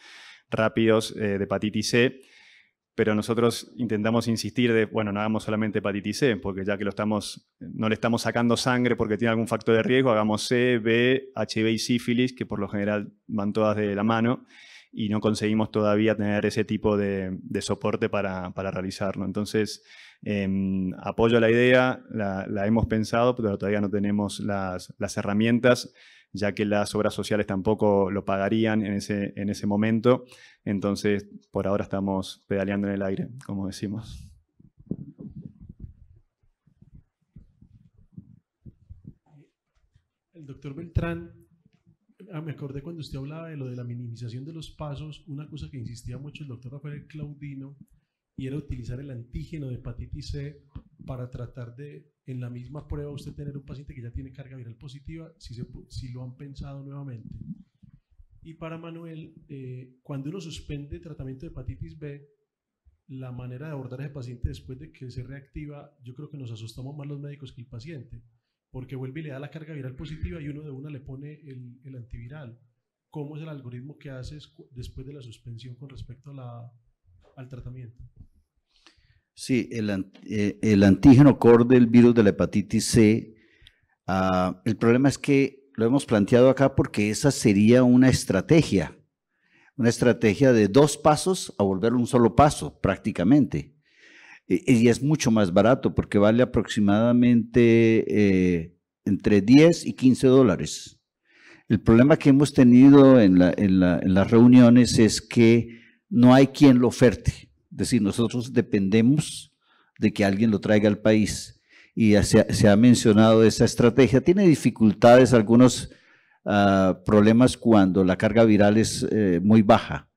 rápidos de hepatitis C pero nosotros intentamos insistir de, bueno, no hagamos solamente hepatitis C, porque ya que lo estamos, no le estamos sacando sangre porque tiene algún factor de riesgo, hagamos C, B, HIV y sífilis, que por lo general van todas de la mano, y no conseguimos todavía tener ese tipo de, soporte para, realizarlo. Entonces, eh, apoyo la idea, la, hemos pensado, pero todavía no tenemos las herramientas ya que las obras sociales tampoco lo pagarían en ese, en ese momento. Entonces, por ahora estamos pedaleando en el aire, como decimos. El doctor Beltrán, ah, me acordé cuando usted hablaba de lo de la minimización de los pasos, una cosa que insistía mucho el doctor Rafael Claudino, y era utilizar el antígeno de hepatitis C para tratar de en la misma prueba usted tener un paciente que ya tiene carga viral positiva, si, si lo han pensado nuevamente. Y para Manuel, eh, cuando uno suspende tratamiento de hepatitis B, la manera de abordar a ese paciente después de que se reactiva, yo creo que nos asustamos más los médicos que el paciente, porque vuelve y le da la carga viral positiva y uno de una le pone el, antiviral. ¿Cómo es el algoritmo que haces después de la suspensión con respecto a al tratamiento? Sí, eh, el, antígeno core del virus de la hepatitis C, ah, el problema es que lo hemos planteado acá porque esa sería una estrategia, una estrategia de dos pasos a volverlo un solo paso prácticamente. E, y, es mucho más barato porque vale aproximadamente eh, entre 10 y 15 dólares. El problema que hemos tenido en las reuniones es que no hay quien lo oferte decir, nosotros dependemos de que alguien lo traiga al país. Y se ha, mencionado esa estrategia. Tiene dificultades, algunos ah, problemas cuando la carga viral es eh, muy baja,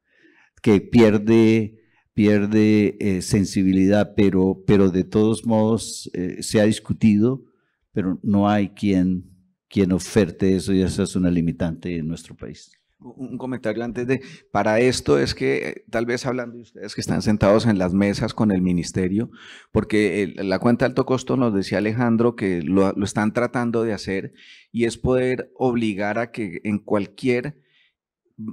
que pierde, pierde eh, sensibilidad, pero, de todos modos eh, se ha discutido, pero no hay quien, quien oferte eso y esa es una limitante en nuestro país. Un comentario antes de, para esto es que eh, tal vez hablando de ustedes que están sentados en las mesas con el ministerio, porque eh, la cuenta de alto costo nos decía Alejandro que lo, están tratando de hacer y es poder obligar a que en cualquier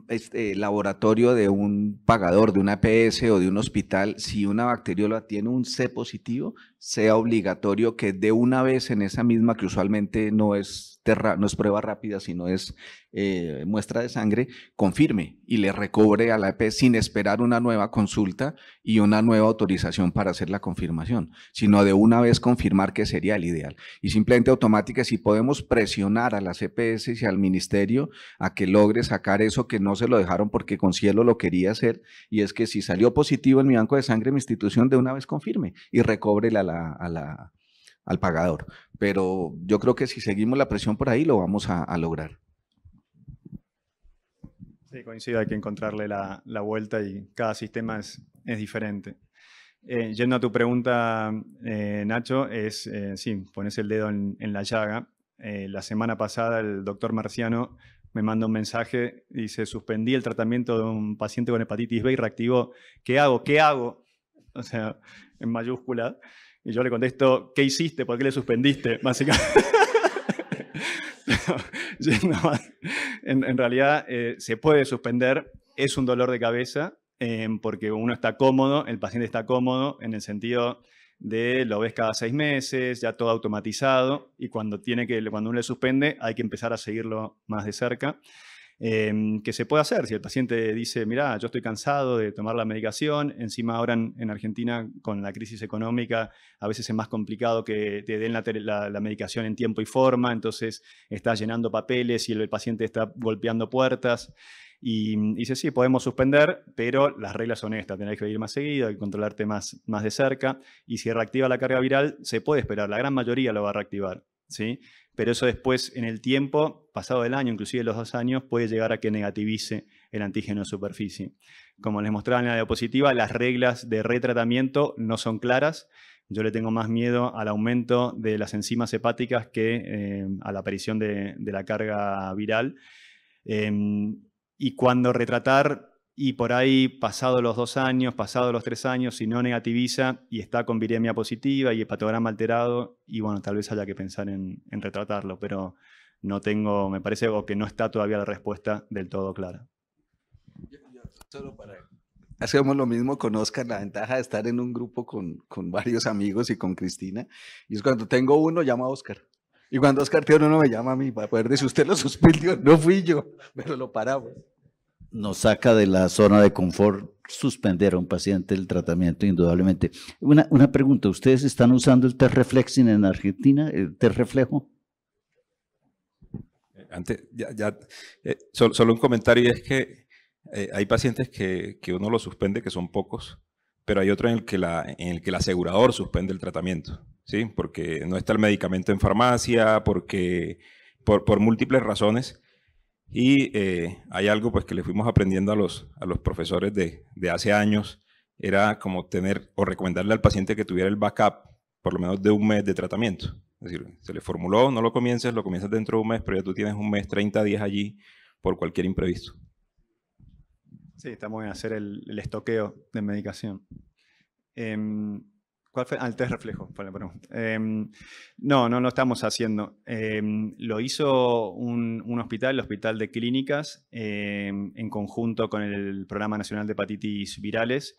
este, laboratorio de un pagador, de una PS o de un hospital, si una bacteriola tiene un C positivo, sea obligatorio que de una vez en esa misma que usualmente no es no es prueba rápida, sino es eh, muestra de sangre, confirme y le recobre a la EPS sin esperar una nueva consulta y una nueva autorización para hacer la confirmación, sino de una vez confirmar que sería el ideal. Y simplemente automática, si podemos presionar a las EPS y al ministerio a que logre sacar eso que no se lo dejaron porque con cielo lo quería hacer, y es que si salió positivo en mi banco de sangre, mi institución de una vez confirme y recobre al pagador pero yo creo que si seguimos la presión por ahí lo vamos a, lograr. Sí, coincido, hay que encontrarle la, vuelta y cada sistema es, diferente. Eh, yendo a tu pregunta, eh, Nacho, es, eh, sí, pones el dedo en, la llaga. la semana pasada el doctor Marciano me mandó un mensaje, y dice, suspendí el tratamiento de un paciente con hepatitis B y reactivó, ¿qué hago? ¿Qué hago? O sea, en mayúscula. Y yo le contesto, ¿qué hiciste? ¿Por qué le suspendiste? <laughs> Básicamente. <laughs> <laughs> en, realidad eh, se puede suspender, es un dolor de cabeza, em, porque uno está cómodo, el paciente está cómodo en el sentido de lo ves cada seis meses, ya todo automatizado, y cuando, tiene que, cuando uno le suspende hay que empezar a seguirlo más de cerca eh, que se puede hacer. Si el paciente dice, mira, yo estoy cansado de tomar la medicación, encima ahora en, Argentina con la crisis económica a veces es más complicado que te den la, medicación en tiempo y forma, entonces estás llenando papeles y el, paciente está golpeando puertas. Y, mm, dice, sí, podemos suspender, pero las reglas son estas, tenés que ir más seguido, hay que controlarte más, más de cerca, y si reactiva la carga viral, se puede esperar, la gran mayoría lo va a reactivar, ¿sí? pero eso después en el tiempo, pasado el año, inclusive los dos años, puede llegar a que negativice el antígeno en superficie. Como les mostraba en la diapositiva, las reglas de retratamiento no son claras. Yo le tengo más miedo al aumento de las enzimas hepáticas que eh, a la aparición de, la carga viral. Em, y cuando retratar y por ahí, pasado los dos años, pasado los tres años, si no negativiza y está con viremia positiva y hepatograma alterado, y bueno, tal vez haya que pensar en, retratarlo, pero no tengo, me parece que no está todavía la respuesta del todo clara. hacemos lo mismo con Oscar, la ventaja de estar en un grupo con, con, varios amigos y con Cristina, y es cuando tengo uno, llama a Oscar. Y cuando Oscar tiene uno, me llama a mí para poder decir, usted lo suspendió, no fui yo, pero lo paramos nos saca de la zona de confort suspender a un paciente el tratamiento, indudablemente. Una, pregunta, ¿ustedes están usando el test reflexing en Argentina, el test reflejo? Eh, antes, ya, eh, solo, un comentario es que eh, hay pacientes que, uno lo suspende, que son pocos, pero hay otro en el que, la, en el, que el asegurador suspende el tratamiento, ¿sí? Porque no está el medicamento en farmacia, porque por, por múltiples razones. Y eh, hay algo pues, que le fuimos aprendiendo a los, a los profesores de, de, hace años, era como tener o recomendarle al paciente que tuviera el backup por lo menos de un mes de tratamiento. Es decir, se le formuló, no lo comiences, lo comienzas dentro de un mes, pero ya tú tienes un mes, 30 días allí por cualquier imprevisto. Sí, estamos en hacer el, el estoqueo de medicación. Eh, al ah, reflejo, em, no, no lo estamos haciendo. Em, lo hizo un, hospital, el Hospital de Clínicas, em, en conjunto con el Programa Nacional de Hepatitis Virales,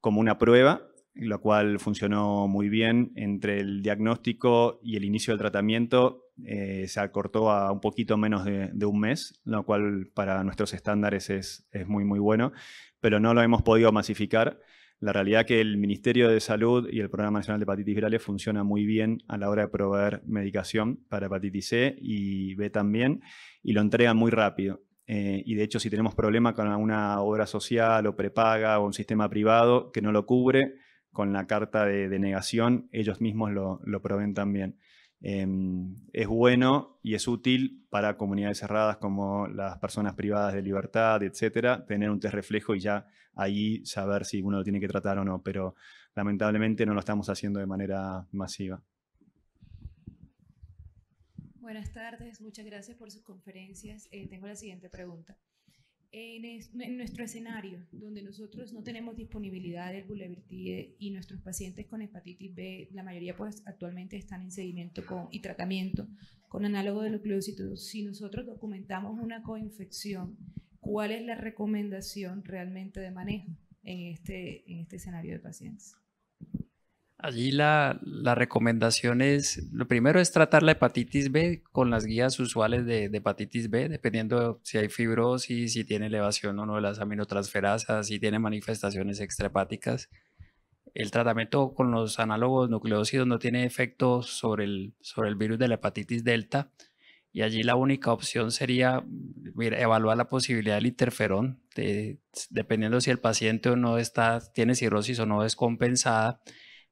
como una prueba, lo cual funcionó muy bien. Entre el diagnóstico y el inicio del tratamiento eh, se acortó a un poquito menos de, un mes, lo cual para nuestros estándares es muy, muy bueno, pero no lo hemos podido masificar. La realidad es que el Ministerio de Salud y el Programa Nacional de Hepatitis Virales funciona muy bien a la hora de proveer medicación para hepatitis C y B también, y lo entregan muy rápido. Eh, y de hecho, si tenemos problema con alguna obra social o prepaga o un sistema privado que no lo cubre, con la carta de, denegación negación, ellos mismos lo, lo proveen también. Em, es bueno y es útil para comunidades cerradas como las personas privadas de libertad, etcétera, tener un test reflejo y ya ahí saber si uno lo tiene que tratar o no, pero lamentablemente no lo estamos haciendo de manera masiva. Buenas tardes, muchas gracias por sus conferencias. Eh, tengo la siguiente pregunta en, nuestro escenario, donde nosotros no tenemos disponibilidad del Bulevirtide y nuestros pacientes con hepatitis B, la mayoría pues actualmente están en seguimiento con, y tratamiento con análogo de nucleositos. si nosotros documentamos una coinfección, ¿cuál es la recomendación realmente de manejo en este, este escenario de pacientes? Allí la, la, recomendación es, lo primero es tratar la hepatitis B con las guías usuales de, de hepatitis B, dependiendo si hay fibrosis, si tiene elevación o no de las aminotransferasas, si tiene manifestaciones extrahepáticas. El tratamiento con los análogos nucleócidos no tiene efecto sobre el, sobre el virus de la hepatitis delta y allí la única opción sería evaluar la posibilidad del interferón, dependiendo si el paciente o no está, tiene cirrosis o no es compensada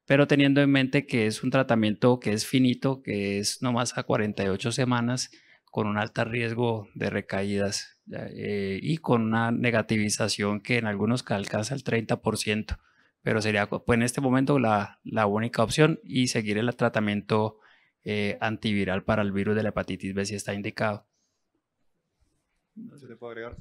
pero teniendo en mente que es un tratamiento que es finito, que es nomás a 48 semanas, con un alto riesgo de recaídas eh, y con una negativización que en algunos alcanza el 30%, pero sería pues en este momento la, única opción y seguir el tratamiento eh, antiviral para el virus de la hepatitis B si está indicado. ¿Se puede agregar?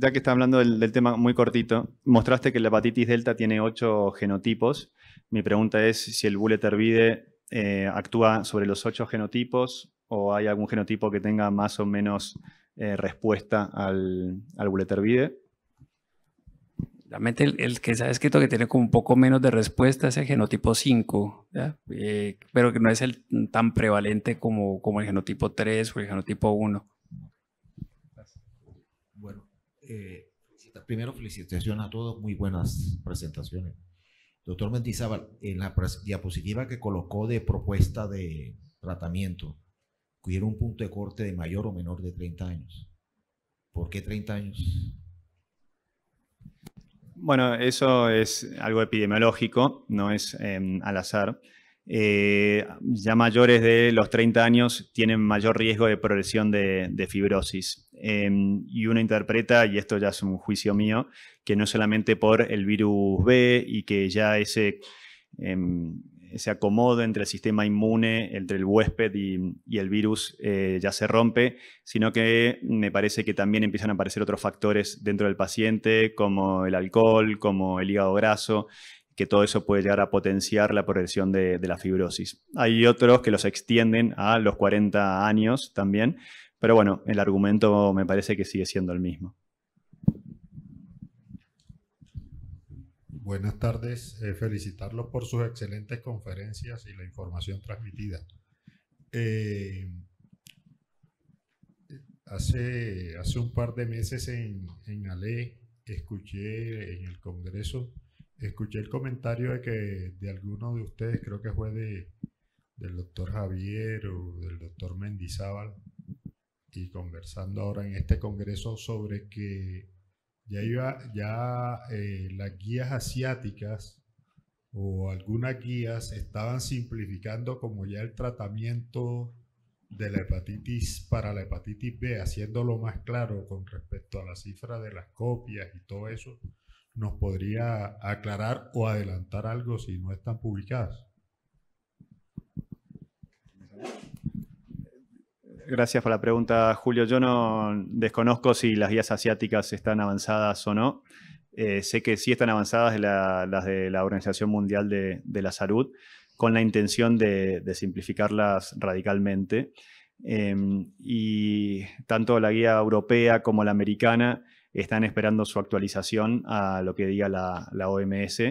ya que está hablando del, tema muy cortito, mostraste que la hepatitis delta tiene ocho genotipos. Mi pregunta es si el buletervide eh, actúa sobre los ocho genotipos o hay algún genotipo que tenga más o menos eh, respuesta al, al Realmente el, que se ha escrito que tiene como un poco menos de respuesta es el genotipo 5, eh, pero que no es el tan prevalente como el genotipo 3 o el genotipo 1. Eh, primero, felicitación a todos, muy buenas presentaciones. Doctor Mendizábal, en la diapositiva que colocó de propuesta de tratamiento, cogieron un punto de corte de mayor o menor de 30 años. ¿Por qué 30 años? Bueno, eso es algo epidemiológico, no es em, al azar. Eh, ya mayores de los 30 años tienen mayor riesgo de progresión de, fibrosis. Em, y uno interpreta, y esto ya es un juicio mío, que no solamente por el virus B y que ya em, ese, acomodo entre el sistema inmune, entre el huésped y el virus eh, ya se rompe, sino que me parece que también empiezan a aparecer otros factores dentro del paciente, como el alcohol, como el hígado graso que todo eso puede llegar a potenciar la progresión de, la fibrosis. Hay otros que los extienden a los 40 años también, pero bueno, el argumento me parece que sigue siendo el mismo. Buenas tardes, Felicitarlo eh, felicitarlos por sus excelentes conferencias y la información transmitida. Eh, hace, hace un par de meses en, en Ale escuché en el Congreso escuché el comentario de que de alguno de ustedes, creo que fue de, del doctor Javier o del doctor Mendizábal, y conversando ahora en este congreso sobre que ya iba, ya eh, las guías asiáticas o algunas guías estaban simplificando como ya el tratamiento de la hepatitis para la hepatitis B, haciéndolo más claro con respecto a la cifra de las copias y todo eso nos podría aclarar o adelantar algo si no están publicadas. Gracias por la pregunta, Julio. Yo no desconozco si las guías asiáticas están avanzadas o no. Eh, sé que sí están avanzadas las de la Organización Mundial de, la Salud, con la intención de, simplificarlas radicalmente. Em, y tanto la guía europea como la americana están esperando su actualización a lo que diga la, OMS,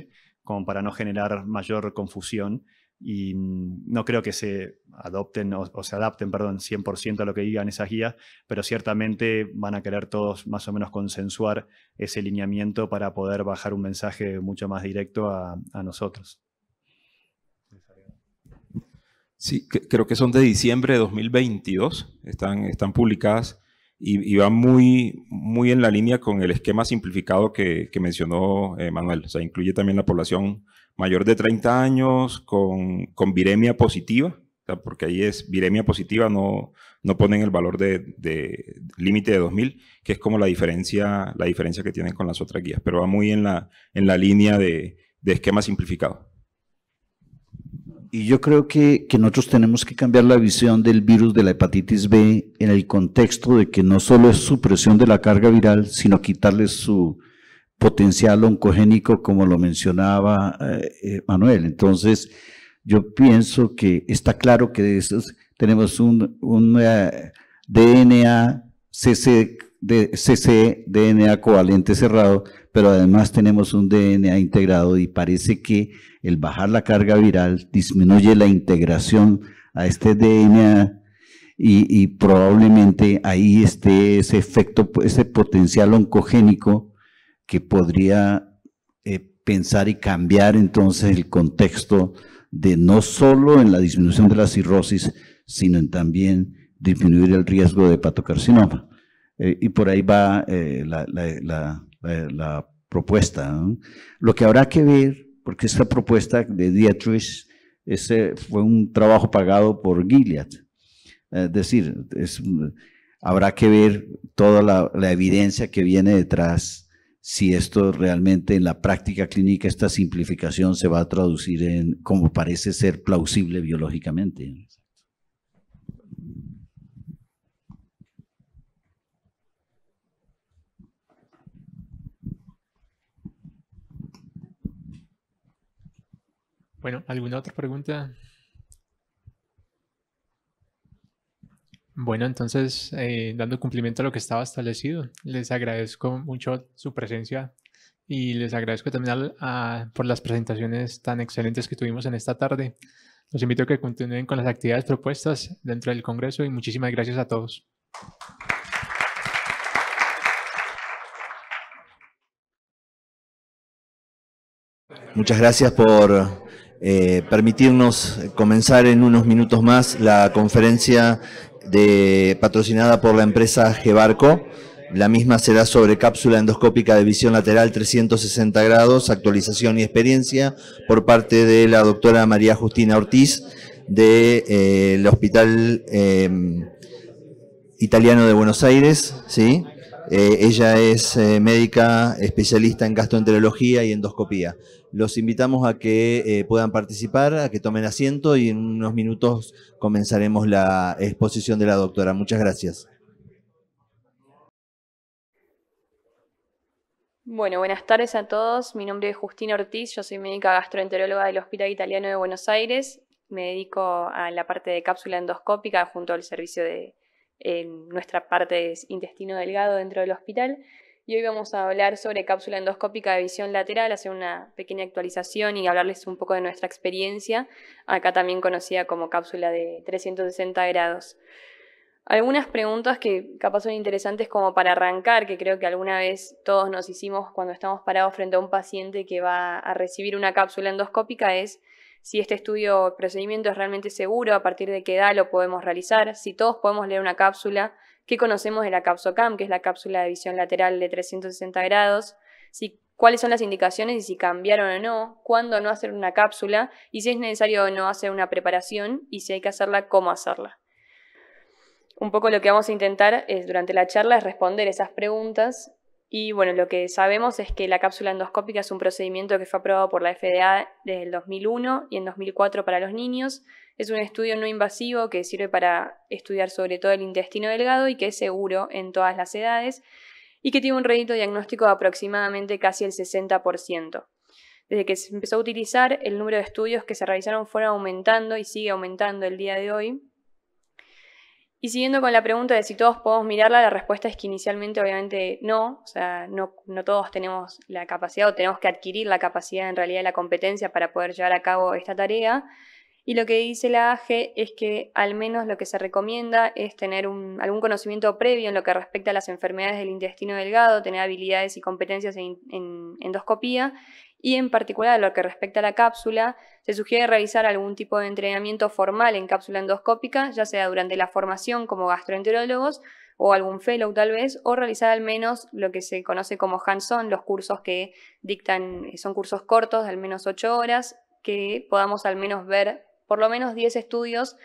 como para no generar mayor confusión. Y mm, no creo que se adopten o, se adapten, perdón, 100% a lo que digan esas guías, pero ciertamente van a querer todos más o menos consensuar ese lineamiento para poder bajar un mensaje mucho más directo a, nosotros. Sí, creo que son de diciembre de 2022. Están, están publicadas y, va muy, muy en la línea con el esquema simplificado que, mencionó eh, Manuel. O sea, incluye también la población mayor de 30 años con, con viremia positiva, porque ahí es viremia positiva, no, no ponen el valor de, de, límite de 2000, que es como la diferencia, la diferencia que tienen con las otras guías, pero va muy en la, en la línea de esquema simplificado. Y yo creo que, nosotros tenemos que cambiar la visión del virus de la hepatitis B en el contexto de que no solo es supresión de la carga viral, sino quitarle su potencial oncogénico, como lo mencionaba eh, eh, Manuel. Entonces, yo pienso que está claro que tenemos un, eh, DNA CC, CC, DNA covalente cerrado, pero además tenemos un DNA integrado y parece que el bajar la carga viral disminuye la integración a este DNA y, probablemente ahí esté ese efecto, ese potencial oncogénico que podría eh, pensar y cambiar entonces el contexto de no solo en la disminución de la cirrosis, sino en también disminuir el riesgo de hepatocarcinoma. Eh, y por ahí va eh, la, propuesta. Lo que habrá que ver porque esta propuesta de Dietrich ese fue un trabajo pagado por Gilead. Es decir, habrá que ver toda la, evidencia que viene detrás, si esto realmente en la práctica clínica, esta simplificación se va a traducir en como parece ser plausible biológicamente. Bueno, ¿alguna otra pregunta? Bueno, entonces, eh, dando cumplimiento a lo que estaba establecido, les agradezco mucho su presencia y les agradezco también por las presentaciones tan excelentes que tuvimos en esta tarde. Los invito a que continúen con las actividades propuestas dentro del Congreso y muchísimas gracias a todos. Muchas gracias por eh, permitirnos comenzar en unos minutos más la conferencia patrocinada por la empresa Gebarco. La misma será sobre cápsula endoscópica de visión lateral 360 grados, actualización y experiencia por parte de la doctora María Justina Ortiz del de, eh, Hospital em, Italiano de Buenos Aires. ¿sí? Eh, ella es médica especialista en gastroenterología y endoscopía. Los invitamos a que eh, puedan participar, a que tomen asiento y en unos minutos comenzaremos la exposición de la doctora. Muchas gracias. Bueno, buenas tardes a todos. Mi nombre es Justina Ortiz, yo soy médica gastroenteróloga del Hospital Italiano de Buenos Aires. Me dedico a la parte de cápsula endoscópica junto al servicio de nuestra parte de intestino delgado dentro del hospital y hoy vamos a hablar sobre cápsula endoscópica de visión lateral, hacer una pequeña actualización y hablarles un poco de nuestra experiencia, acá también conocida como cápsula de 360 grados. Algunas preguntas que capaz son interesantes como para arrancar, que creo que alguna vez todos nos hicimos cuando estamos parados frente a un paciente que va a recibir una cápsula endoscópica es si este estudio procedimiento es realmente seguro, a partir de qué edad lo podemos realizar, si todos podemos leer una cápsula, qué conocemos de la capsocam, que es la cápsula de visión lateral de 360 grados, si, cuáles son las indicaciones y si cambiaron o no, cuándo no hacer una cápsula y si es necesario o no hacer una preparación y si hay que hacerla, cómo hacerla. Un poco lo que vamos a intentar es, durante la charla es responder esas preguntas y bueno, lo que sabemos es que la cápsula endoscópica es un procedimiento que fue aprobado por la FDA desde el 2001 y en 2004 para los niños. Es un estudio no invasivo que sirve para estudiar sobre todo el intestino delgado y que es seguro en todas las edades y que tiene un rédito diagnóstico de aproximadamente casi el 60%. Desde que se empezó a utilizar, el número de estudios que se realizaron fueron aumentando y sigue aumentando el día de hoy, y siguiendo con la pregunta de si todos podemos mirarla, la respuesta es que inicialmente obviamente no, o sea, no, todos tenemos la capacidad o tenemos que adquirir la capacidad en realidad de la competencia para poder llevar a cabo esta tarea. Y lo que dice la AGE es que al menos lo que se recomienda es tener algún conocimiento previo en lo que respecta a las enfermedades del intestino delgado, tener habilidades y competencias en, en endoscopía y en particular lo que respecta a la cápsula, se sugiere realizar algún tipo de entrenamiento formal en cápsula endoscópica, ya sea durante la formación como gastroenterólogos o algún fellow tal vez, o realizar al menos lo que se conoce como Hanson, los cursos que dictan, eh, son cursos cortos de al menos 8 horas, que podamos al menos ver por lo menos 10 estudios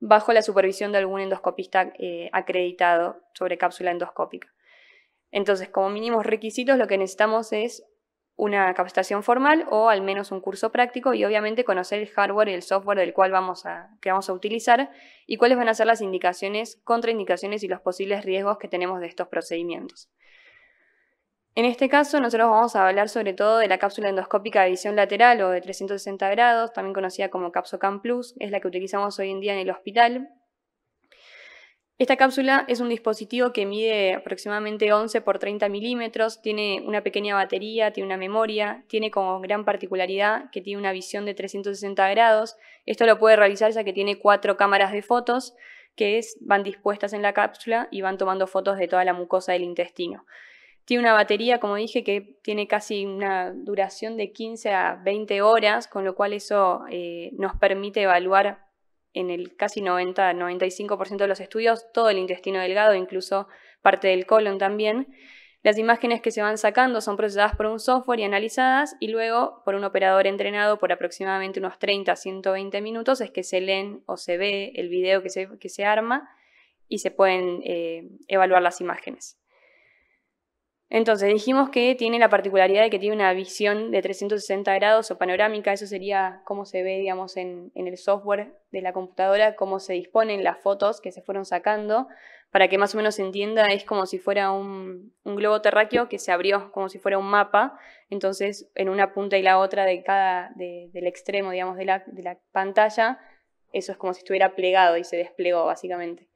bajo la supervisión de algún endoscopista eh, acreditado sobre cápsula endoscópica. Entonces, como mínimos requisitos, lo que necesitamos es una capacitación formal o al menos un curso práctico y obviamente conocer el hardware y el software del cual vamos a, que vamos a utilizar y cuáles van a ser las indicaciones, contraindicaciones y los posibles riesgos que tenemos de estos procedimientos. En este caso nosotros vamos a hablar sobre todo de la cápsula endoscópica de visión lateral o de 360 grados, también conocida como CapsoCam Plus, es la que utilizamos hoy en día en el hospital esta cápsula es un dispositivo que mide aproximadamente 11 por 30 milímetros, tiene una pequeña batería, tiene una memoria, tiene como gran particularidad que tiene una visión de 360 grados. Esto lo puede realizar ya que tiene cuatro cámaras de fotos que es, van dispuestas en la cápsula y van tomando fotos de toda la mucosa del intestino. Tiene una batería, como dije, que tiene casi una duración de 15 a 20 horas, con lo cual eso eh, nos permite evaluar en el casi 90-95% de los estudios, todo el intestino delgado, incluso parte del colon también. Las imágenes que se van sacando son procesadas por un software y analizadas y luego por un operador entrenado por aproximadamente unos 30 120 minutos es que se leen o se ve el video que se, arma y se pueden eh, evaluar las imágenes. Entonces, dijimos que tiene la particularidad de que tiene una visión de 360 grados o panorámica, eso sería como se ve, digamos, en, el software de la computadora, cómo se disponen las fotos que se fueron sacando, para que más o menos se entienda, es como si fuera un, globo terráqueo que se abrió, como si fuera un mapa, entonces en una punta y la otra de cada, del extremo, digamos, de la, de la pantalla, eso es como si estuviera plegado y se desplegó, básicamente.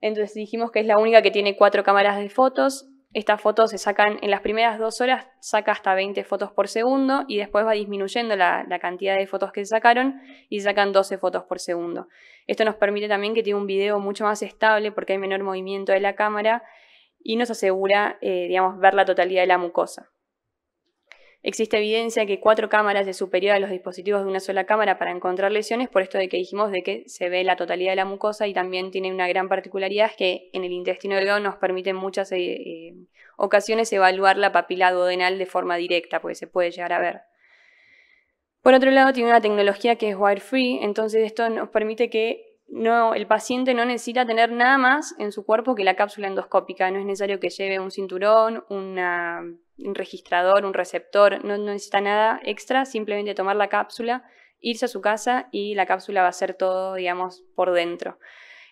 Entonces dijimos que es la única que tiene cuatro cámaras de fotos, estas fotos se sacan en las primeras dos horas, saca hasta 20 fotos por segundo y después va disminuyendo la, cantidad de fotos que sacaron y sacan 12 fotos por segundo. Esto nos permite también que tiene un video mucho más estable porque hay menor movimiento de la cámara y nos asegura, eh, ver la totalidad de la mucosa. Existe evidencia que cuatro cámaras es superior a los dispositivos de una sola cámara para encontrar lesiones, por esto de que dijimos de que se ve la totalidad de la mucosa y también tiene una gran particularidad que en el intestino delgado nos permite en muchas eh, eh, ocasiones evaluar la papila duodenal de forma directa, porque se puede llegar a ver. Por otro lado, tiene una tecnología que es wire free, entonces esto nos permite que no, el paciente no necesita tener nada más en su cuerpo que la cápsula endoscópica. No es necesario que lleve un cinturón, una un registrador, un receptor, no, necesita nada extra, simplemente tomar la cápsula, irse a su casa y la cápsula va a ser todo, digamos, por dentro.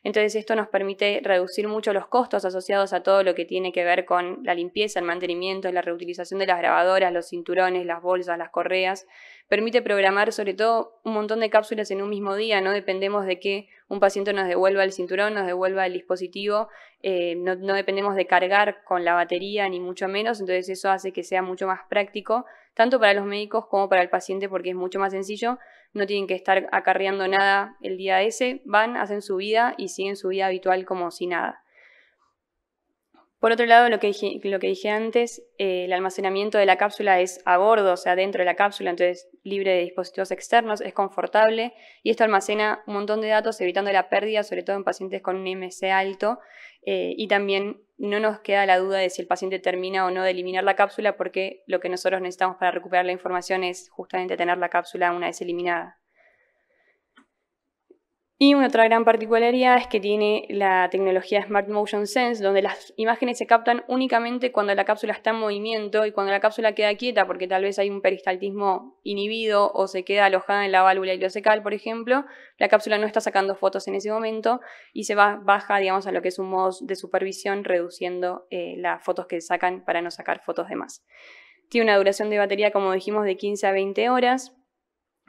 Entonces esto nos permite reducir mucho los costos asociados a todo lo que tiene que ver con la limpieza, el mantenimiento, la reutilización de las grabadoras, los cinturones, las bolsas, las correas. Permite programar sobre todo un montón de cápsulas en un mismo día, no dependemos de que un paciente nos devuelva el cinturón, nos devuelva el dispositivo, eh, no dependemos de cargar con la batería ni mucho menos, entonces eso hace que sea mucho más práctico tanto para los médicos como para el paciente porque es mucho más sencillo no tienen que estar acarreando nada el día ese, van, hacen su vida y siguen su vida habitual como si nada. Por otro lado, lo que dije, lo que dije antes, eh, el almacenamiento de la cápsula es a bordo, o sea, dentro de la cápsula, entonces libre de dispositivos externos, es confortable y esto almacena un montón de datos evitando la pérdida, sobre todo en pacientes con un IMC alto, eh, y también no nos queda la duda de si el paciente termina o no de eliminar la cápsula, porque lo que nosotros necesitamos para recuperar la información es justamente tener la cápsula una vez eliminada. Y una otra gran particularidad es que tiene la tecnología Smart Motion Sense, donde las imágenes se captan únicamente cuando la cápsula está en movimiento y cuando la cápsula queda quieta, porque tal vez hay un peristaltismo inhibido o se queda alojada en la válvula ileocecal, por ejemplo, la cápsula no está sacando fotos en ese momento y se va, baja, digamos, a lo que es un modo de supervisión, reduciendo eh, las fotos que sacan para no sacar fotos de más. Tiene una duración de batería, como dijimos, de 15 a 20 horas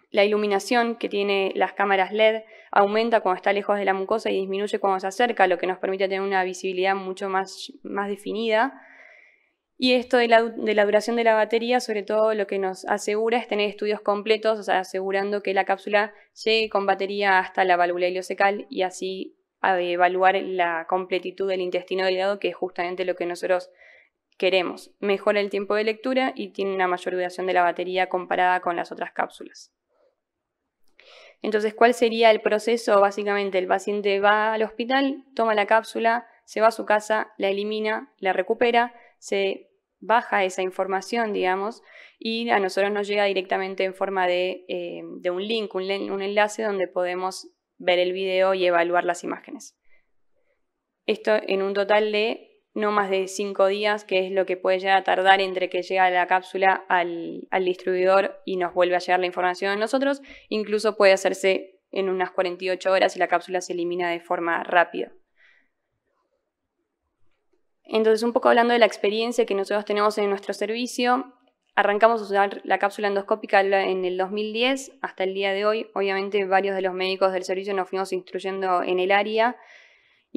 la iluminación que tiene las cámaras LED aumenta cuando está lejos de la mucosa y disminuye cuando se acerca, lo que nos permite tener una visibilidad mucho más, más definida. Y esto de la, duración de la batería, sobre todo lo que nos asegura es tener estudios completos, asegurando que la cápsula llegue con batería hasta la válvula heliosecal y así evaluar la completitud del intestino delgado, que es justamente lo que nosotros queremos. Mejora el tiempo de lectura y tiene una mayor duración de la batería comparada con las otras cápsulas. Entonces, ¿cuál sería el proceso? Básicamente, el paciente va al hospital, toma la cápsula, se va a su casa, la elimina, la recupera, se baja esa información, digamos, y a nosotros nos llega directamente en forma de, eh, un link, un enlace donde podemos ver el video y evaluar las imágenes. Esto en un total de no más de cinco días, que es lo que puede llegar a tardar entre que llega la cápsula al, distribuidor y nos vuelve a llegar la información a nosotros. Incluso puede hacerse en unas 48 horas y la cápsula se elimina de forma rápida. Entonces, un poco hablando de la experiencia que nosotros tenemos en nuestro servicio, arrancamos a usar la cápsula endoscópica en el 2010 hasta el día de hoy. Obviamente, varios de los médicos del servicio nos fuimos instruyendo en el área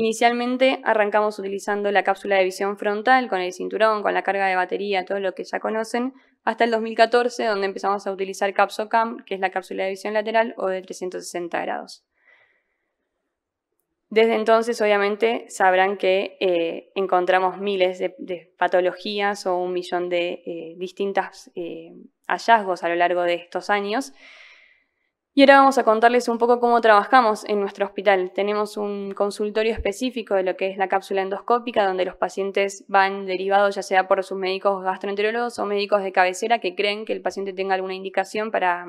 Inicialmente arrancamos utilizando la cápsula de visión frontal con el cinturón, con la carga de batería, todo lo que ya conocen, hasta el 2014 donde empezamos a utilizar CapsoCam, que es la cápsula de visión lateral o de 360 grados. Desde entonces, obviamente, sabrán que eh, encontramos miles de, patologías o un millón de eh, distintos eh, hallazgos a lo largo de estos años y ahora vamos a contarles un poco cómo trabajamos en nuestro hospital. Tenemos un consultorio específico de lo que es la cápsula endoscópica, donde los pacientes van derivados ya sea por sus médicos gastroenterólogos o médicos de cabecera que creen que el paciente tenga alguna indicación para,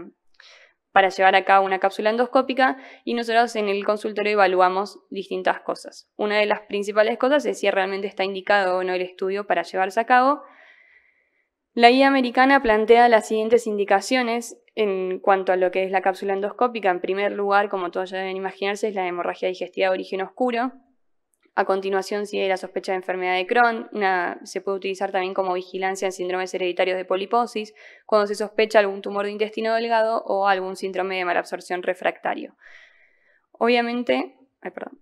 para llevar a cabo una cápsula endoscópica y nosotros en el consultorio evaluamos distintas cosas. Una de las principales cosas es si realmente está indicado o no el estudio para llevarse a cabo la guía americana plantea las siguientes indicaciones en cuanto a lo que es la cápsula endoscópica. En primer lugar, como todos ya deben imaginarse, es la hemorragia digestiva de origen oscuro. A continuación si hay la sospecha de enfermedad de Crohn. se puede utilizar también como vigilancia en síndromes hereditarios de poliposis, cuando se sospecha algún tumor de intestino delgado o algún síndrome de malabsorción refractario. Obviamente, ay, perdón.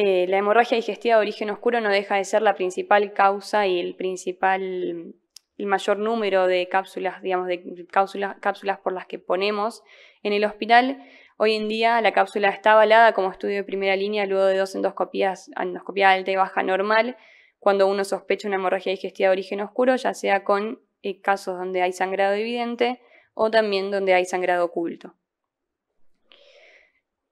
Eh, la hemorragia digestiva de origen oscuro no deja de ser la principal causa y el principal el mayor número de cápsulas, digamos, de cápsulas, por las que ponemos en el hospital. Hoy en día la cápsula está avalada como estudio de primera línea luego de dos endoscopías, endoscopía alta y baja normal, cuando uno sospecha una hemorragia digestiva de origen oscuro, ya sea con eh, casos donde hay sangrado evidente o también donde hay sangrado oculto.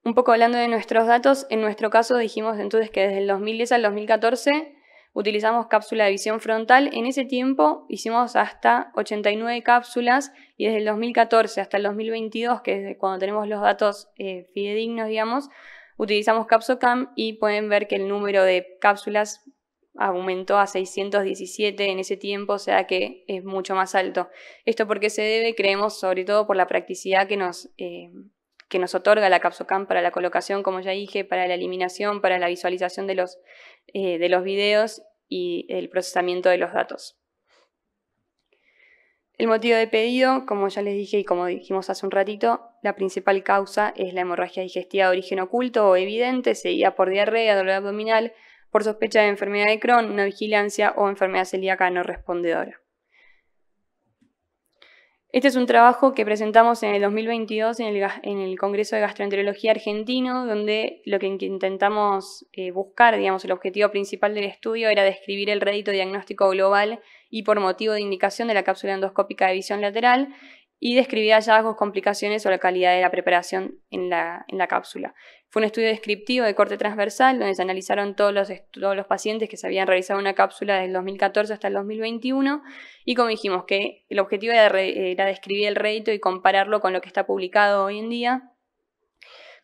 Un poco hablando de nuestros datos, en nuestro caso dijimos entonces que desde el 2010 al 2014 utilizamos cápsula de visión frontal. En ese tiempo hicimos hasta 89 cápsulas y desde el 2014 hasta el 2022, que es cuando tenemos los datos eh, fidedignos, digamos, utilizamos CapsoCam y pueden ver que el número de cápsulas aumentó a 617 en ese tiempo, o sea que es mucho más alto. Esto porque se debe, creemos, sobre todo por la practicidad que nos... Eh, que nos otorga la Capsocam para la colocación, como ya dije, para la eliminación, para la visualización de los, eh, de los videos y el procesamiento de los datos. El motivo de pedido, como ya les dije y como dijimos hace un ratito, la principal causa es la hemorragia digestiva de origen oculto o evidente, seguida por diarrea, dolor abdominal, por sospecha de enfermedad de Crohn, una vigilancia o enfermedad celíaca no respondedora. Este es un trabajo que presentamos en el 2022 en el, Congreso de Gastroenterología Argentino, donde lo que intentamos eh, buscar, digamos, el objetivo principal del estudio era describir el rédito diagnóstico global y por motivo de indicación de la cápsula endoscópica de visión lateral y describía hallazgos, complicaciones o la calidad de la preparación en la, cápsula. Fue un estudio descriptivo de corte transversal donde se analizaron todos los, todos los pacientes que se habían realizado una cápsula desde el 2014 hasta el 2021 y como dijimos que el objetivo era describir el rédito y compararlo con lo que está publicado hoy en día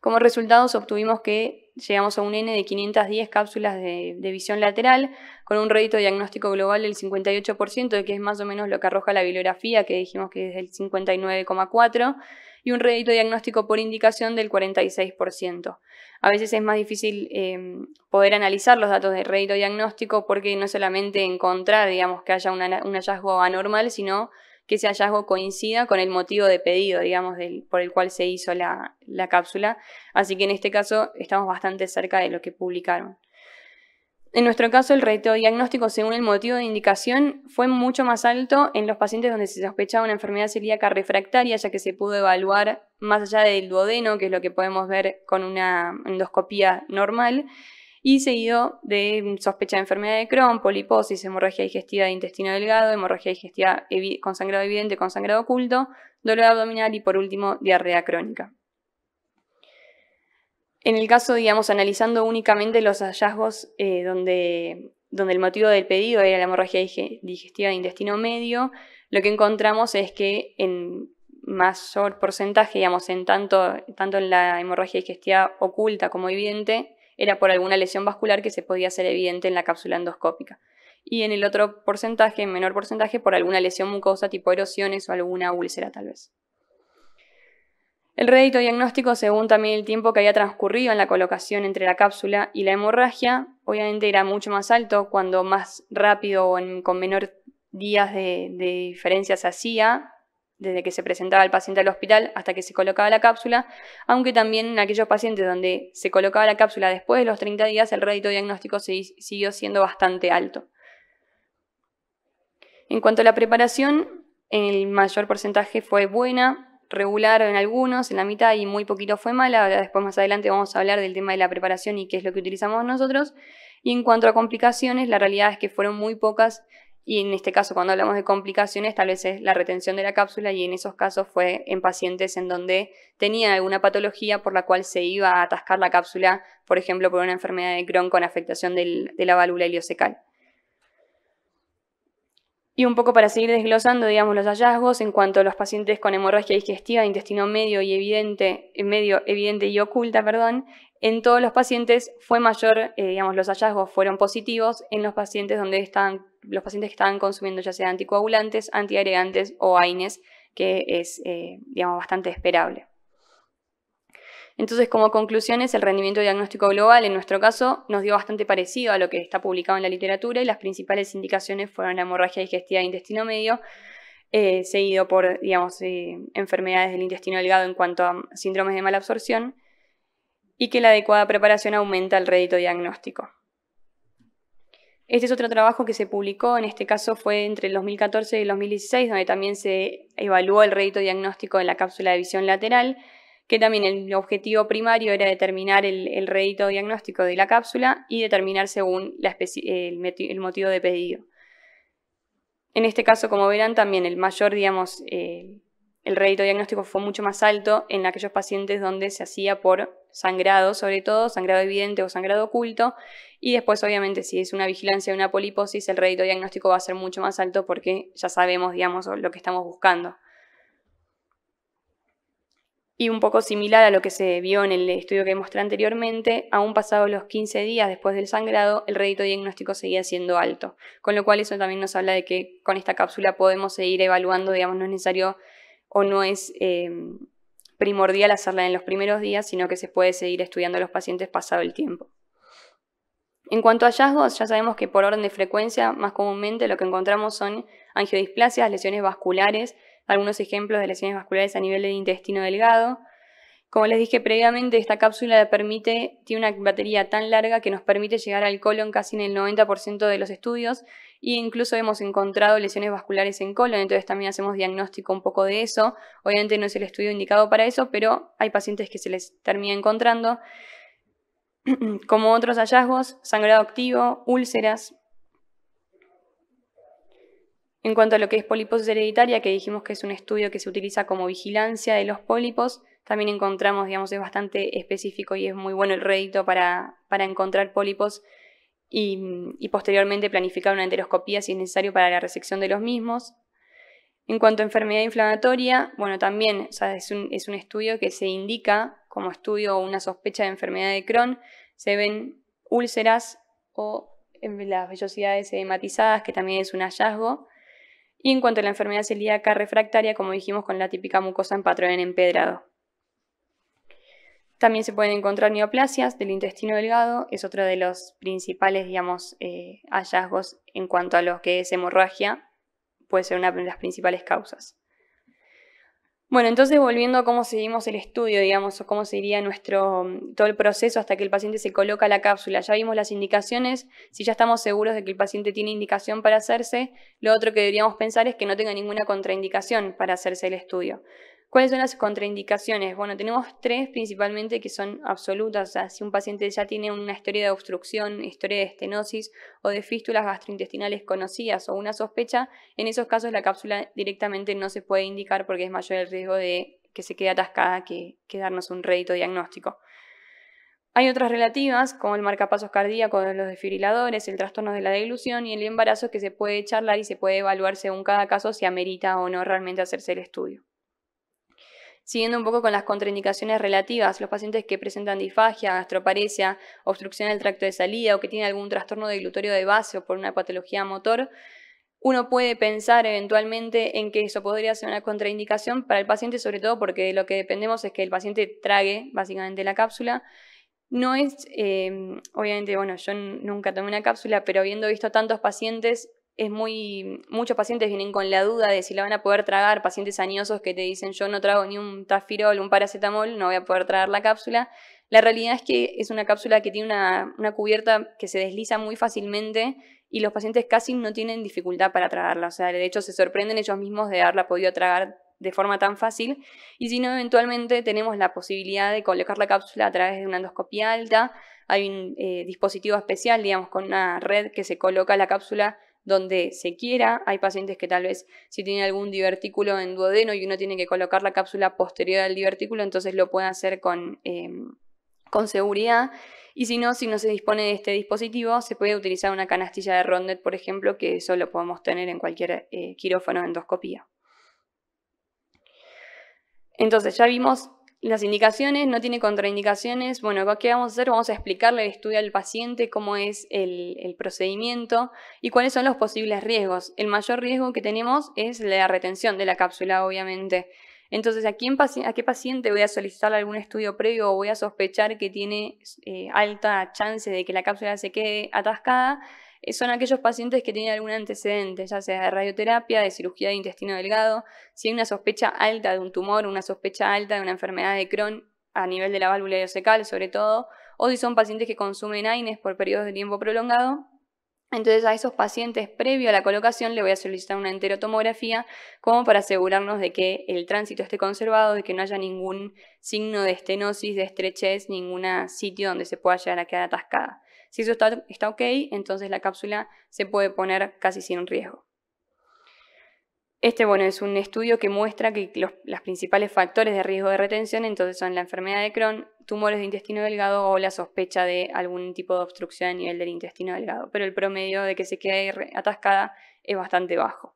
como resultados obtuvimos que llegamos a un N de 510 cápsulas de, visión lateral, con un rédito diagnóstico global del 58%, que es más o menos lo que arroja la bibliografía, que dijimos que es del 59,4%, y un rédito diagnóstico por indicación del 46%. A veces es más difícil eh, poder analizar los datos de rédito diagnóstico porque no solamente encontrar, digamos, que haya un hallazgo anormal, sino que ese hallazgo coincida con el motivo de pedido, digamos, por el cual se hizo la, la cápsula. Así que en este caso estamos bastante cerca de lo que publicaron. En nuestro caso, el reto diagnóstico según el motivo de indicación fue mucho más alto en los pacientes donde se sospechaba una enfermedad celíaca refractaria, ya que se pudo evaluar más allá del duodeno, que es lo que podemos ver con una endoscopía normal, y seguido de sospecha de enfermedad de Crohn, poliposis, hemorragia digestiva de intestino delgado, hemorragia digestiva con sangrado evidente, con sangrado oculto, dolor abdominal y por último diarrea crónica. En el caso, digamos, analizando únicamente los hallazgos eh, donde, donde el motivo del pedido era la hemorragia digestiva de intestino medio, lo que encontramos es que en mayor porcentaje, digamos, en tanto, tanto en la hemorragia digestiva oculta como evidente, era por alguna lesión vascular que se podía hacer evidente en la cápsula endoscópica. Y en el otro porcentaje, en menor porcentaje, por alguna lesión mucosa tipo erosiones o alguna úlcera tal vez. El rédito diagnóstico según también el tiempo que había transcurrido en la colocación entre la cápsula y la hemorragia, obviamente era mucho más alto cuando más rápido o con menor días de, de diferencia se hacía, desde que se presentaba el paciente al hospital hasta que se colocaba la cápsula, aunque también en aquellos pacientes donde se colocaba la cápsula después de los 30 días, el rédito diagnóstico siguió siendo bastante alto. En cuanto a la preparación, el mayor porcentaje fue buena, regular en algunos, en la mitad y muy poquito fue mala. después más adelante vamos a hablar del tema de la preparación y qué es lo que utilizamos nosotros. Y en cuanto a complicaciones, la realidad es que fueron muy pocas y en este caso, cuando hablamos de complicaciones, tal vez es la retención de la cápsula y en esos casos fue en pacientes en donde tenía alguna patología por la cual se iba a atascar la cápsula, por ejemplo, por una enfermedad de Crohn con afectación de la válvula iliocecal. Y un poco para seguir desglosando, digamos, los hallazgos en cuanto a los pacientes con hemorragia digestiva intestino medio y evidente, eh, medio evidente y oculta, perdón, en todos los pacientes fue mayor, eh, digamos, los hallazgos fueron positivos en los pacientes donde están los pacientes que estaban consumiendo ya sea anticoagulantes, antiagregantes o AINES, que es, eh, digamos, bastante esperable. Entonces, como conclusiones, el rendimiento diagnóstico global en nuestro caso nos dio bastante parecido a lo que está publicado en la literatura y las principales indicaciones fueron la hemorragia digestiva de intestino medio, eh, seguido por, digamos, eh, enfermedades del intestino delgado en cuanto a síndromes de mala absorción y que la adecuada preparación aumenta el rédito diagnóstico. Este es otro trabajo que se publicó, en este caso fue entre el 2014 y el 2016, donde también se evaluó el rédito diagnóstico de la cápsula de visión lateral que también el objetivo primario era determinar el, rédito diagnóstico de la cápsula y determinar según el, motivo de pedido. En este caso, como verán, también el mayor, digamos, eh, el rédito diagnóstico fue mucho más alto en aquellos pacientes donde se hacía por sangrado, sobre todo, sangrado evidente o sangrado oculto. Y después, obviamente, si es una vigilancia de una poliposis, el rédito diagnóstico va a ser mucho más alto porque ya sabemos, digamos, lo que estamos buscando. Y un poco similar a lo que se vio en el estudio que mostré anteriormente, aún pasados los 15 días después del sangrado, el rédito diagnóstico seguía siendo alto, con lo cual eso también nos habla de que con esta cápsula podemos seguir evaluando, digamos, no es necesario o no es eh, primordial hacerla en los primeros días, sino que se puede seguir estudiando a los pacientes pasado el tiempo. En cuanto a hallazgos, ya sabemos que por orden de frecuencia, más comúnmente lo que encontramos son angiodisplasias, lesiones vasculares, algunos ejemplos de lesiones vasculares a nivel del intestino delgado. Como les dije previamente, esta cápsula permite, tiene una batería tan larga que nos permite llegar al colon casi en el 90% de los estudios e incluso hemos encontrado lesiones vasculares en colon, entonces también hacemos diagnóstico un poco de eso. Obviamente no es el estudio indicado para eso, pero hay pacientes que se les termina encontrando. <clears throat> Como otros hallazgos, sangrado activo, úlceras, en cuanto a lo que es poliposis hereditaria, que dijimos que es un estudio que se utiliza como vigilancia de los pólipos, también encontramos, digamos, es bastante específico y es muy bueno el rédito para, encontrar pólipos y, posteriormente planificar una enteroscopía si es necesario para la resección de los mismos. En cuanto a enfermedad inflamatoria, bueno, también es, un, estudio que se indica como estudio o una sospecha de enfermedad de Crohn. Se ven úlceras o en eh, las vellosidades hematizadas, que también es un hallazgo. Y en cuanto a la enfermedad celíaca refractaria, como dijimos, con la típica mucosa en patrón empedrado. También se pueden encontrar neoplasias del intestino delgado, es otro de los principales, digamos, eh, hallazgos en cuanto a lo que es hemorragia, puede ser una de las principales causas. Bueno, entonces volviendo a cómo seguimos el estudio, digamos, o cómo seguiría nuestro mm, todo el proceso hasta que el paciente se coloca la cápsula. Ya vimos las indicaciones, si ya estamos seguros de que el paciente tiene indicación para hacerse, lo otro que deberíamos pensar es que no tenga ninguna contraindicación para hacerse el estudio. ¿Cuáles son las contraindicaciones? Bueno, tenemos tres principalmente que son absolutas. si un paciente ya tiene una historia de obstrucción, historia de estenosis o de fístulas gastrointestinales conocidas o una sospecha, en esos casos la cápsula directamente no se puede indicar porque es mayor el riesgo de que se quede atascada que, darnos un rédito diagnóstico. Hay otras relativas, como el marcapasos cardíaco, los desfibriladores, el trastorno de la deglución y el embarazo que se puede charlar y se puede evaluar según cada caso si amerita o no realmente hacerse el estudio. Siguiendo un poco con las contraindicaciones relativas, los pacientes que presentan disfagia, gastroparesia, obstrucción del tracto de salida o que tienen algún trastorno de glutorio de base o por una patología motor, uno puede pensar eventualmente en que eso podría ser una contraindicación para el paciente, sobre todo porque lo que dependemos es que el paciente trague básicamente la cápsula. No es, eh, obviamente, bueno, yo nunca tomé una cápsula, pero habiendo visto tantos pacientes, es muy, muchos pacientes vienen con la duda de si la van a poder tragar, pacientes añosos que te dicen yo no trago ni un tafirol, un paracetamol, no voy a poder tragar la cápsula. La realidad es que es una cápsula que tiene una, cubierta que se desliza muy fácilmente y los pacientes casi no tienen dificultad para tragarla. O sea, de hecho se sorprenden ellos mismos de haberla podido tragar de forma tan fácil. Y si no, eventualmente tenemos la posibilidad de colocar la cápsula a través de una endoscopia alta. Hay un eh, dispositivo especial, digamos, con una red que se coloca la cápsula donde se quiera. Hay pacientes que tal vez si tienen algún divertículo en duodeno y uno tiene que colocar la cápsula posterior al divertículo, entonces lo pueden hacer con, em, con seguridad. Y si no, si no se dispone de este dispositivo, se puede utilizar una canastilla de Rondet, por ejemplo, que eso lo podemos tener en cualquier quirófono eh, quirófano de endoscopía. Entonces ya vimos las indicaciones, no tiene contraindicaciones. Bueno, ¿qué vamos a hacer? Vamos a explicarle el estudio al paciente, cómo es el, procedimiento y cuáles son los posibles riesgos. El mayor riesgo que tenemos es la retención de la cápsula, obviamente. Entonces, ¿a, a qué paciente voy a solicitar algún estudio previo o voy a sospechar que tiene eh, alta chance de que la cápsula se quede atascada? Eh, son aquellos pacientes que tienen algún antecedente, ya sea de radioterapia, de cirugía de intestino delgado, si hay una sospecha alta de un tumor, una sospecha alta de una enfermedad de Crohn a nivel de la válvula ileocecal sobre todo, o si son pacientes que consumen AINES por periodos de tiempo prolongado. Entonces a esos pacientes previo a la colocación le voy a solicitar una enterotomografía como para asegurarnos de que el tránsito esté conservado, de que no haya ningún signo de estenosis, de estrechez, ningún sitio donde se pueda llegar a quedar atascada. Si eso está, está ok, entonces la cápsula se puede poner casi sin riesgo. Este bueno, es un estudio que muestra que los principales factores de riesgo de retención entonces son la enfermedad de Crohn, tumores de intestino delgado o la sospecha de algún tipo de obstrucción a nivel del intestino delgado, pero el promedio de que se quede atascada es bastante bajo.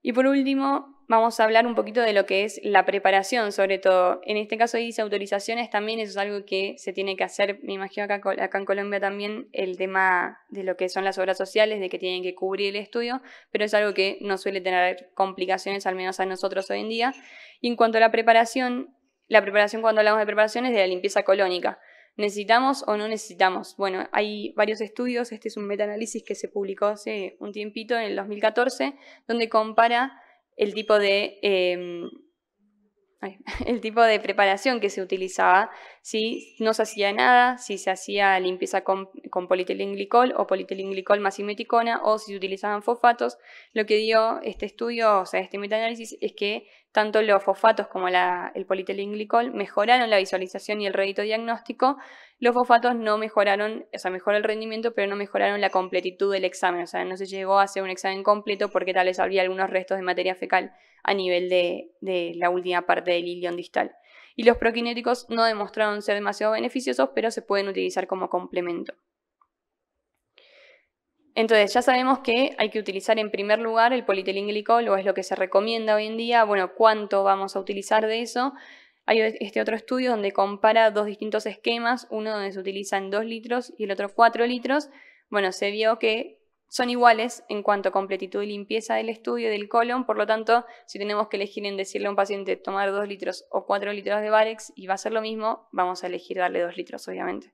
Y por último, vamos a hablar un poquito de lo que es la preparación, sobre todo. En este caso dice autorizaciones, también eso es algo que se tiene que hacer, me imagino acá, acá en Colombia también, el tema de lo que son las obras sociales, de que tienen que cubrir el estudio, pero es algo que no suele tener complicaciones, al menos a nosotros hoy en día. Y en cuanto a la preparación, la preparación cuando hablamos de preparación es de la limpieza colónica. ¿Necesitamos o no necesitamos? Bueno, hay varios estudios, este es un metaanálisis que se publicó hace un tiempito, en el 2014, donde compara el tipo de, em, <laughs> el tipo de preparación que se utilizaba, si no se hacía nada, si se hacía limpieza con, con polietilenglicol o polietilenglicol más imeticona o si se utilizaban fosfatos. Lo que dio este estudio, o sea, este metaanálisis, es que tanto los fosfatos como el polietilenglicol mejoraron la visualización y el rédito diagnóstico. Los fosfatos no mejoraron, o sea, mejoró el rendimiento, pero no mejoraron la completitud del examen. O sea, no se llegó a hacer un examen completo porque tal vez habría algunos restos de materia fecal a nivel de, la última parte del ilion distal. Y los prokinéticos no demostraron ser demasiado beneficiosos, pero se pueden utilizar como complemento. Entonces, ya sabemos que hay que utilizar en primer lugar el polietilenglicol, o es lo que se recomienda hoy en día. Bueno, ¿cuánto vamos a utilizar de eso? Hay este otro estudio donde compara dos distintos esquemas, uno donde se utilizan 2 litros y el otro 4 litros. Bueno, se vio que son iguales en cuanto a completitud y limpieza del estudio del colon, por lo tanto, si tenemos que elegir en decirle a un paciente tomar 2 litros o 4 litros de Varex y va a ser lo mismo, vamos a elegir darle 2 litros, obviamente.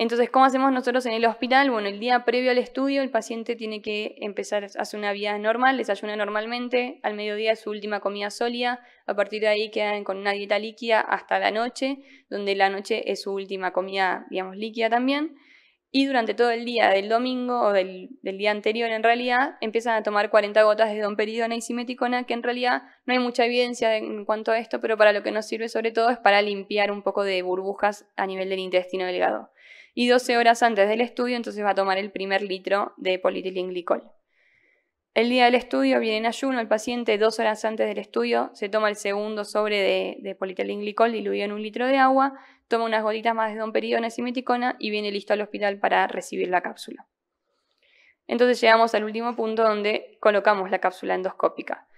Entonces, ¿cómo hacemos nosotros en el hospital? Bueno, el día previo al estudio, el paciente tiene que empezar a hacer una vida normal, desayuna normalmente, al mediodía es su última comida sólida, a partir de ahí quedan con una dieta líquida hasta la noche, donde la noche es su última comida, digamos, líquida también. Y durante todo el día del domingo o del, día anterior, en realidad, empiezan a tomar 40 gotas de domperidona y simeticona, que en realidad no hay mucha evidencia en cuanto a esto, pero para lo que nos sirve sobre todo es para limpiar un poco de burbujas a nivel del intestino delgado. Y 12 horas antes del estudio, entonces va a tomar el primer litro de polietilenglicol. El día del estudio viene en ayuno el paciente, dos horas antes del estudio se toma el segundo sobre de, de diluido en un litro de agua toma unas gotitas más de domperidona simeticona y viene listo al hospital para recibir la cápsula. Entonces llegamos al último punto donde colocamos la cápsula endoscópica.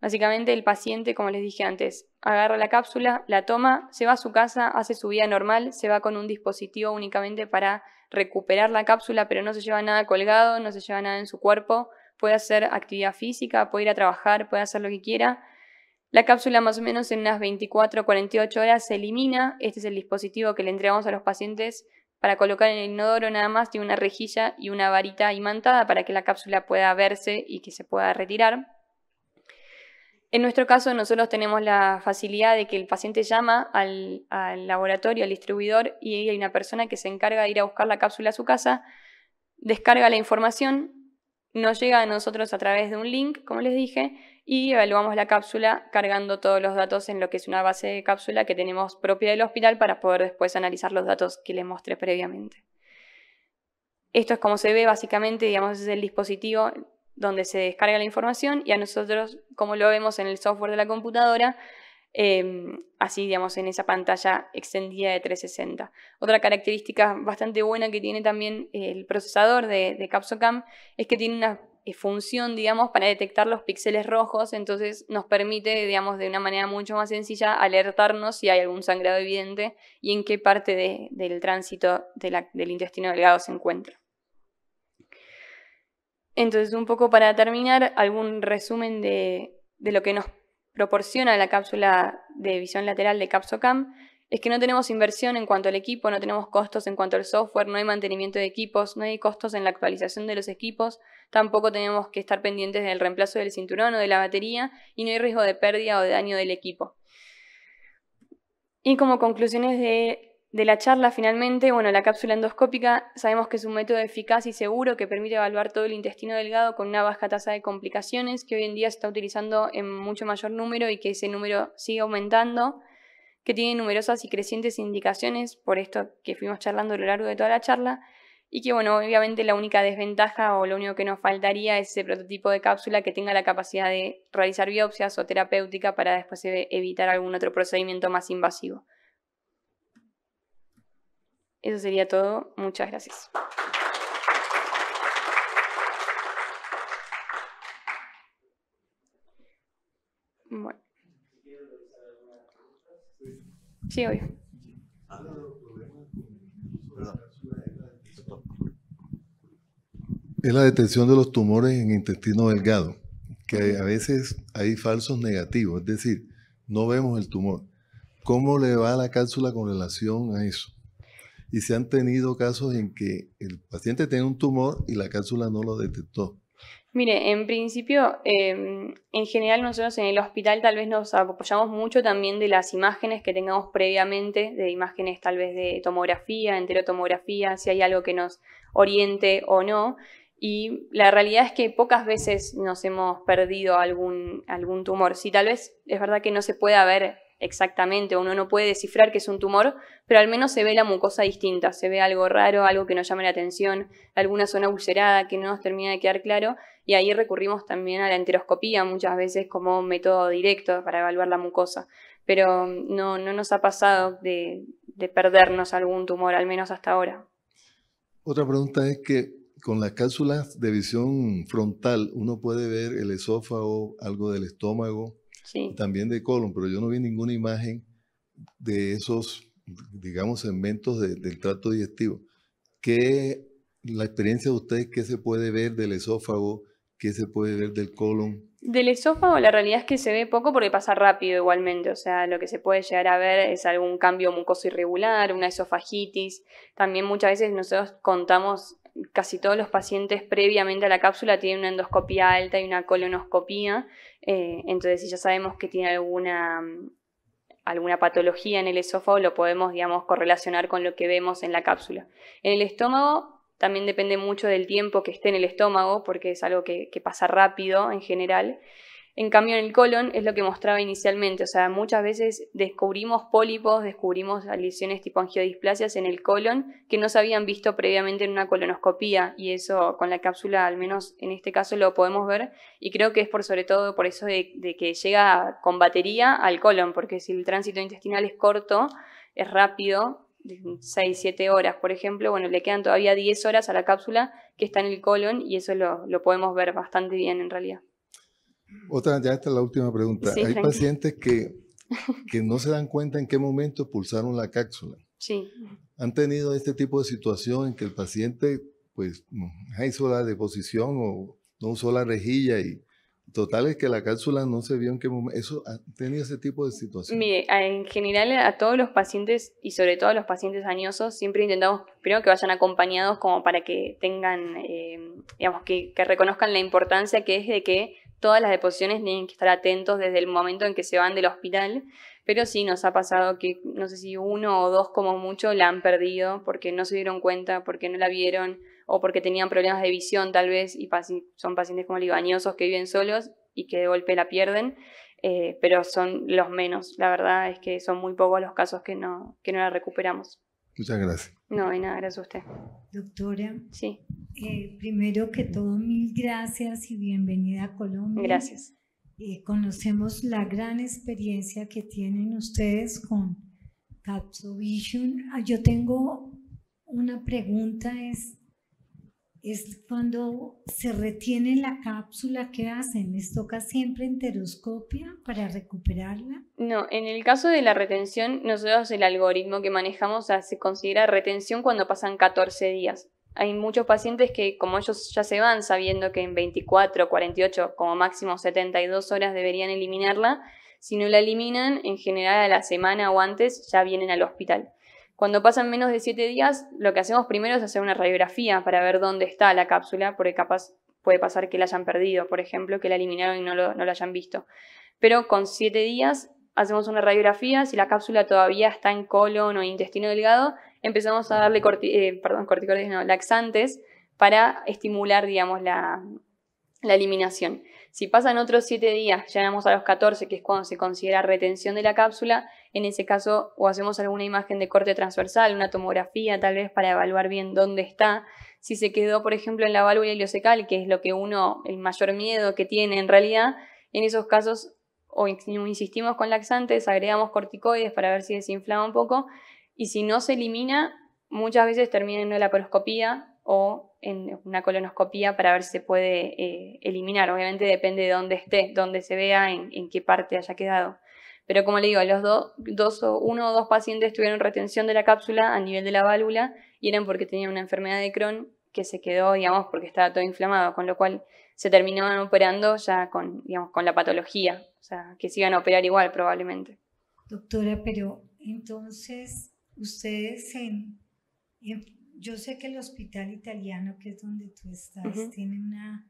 Básicamente el paciente, como les dije antes, agarra la cápsula, la toma, se va a su casa, hace su vida normal, se va con un dispositivo únicamente para recuperar la cápsula, pero no se lleva nada colgado, no se lleva nada en su cuerpo, puede hacer actividad física, puede ir a trabajar, puede hacer lo que quiera, la cápsula más o menos en unas 24 o 48 horas se elimina. Este es el dispositivo que le entregamos a los pacientes para colocar en el inodoro nada más. Tiene una rejilla y una varita imantada para que la cápsula pueda verse y que se pueda retirar. En nuestro caso, nosotros tenemos la facilidad de que el paciente llama al, al, laboratorio, al distribuidor, y hay una persona que se encarga de ir a buscar la cápsula a su casa, descarga la información, nos llega a nosotros a través de un link, como les dije, y evaluamos la cápsula cargando todos los datos en lo que es una base de cápsula que tenemos propia del hospital para poder después analizar los datos que les mostré previamente. Esto es como se ve básicamente, digamos, es el dispositivo donde se descarga la información y a nosotros, como lo vemos en el software de la computadora, em, así, digamos, en esa pantalla extendida de 360. Otra característica bastante buena que tiene también el procesador de, de CapsoCam es que tiene una eh, función, digamos, para detectar los píxeles rojos, entonces nos permite, digamos, de una manera mucho más sencilla alertarnos si hay algún sangrado evidente y en qué parte del tránsito del intestino delgado se encuentra. Entonces, un poco para terminar, algún resumen de lo que nos proporciona la cápsula de visión lateral de CapsoCam es que no tenemos inversión en cuanto al equipo, no tenemos costos en cuanto al software, no hay mantenimiento de equipos, no hay costos en la actualización de los equipos, tampoco tenemos que estar pendientes del reemplazo del cinturón o de la batería y no hay riesgo de pérdida o de daño del equipo. Y como conclusiones de, la charla, finalmente, bueno, la cápsula endoscópica sabemos que es un método eficaz y seguro que permite evaluar todo el intestino delgado con una baja tasa de complicaciones que hoy en día se está utilizando en mucho mayor número y que ese número sigue aumentando que tiene numerosas y crecientes indicaciones, por esto que fuimos charlando a lo largo de toda la charla, y que bueno, obviamente la única desventaja o lo único que nos faltaría es ese prototipo de cápsula que tenga la capacidad de realizar biopsias o terapéutica para después e-, evitar algún otro procedimiento más invasivo. Eso sería todo. Muchas gracias. Sí, obvio. Es la detección de los tumores en intestino delgado, que a veces hay falsos negativos, es decir, no vemos el tumor. ¿Cómo le va la cápsula con relación a eso? Y se han tenido casos en que el paciente tiene un tumor y la cápsula no lo detectó. Mire, en principio, em, en general nosotros en el hospital tal vez nos apoyamos mucho también de las imágenes que tengamos previamente, de imágenes tal vez de tomografía, enterotomografía, si hay algo que nos oriente o no. Y la realidad es que pocas veces nos hemos perdido algún, algún tumor. Si tal vez es verdad que no se puede ver exactamente, uno no puede descifrar que es un tumor, pero al menos se ve la mucosa distinta, se ve algo raro, algo que nos llama la atención, alguna zona ulcerada que no nos termina de quedar claro, y ahí recurrimos también a la enteroscopía muchas veces como método directo para evaluar la mucosa, pero mm, no, nos ha pasado de, de perdernos algún tumor, al menos hasta ahora. Otra pregunta es que con las cápsulas de visión frontal uno puede ver el esófago, algo del estómago, también de colon, pero yo no vi ninguna imagen de esos, digamos, segmentos del trato digestivo. ¿Qué, la experiencia de ustedes, qué se puede ver del esófago, qué se puede ver del colon? Del esófago la realidad es que se ve poco porque pasa rápido igualmente, o sea, lo que se puede llegar a ver es algún cambio mucoso irregular, una esofagitis, también muchas veces nosotros contamos casi todos los pacientes previamente a la cápsula tienen una endoscopía alta y una colonoscopía, eh, entonces si ya sabemos que tiene alguna, alguna patología en el esófago, lo podemos, digamos, correlacionar con lo que vemos en la cápsula. En el estómago también depende mucho del tiempo que esté en el estómago, porque es algo que pasa rápido en general. En cambio, en el colon es lo que mostraba inicialmente, o sea, muchas veces descubrimos pólipos, descubrimos lesiones tipo angiodisplasias en el colon que no se habían visto previamente en una colonoscopía y eso con la cápsula, al menos en este caso, lo podemos ver y creo que es por sobre todo por eso de, que llega con batería al colon, porque si el tránsito intestinal es corto, es rápido, 6, 7 horas, por ejemplo, bueno, le quedan todavía 10 horas a la cápsula que está en el colon y eso lo podemos ver bastante bien en realidad. Otra, ya esta la última pregunta. Hay pacientes que, <laughs> que no se dan cuenta en qué momento pulsaron la cápsula. Sí. ¿Han tenido este tipo de situación en que el paciente pues mm, hizo la deposición o no usó la rejilla y total es que la cápsula no se vio en qué momento? ¿Eso ha tenido ese tipo de situación? Mire, en general a todos los pacientes y sobre todo a los pacientes añosos siempre intentamos primero que vayan acompañados como para que tengan, eh, digamos, que reconozcan la importancia que es de que todas las deposiciones tienen que estar atentos desde el momento en que se van del hospital, pero sí nos ha pasado que no sé si uno o dos como mucho la han perdido porque no se dieron cuenta, porque no la vieron o porque tenían problemas de visión tal vez y son pacientes como libañosos que viven solos y que de golpe la pierden, eh, pero son los menos. La verdad es que son muy pocos los casos que no, que no la recuperamos. Muchas gracias. No, y nada, gracias a usted. Doctora. Sí. Eh, primero que todo, mil gracias y bienvenida a Colombia. Gracias. Eh, conocemos la gran experiencia que tienen ustedes con CapsoVision. Ah, yo tengo una pregunta, es es cuando se retiene la cápsula, que hacen? ¿Les toca siempre enteroscopia para recuperarla? No, en el caso de la retención, nosotros el algoritmo que manejamos se considera retención cuando pasan 14 días. Hay muchos pacientes que como ellos ya se van sabiendo que en 24, 48, como máximo 72 horas deberían eliminarla, si no la eliminan, en general a la semana o antes ya vienen al hospital. Cuando pasan menos de 7 días, lo que hacemos primero es hacer una radiografía para ver dónde está la cápsula, porque capaz puede pasar que la hayan perdido, por ejemplo, que la eliminaron y no, lo, la hayan visto. Pero con 7 días hacemos una radiografía, si la cápsula todavía está en colon o intestino delgado, empezamos a darle eh, corticoides, laxantes para estimular, digamos, la eliminación. Si pasan otros 7 días, llegamos a los 14, que es cuando se considera retención de la cápsula, en ese caso o hacemos alguna imagen de corte transversal, una tomografía tal vez para evaluar bien dónde está. Si se quedó, por ejemplo, en la válvula ileocecal, que es lo que uno, el mayor miedo que tiene en realidad, en esos casos o insistimos con laxantes, agregamos corticoides para ver si desinflama un poco y si no se elimina, muchas veces termina en una laparoscopía o en una colonoscopía para ver si se puede eh, eliminar. Obviamente depende de dónde esté, dónde se vea, en, qué parte haya quedado. Pero como le digo, los dos uno o dos pacientes tuvieron retención de la cápsula a nivel de la válvula y eran porque tenían una enfermedad de Crohn que se quedó, digamos, porque estaba todo inflamado, con lo cual se terminaban operando ya con, digamos, con la patología, o sea, que se iban a operar igual probablemente. Doctora, pero entonces ustedes en yo sé que el hospital italiano, que es donde tú estás, tiene una,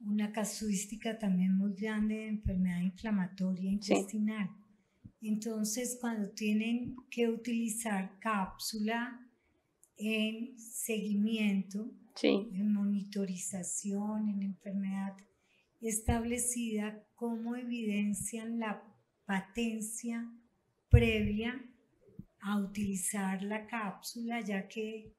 una casuística también muy grande de enfermedad inflamatoria intestinal. Entonces, cuando tienen que utilizar cápsula en seguimiento, en monitorización, en enfermedad establecida, cómo evidencian la patencia previa a utilizar la cápsula, ya que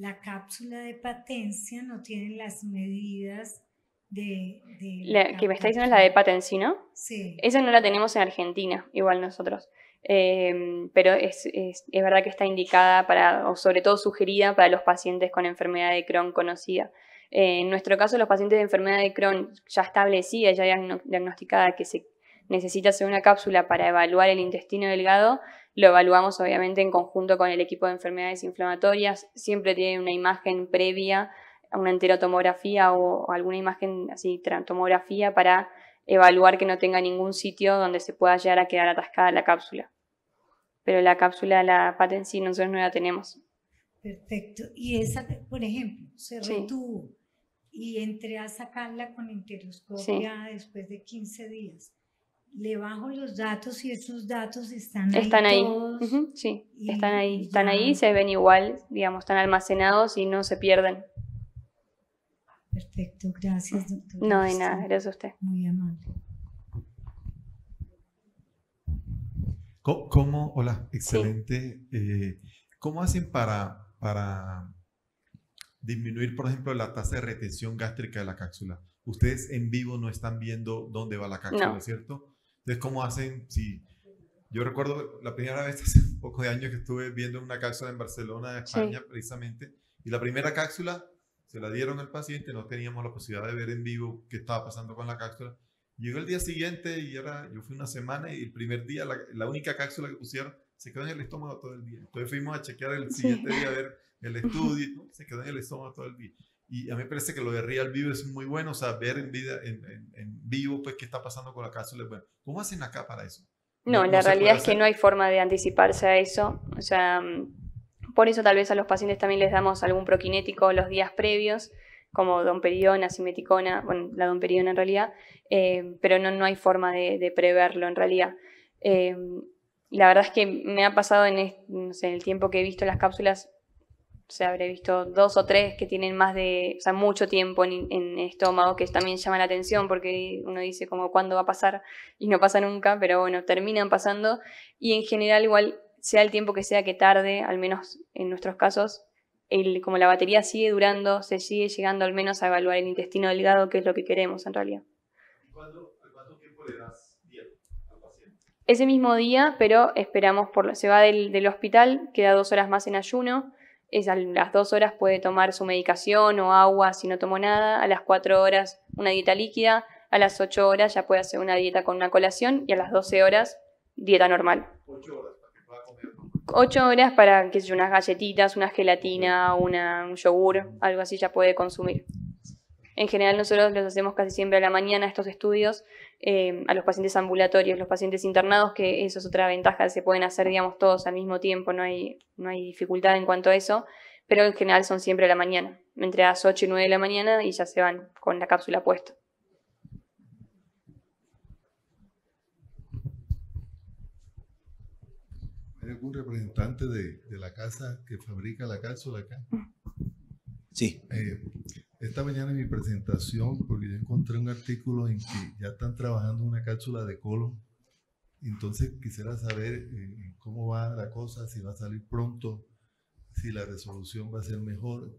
la cápsula de patencia no tiene las medidas de... la, que me está diciendo es la de ¿no? Sí. Esa no la tenemos en Argentina, igual nosotros. Em, pero es, verdad que está indicada para, o sobre todo sugerida para los pacientes con enfermedad de Crohn conocida. Eh, en nuestro caso, los pacientes de enfermedad de Crohn ya establecida, ya diagnosticada, que se necesita hacer una cápsula para evaluar el intestino delgado, lo evaluamos obviamente en conjunto con el equipo de enfermedades inflamatorias. Siempre tiene una imagen previa, una enterotomografía tomografía o alguna imagen así, tomografía para evaluar que no tenga ningún sitio donde se pueda llegar a quedar atascada la cápsula. Pero la cápsula, la patente sí, nosotros no la tenemos. Perfecto. Y esa, por ejemplo, se retuvo y entré a sacarla con enteroscopia después de 15 días le bajo los datos y esos datos están ahí. Están ahí, sí, están ahí, están ahí, se ven igual, digamos, están almacenados y no se pierden. Perfecto, gracias, doctor. No, de nada, gracias a usted. Muy amable. ¿Cómo, hola, excelente. Eh, ¿Cómo hacen para, para disminuir, por ejemplo, la tasa de retención gástrica de la cápsula? Ustedes en vivo no están viendo dónde va la cápsula, ¿cierto? Entonces, ¿cómo hacen? Si, yo recuerdo la primera vez <laughs> hace un poco de años que estuve viendo una cápsula en Barcelona, España, precisamente, y la primera cápsula se la dieron al paciente, no teníamos la posibilidad de ver en vivo qué estaba pasando con la cápsula. Llegó el día siguiente y ahora yo fui una semana y el primer día, la, única cápsula que pusieron se quedó en el estómago todo el día. Entonces fuimos a chequear el siguiente día a ver el <laughs> estudio, ¿no? se quedó en el estómago todo el día. Y a mí me parece que lo de Real Vivo es muy bueno, o sea, ver en, vida, en, vivo pues, qué está pasando con la cápsula. Bueno, ¿cómo hacen acá para eso? No, la realidad es que no hay forma de anticiparse a eso. O sea, mm, por eso tal vez a los pacientes también les damos algún prokinético los días previos, como domperidona, simeticona, bueno, la domperidona en realidad, eh, pero no, no hay forma de, preverlo en realidad. Eh, la verdad es que me ha pasado en, el tiempo que he visto las cápsulas o sea, habré visto dos o tres que tienen más de, o sea, mucho tiempo en, en estómago, que también llama la atención porque uno dice como cuándo va a pasar y no pasa nunca, pero bueno, terminan pasando y en general igual sea el tiempo que sea que tarde, al menos en nuestros casos, el, como la batería sigue durando, se sigue llegando al menos a evaluar el intestino delgado, que es lo que queremos en realidad. cuánto tiempo le das al paciente? Ese mismo día, pero esperamos, por, se va del, del hospital, queda dos horas más en ayuno es a las dos horas puede tomar su medicación o agua si no tomó nada, a las cuatro horas una dieta líquida, a las ocho horas ya puede hacer una dieta con una colación y a las doce horas dieta normal. Ocho horas para que pueda unas galletitas, una gelatina, un yogur, algo así ya puede consumir. En general nosotros los hacemos casi siempre a la mañana estos estudios eh, a los pacientes ambulatorios, los pacientes internados, que eso es otra ventaja, se pueden hacer digamos todos al mismo tiempo, no hay, no hay dificultad en cuanto a eso, pero en general son siempre a la mañana, entre las 8 y 9 de la mañana y ya se van con la cápsula puesta. ¿Hay algún representante de, la casa que fabrica la cápsula acá? Sí. Eh, esta mañana en mi presentación, porque yo encontré un artículo en que ya están trabajando una cápsula de colon. Entonces quisiera saber eh, cómo va la cosa, si va a salir pronto, si la resolución va a ser mejor.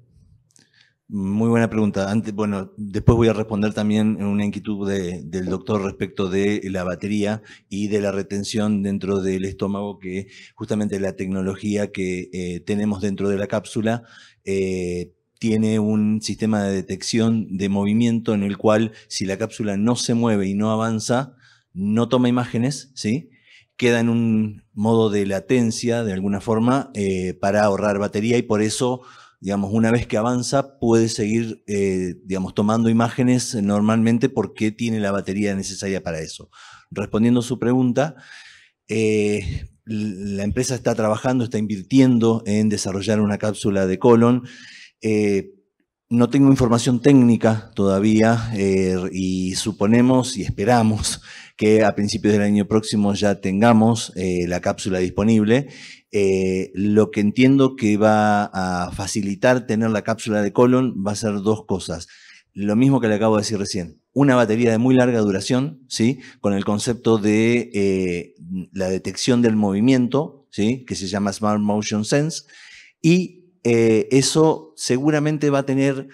Muy buena pregunta. Antes, bueno, después voy a responder también una inquietud del doctor respecto de la batería y de la retención dentro del estómago, que justamente la tecnología que eh, tenemos dentro de la cápsula eh, tiene un sistema de detección de movimiento en el cual si la cápsula no se mueve y no avanza, no toma imágenes, ¿sí? queda en un modo de latencia de alguna forma eh, para ahorrar batería y por eso, digamos, una vez que avanza puede seguir, eh, digamos, tomando imágenes normalmente porque tiene la batería necesaria para eso. Respondiendo a su pregunta, eh, la empresa está trabajando, está invirtiendo en desarrollar una cápsula de colon. Eh, no tengo información técnica todavía eh, y suponemos y esperamos <laughs> que a principios del año próximo ya tengamos eh, la cápsula disponible. lo que entiendo que va a facilitar tener la cápsula de colon va a ser dos cosas. Lo mismo que le acabo de decir recién. Una batería de muy larga duración, ¿sí? con el concepto de la detección del movimiento, ¿sí? que se llama Smart Motion Sense, y eh, eso seguramente va a tener,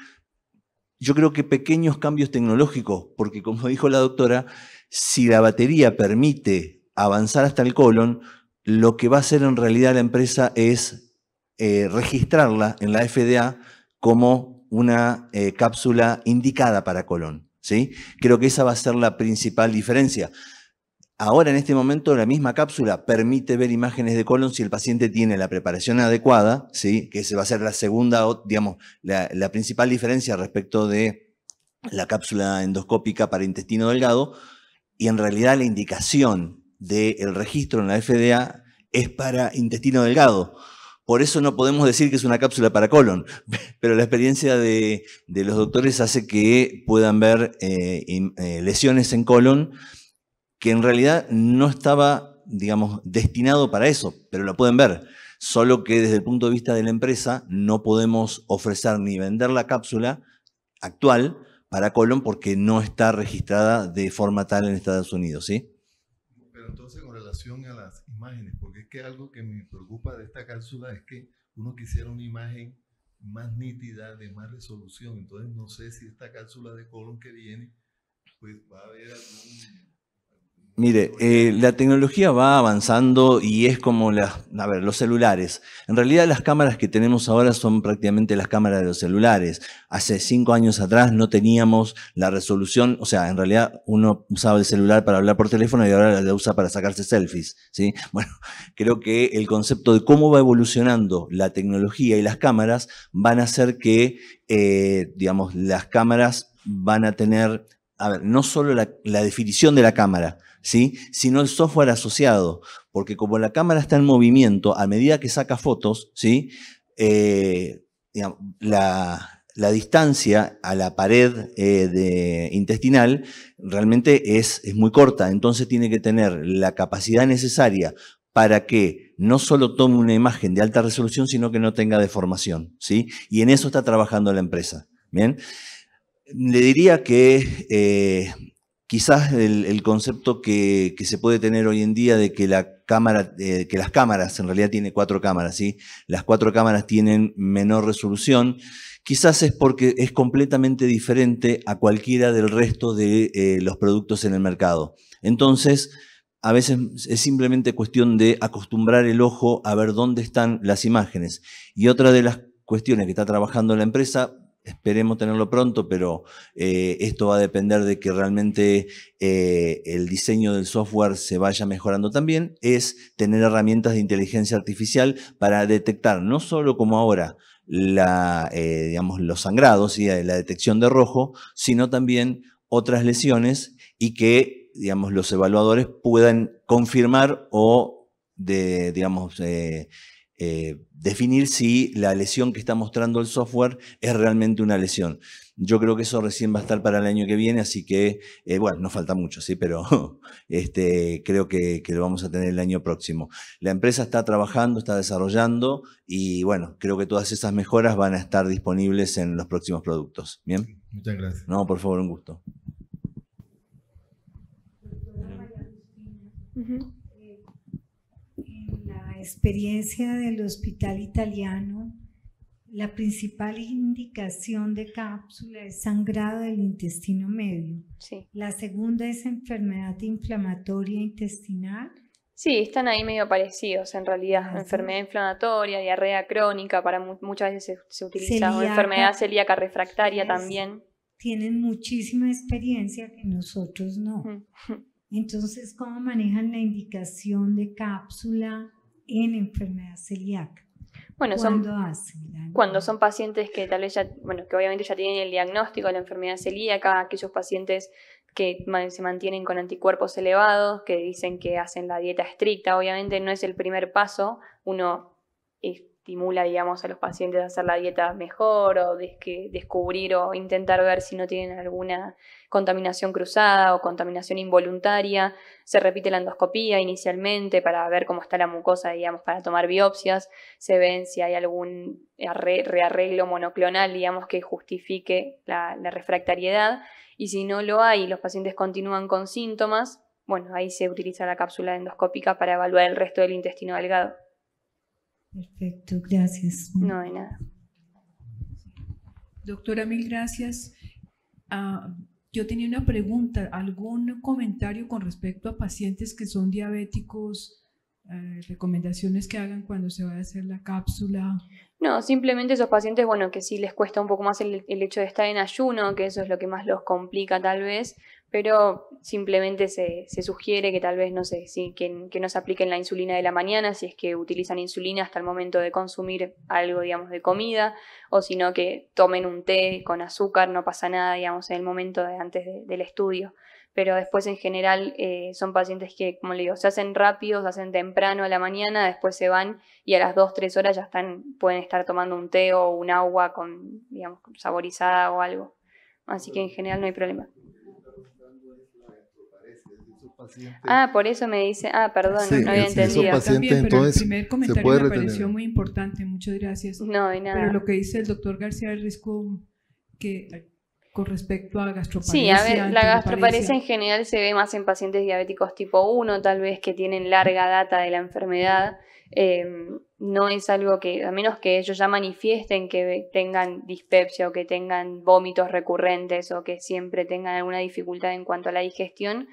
yo creo que pequeños cambios tecnológicos, porque como <laughs> dijo la doctora, si la batería permite avanzar hasta el colon, lo que va a hacer en realidad la empresa es eh, registrarla en la FDA como una eh, cápsula indicada para colon. ¿sí? Creo que esa va a ser la principal diferencia. Ahora, en este momento, la misma cápsula permite ver imágenes de colon si el paciente tiene la preparación adecuada, ¿sí? que se va a ser la segunda, digamos, la, principal diferencia respecto de la cápsula endoscópica para intestino delgado. Y en realidad, la indicación del registro en la FDA es para intestino delgado. Por eso no podemos decir que es una cápsula para colon, <laughs> pero la experiencia de, los doctores hace que puedan ver eh, eh, lesiones en colon que en realidad no estaba, digamos, destinado para eso, pero lo pueden ver. Solo que desde el punto de vista de la empresa no podemos ofrecer ni vender la cápsula actual para colon porque no está registrada de forma tal en Estados Unidos, ¿sí? Pero entonces con relación a las imágenes, porque es que algo que me preocupa de esta cápsula es que uno quisiera una imagen más nítida, de más resolución, entonces no sé si esta cápsula de colon que viene, pues va a haber algún Mire, eh, la tecnología va avanzando y es como las, a ver, los celulares. En realidad las cámaras que tenemos ahora son prácticamente las cámaras de los celulares. Hace cinco años atrás no teníamos la resolución, o sea, en realidad uno usaba el celular para hablar por teléfono y ahora la usa para sacarse selfies, ¿sí? <laughs> Bueno, creo que el concepto de cómo va evolucionando la tecnología y las cámaras van a hacer que, eh, digamos, las cámaras van a tener, a ver, no solo la definición de la cámara, sino el software asociado, porque como la cámara está en movimiento, a medida que saca fotos, ¿sí? Eh, la, distancia a la pared eh, intestinal realmente es, es muy corta, entonces tiene que tener la capacidad necesaria para que no solo tome una imagen de alta resolución, sino que no tenga deformación, ¿sí? Y en eso está trabajando la empresa, ¿bien? Le diría que eh, quizás el, concepto que, se puede tener hoy en día de que la cámara, eh, que las cámaras, en realidad tiene cuatro cámaras, ¿sí? Las cuatro cámaras tienen menor resolución, quizás es porque es completamente diferente a cualquiera del resto de eh, los productos en el mercado. Entonces, a veces es simplemente cuestión de acostumbrar el ojo a ver dónde están las imágenes. Y otra de las cuestiones que está trabajando la empresa Esperemos tenerlo pronto, pero eh, esto va a depender de que realmente eh, el diseño del software se vaya mejorando también, es tener herramientas de inteligencia artificial para detectar, no solo como ahora, eh, digamos, los sangrados y la detección de rojo, sino también otras lesiones y que digamos, los evaluadores puedan confirmar o de, digamos, eh, definir si la lesión que está mostrando el software es realmente una lesión. Yo creo que eso recién va a estar para el año que viene, así que, eh, bueno, no falta mucho, sí, pero <laughs> este, creo que, lo vamos a tener el año próximo. La empresa está trabajando, está desarrollando y, bueno, creo que todas esas mejoras van a estar disponibles en los próximos productos. ¿Bien? Muchas gracias. No, por favor, un gusto experiencia del hospital italiano, la principal indicación de cápsula es sangrado del intestino medio. La segunda es enfermedad inflamatoria intestinal. Sí, están ahí medio parecidos en realidad. enfermedad inflamatoria, diarrea crónica, para muchas veces se, utiliza, enfermedad celíaca refractaria también. Tienen muchísima experiencia que nosotros no. Mm. <laughs> Entonces, ¿cómo manejan la indicación de cápsula? en enfermedad celíaca. Bueno, son, cuando son pacientes que tal vez ya, bueno, que obviamente ya tienen el diagnóstico de la enfermedad celíaca, aquellos pacientes que se mantienen con anticuerpos elevados, que dicen que hacen la dieta estricta, obviamente no es el primer paso, uno estimula, digamos, a los pacientes a hacer la dieta mejor o descubrir o intentar ver si no tienen alguna contaminación cruzada o contaminación involuntaria. Se repite la endoscopía inicialmente para ver cómo está la mucosa, digamos, para tomar biopsias. Se ven si hay algún rearreglo monoclonal, digamos, que justifique la, refractariedad. Y si no lo hay, los pacientes continúan con síntomas, bueno, ahí se utiliza la cápsula endoscópica para evaluar el resto del intestino delgado. Perfecto, gracias. No hay nada. Doctora, mil gracias. Ah, yo tenía una pregunta, algún comentario con respecto a pacientes que son diabéticos, eh, recomendaciones que hagan cuando se va a hacer la cápsula. No, simplemente esos pacientes, bueno, que sí les cuesta un poco más el hecho de estar en ayuno, que eso es lo que más los complica tal vez, pero simplemente se, sugiere que tal vez, no sé, que, no se apliquen la insulina de la mañana si es que utilizan insulina hasta el momento de consumir algo, digamos, de comida, o sino que tomen un té con azúcar, no pasa nada, digamos, en el momento antes del estudio. Pero después, en general, eh, son pacientes que, como le digo, se hacen rápido, se hacen temprano a la mañana, después se van y a las 2, 3 horas ya están, pueden estar tomando un té o un agua con, digamos, saborizada o algo. Así que en general no hay problema. Ah, por eso me dice, ah, perdón, no había entendido. También, pero el primer comentario me pareció muy importante, muchas gracias. No, de nada. Pero lo que dice el doctor García Risco, que con respecto a gastroparesia. Sí, a ver, la gastroparesia en general se ve más en pacientes diabéticos tipo 1, tal vez que tienen larga data de la enfermedad. Eh, no es algo que, a menos que ellos ya manifiesten que tengan dispepsia o que tengan vómitos recurrentes o que siempre tengan alguna dificultad en cuanto a la digestión,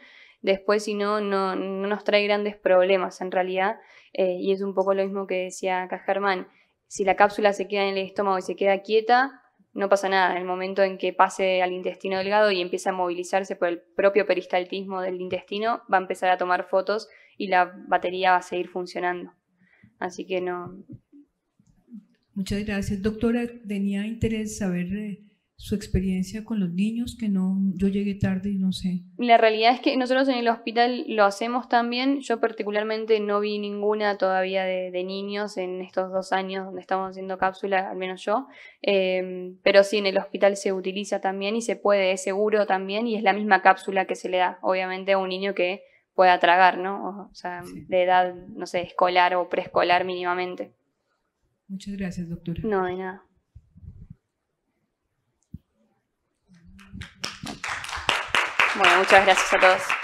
después si no, no, nos trae grandes problemas en realidad. Eh, y es un poco lo mismo que decía Germán. Si la cápsula se queda en el estómago y se queda quieta, no pasa nada. En el momento en que pase al intestino delgado y empieza a movilizarse por el propio peristaltismo del intestino, va a empezar a tomar fotos y la batería va a seguir funcionando. Así que no. Muchas gracias, doctora. Tenía interés saber eh, su experiencia con los niños, que no, yo llegué tarde y no sé. La realidad es que nosotros en el hospital lo hacemos también. Yo particularmente no vi ninguna todavía de, niños en estos dos años donde estamos haciendo cápsula, al menos yo. Em, pero sí, en el hospital se utiliza también y se puede, es seguro también y es la misma cápsula que se le da, obviamente, a un niño que pueda tragar, ¿no? O sea, de edad, no sé, escolar o preescolar mínimamente. Muchas gracias, doctora. No, de nada. Bueno, muchas gracias a todos.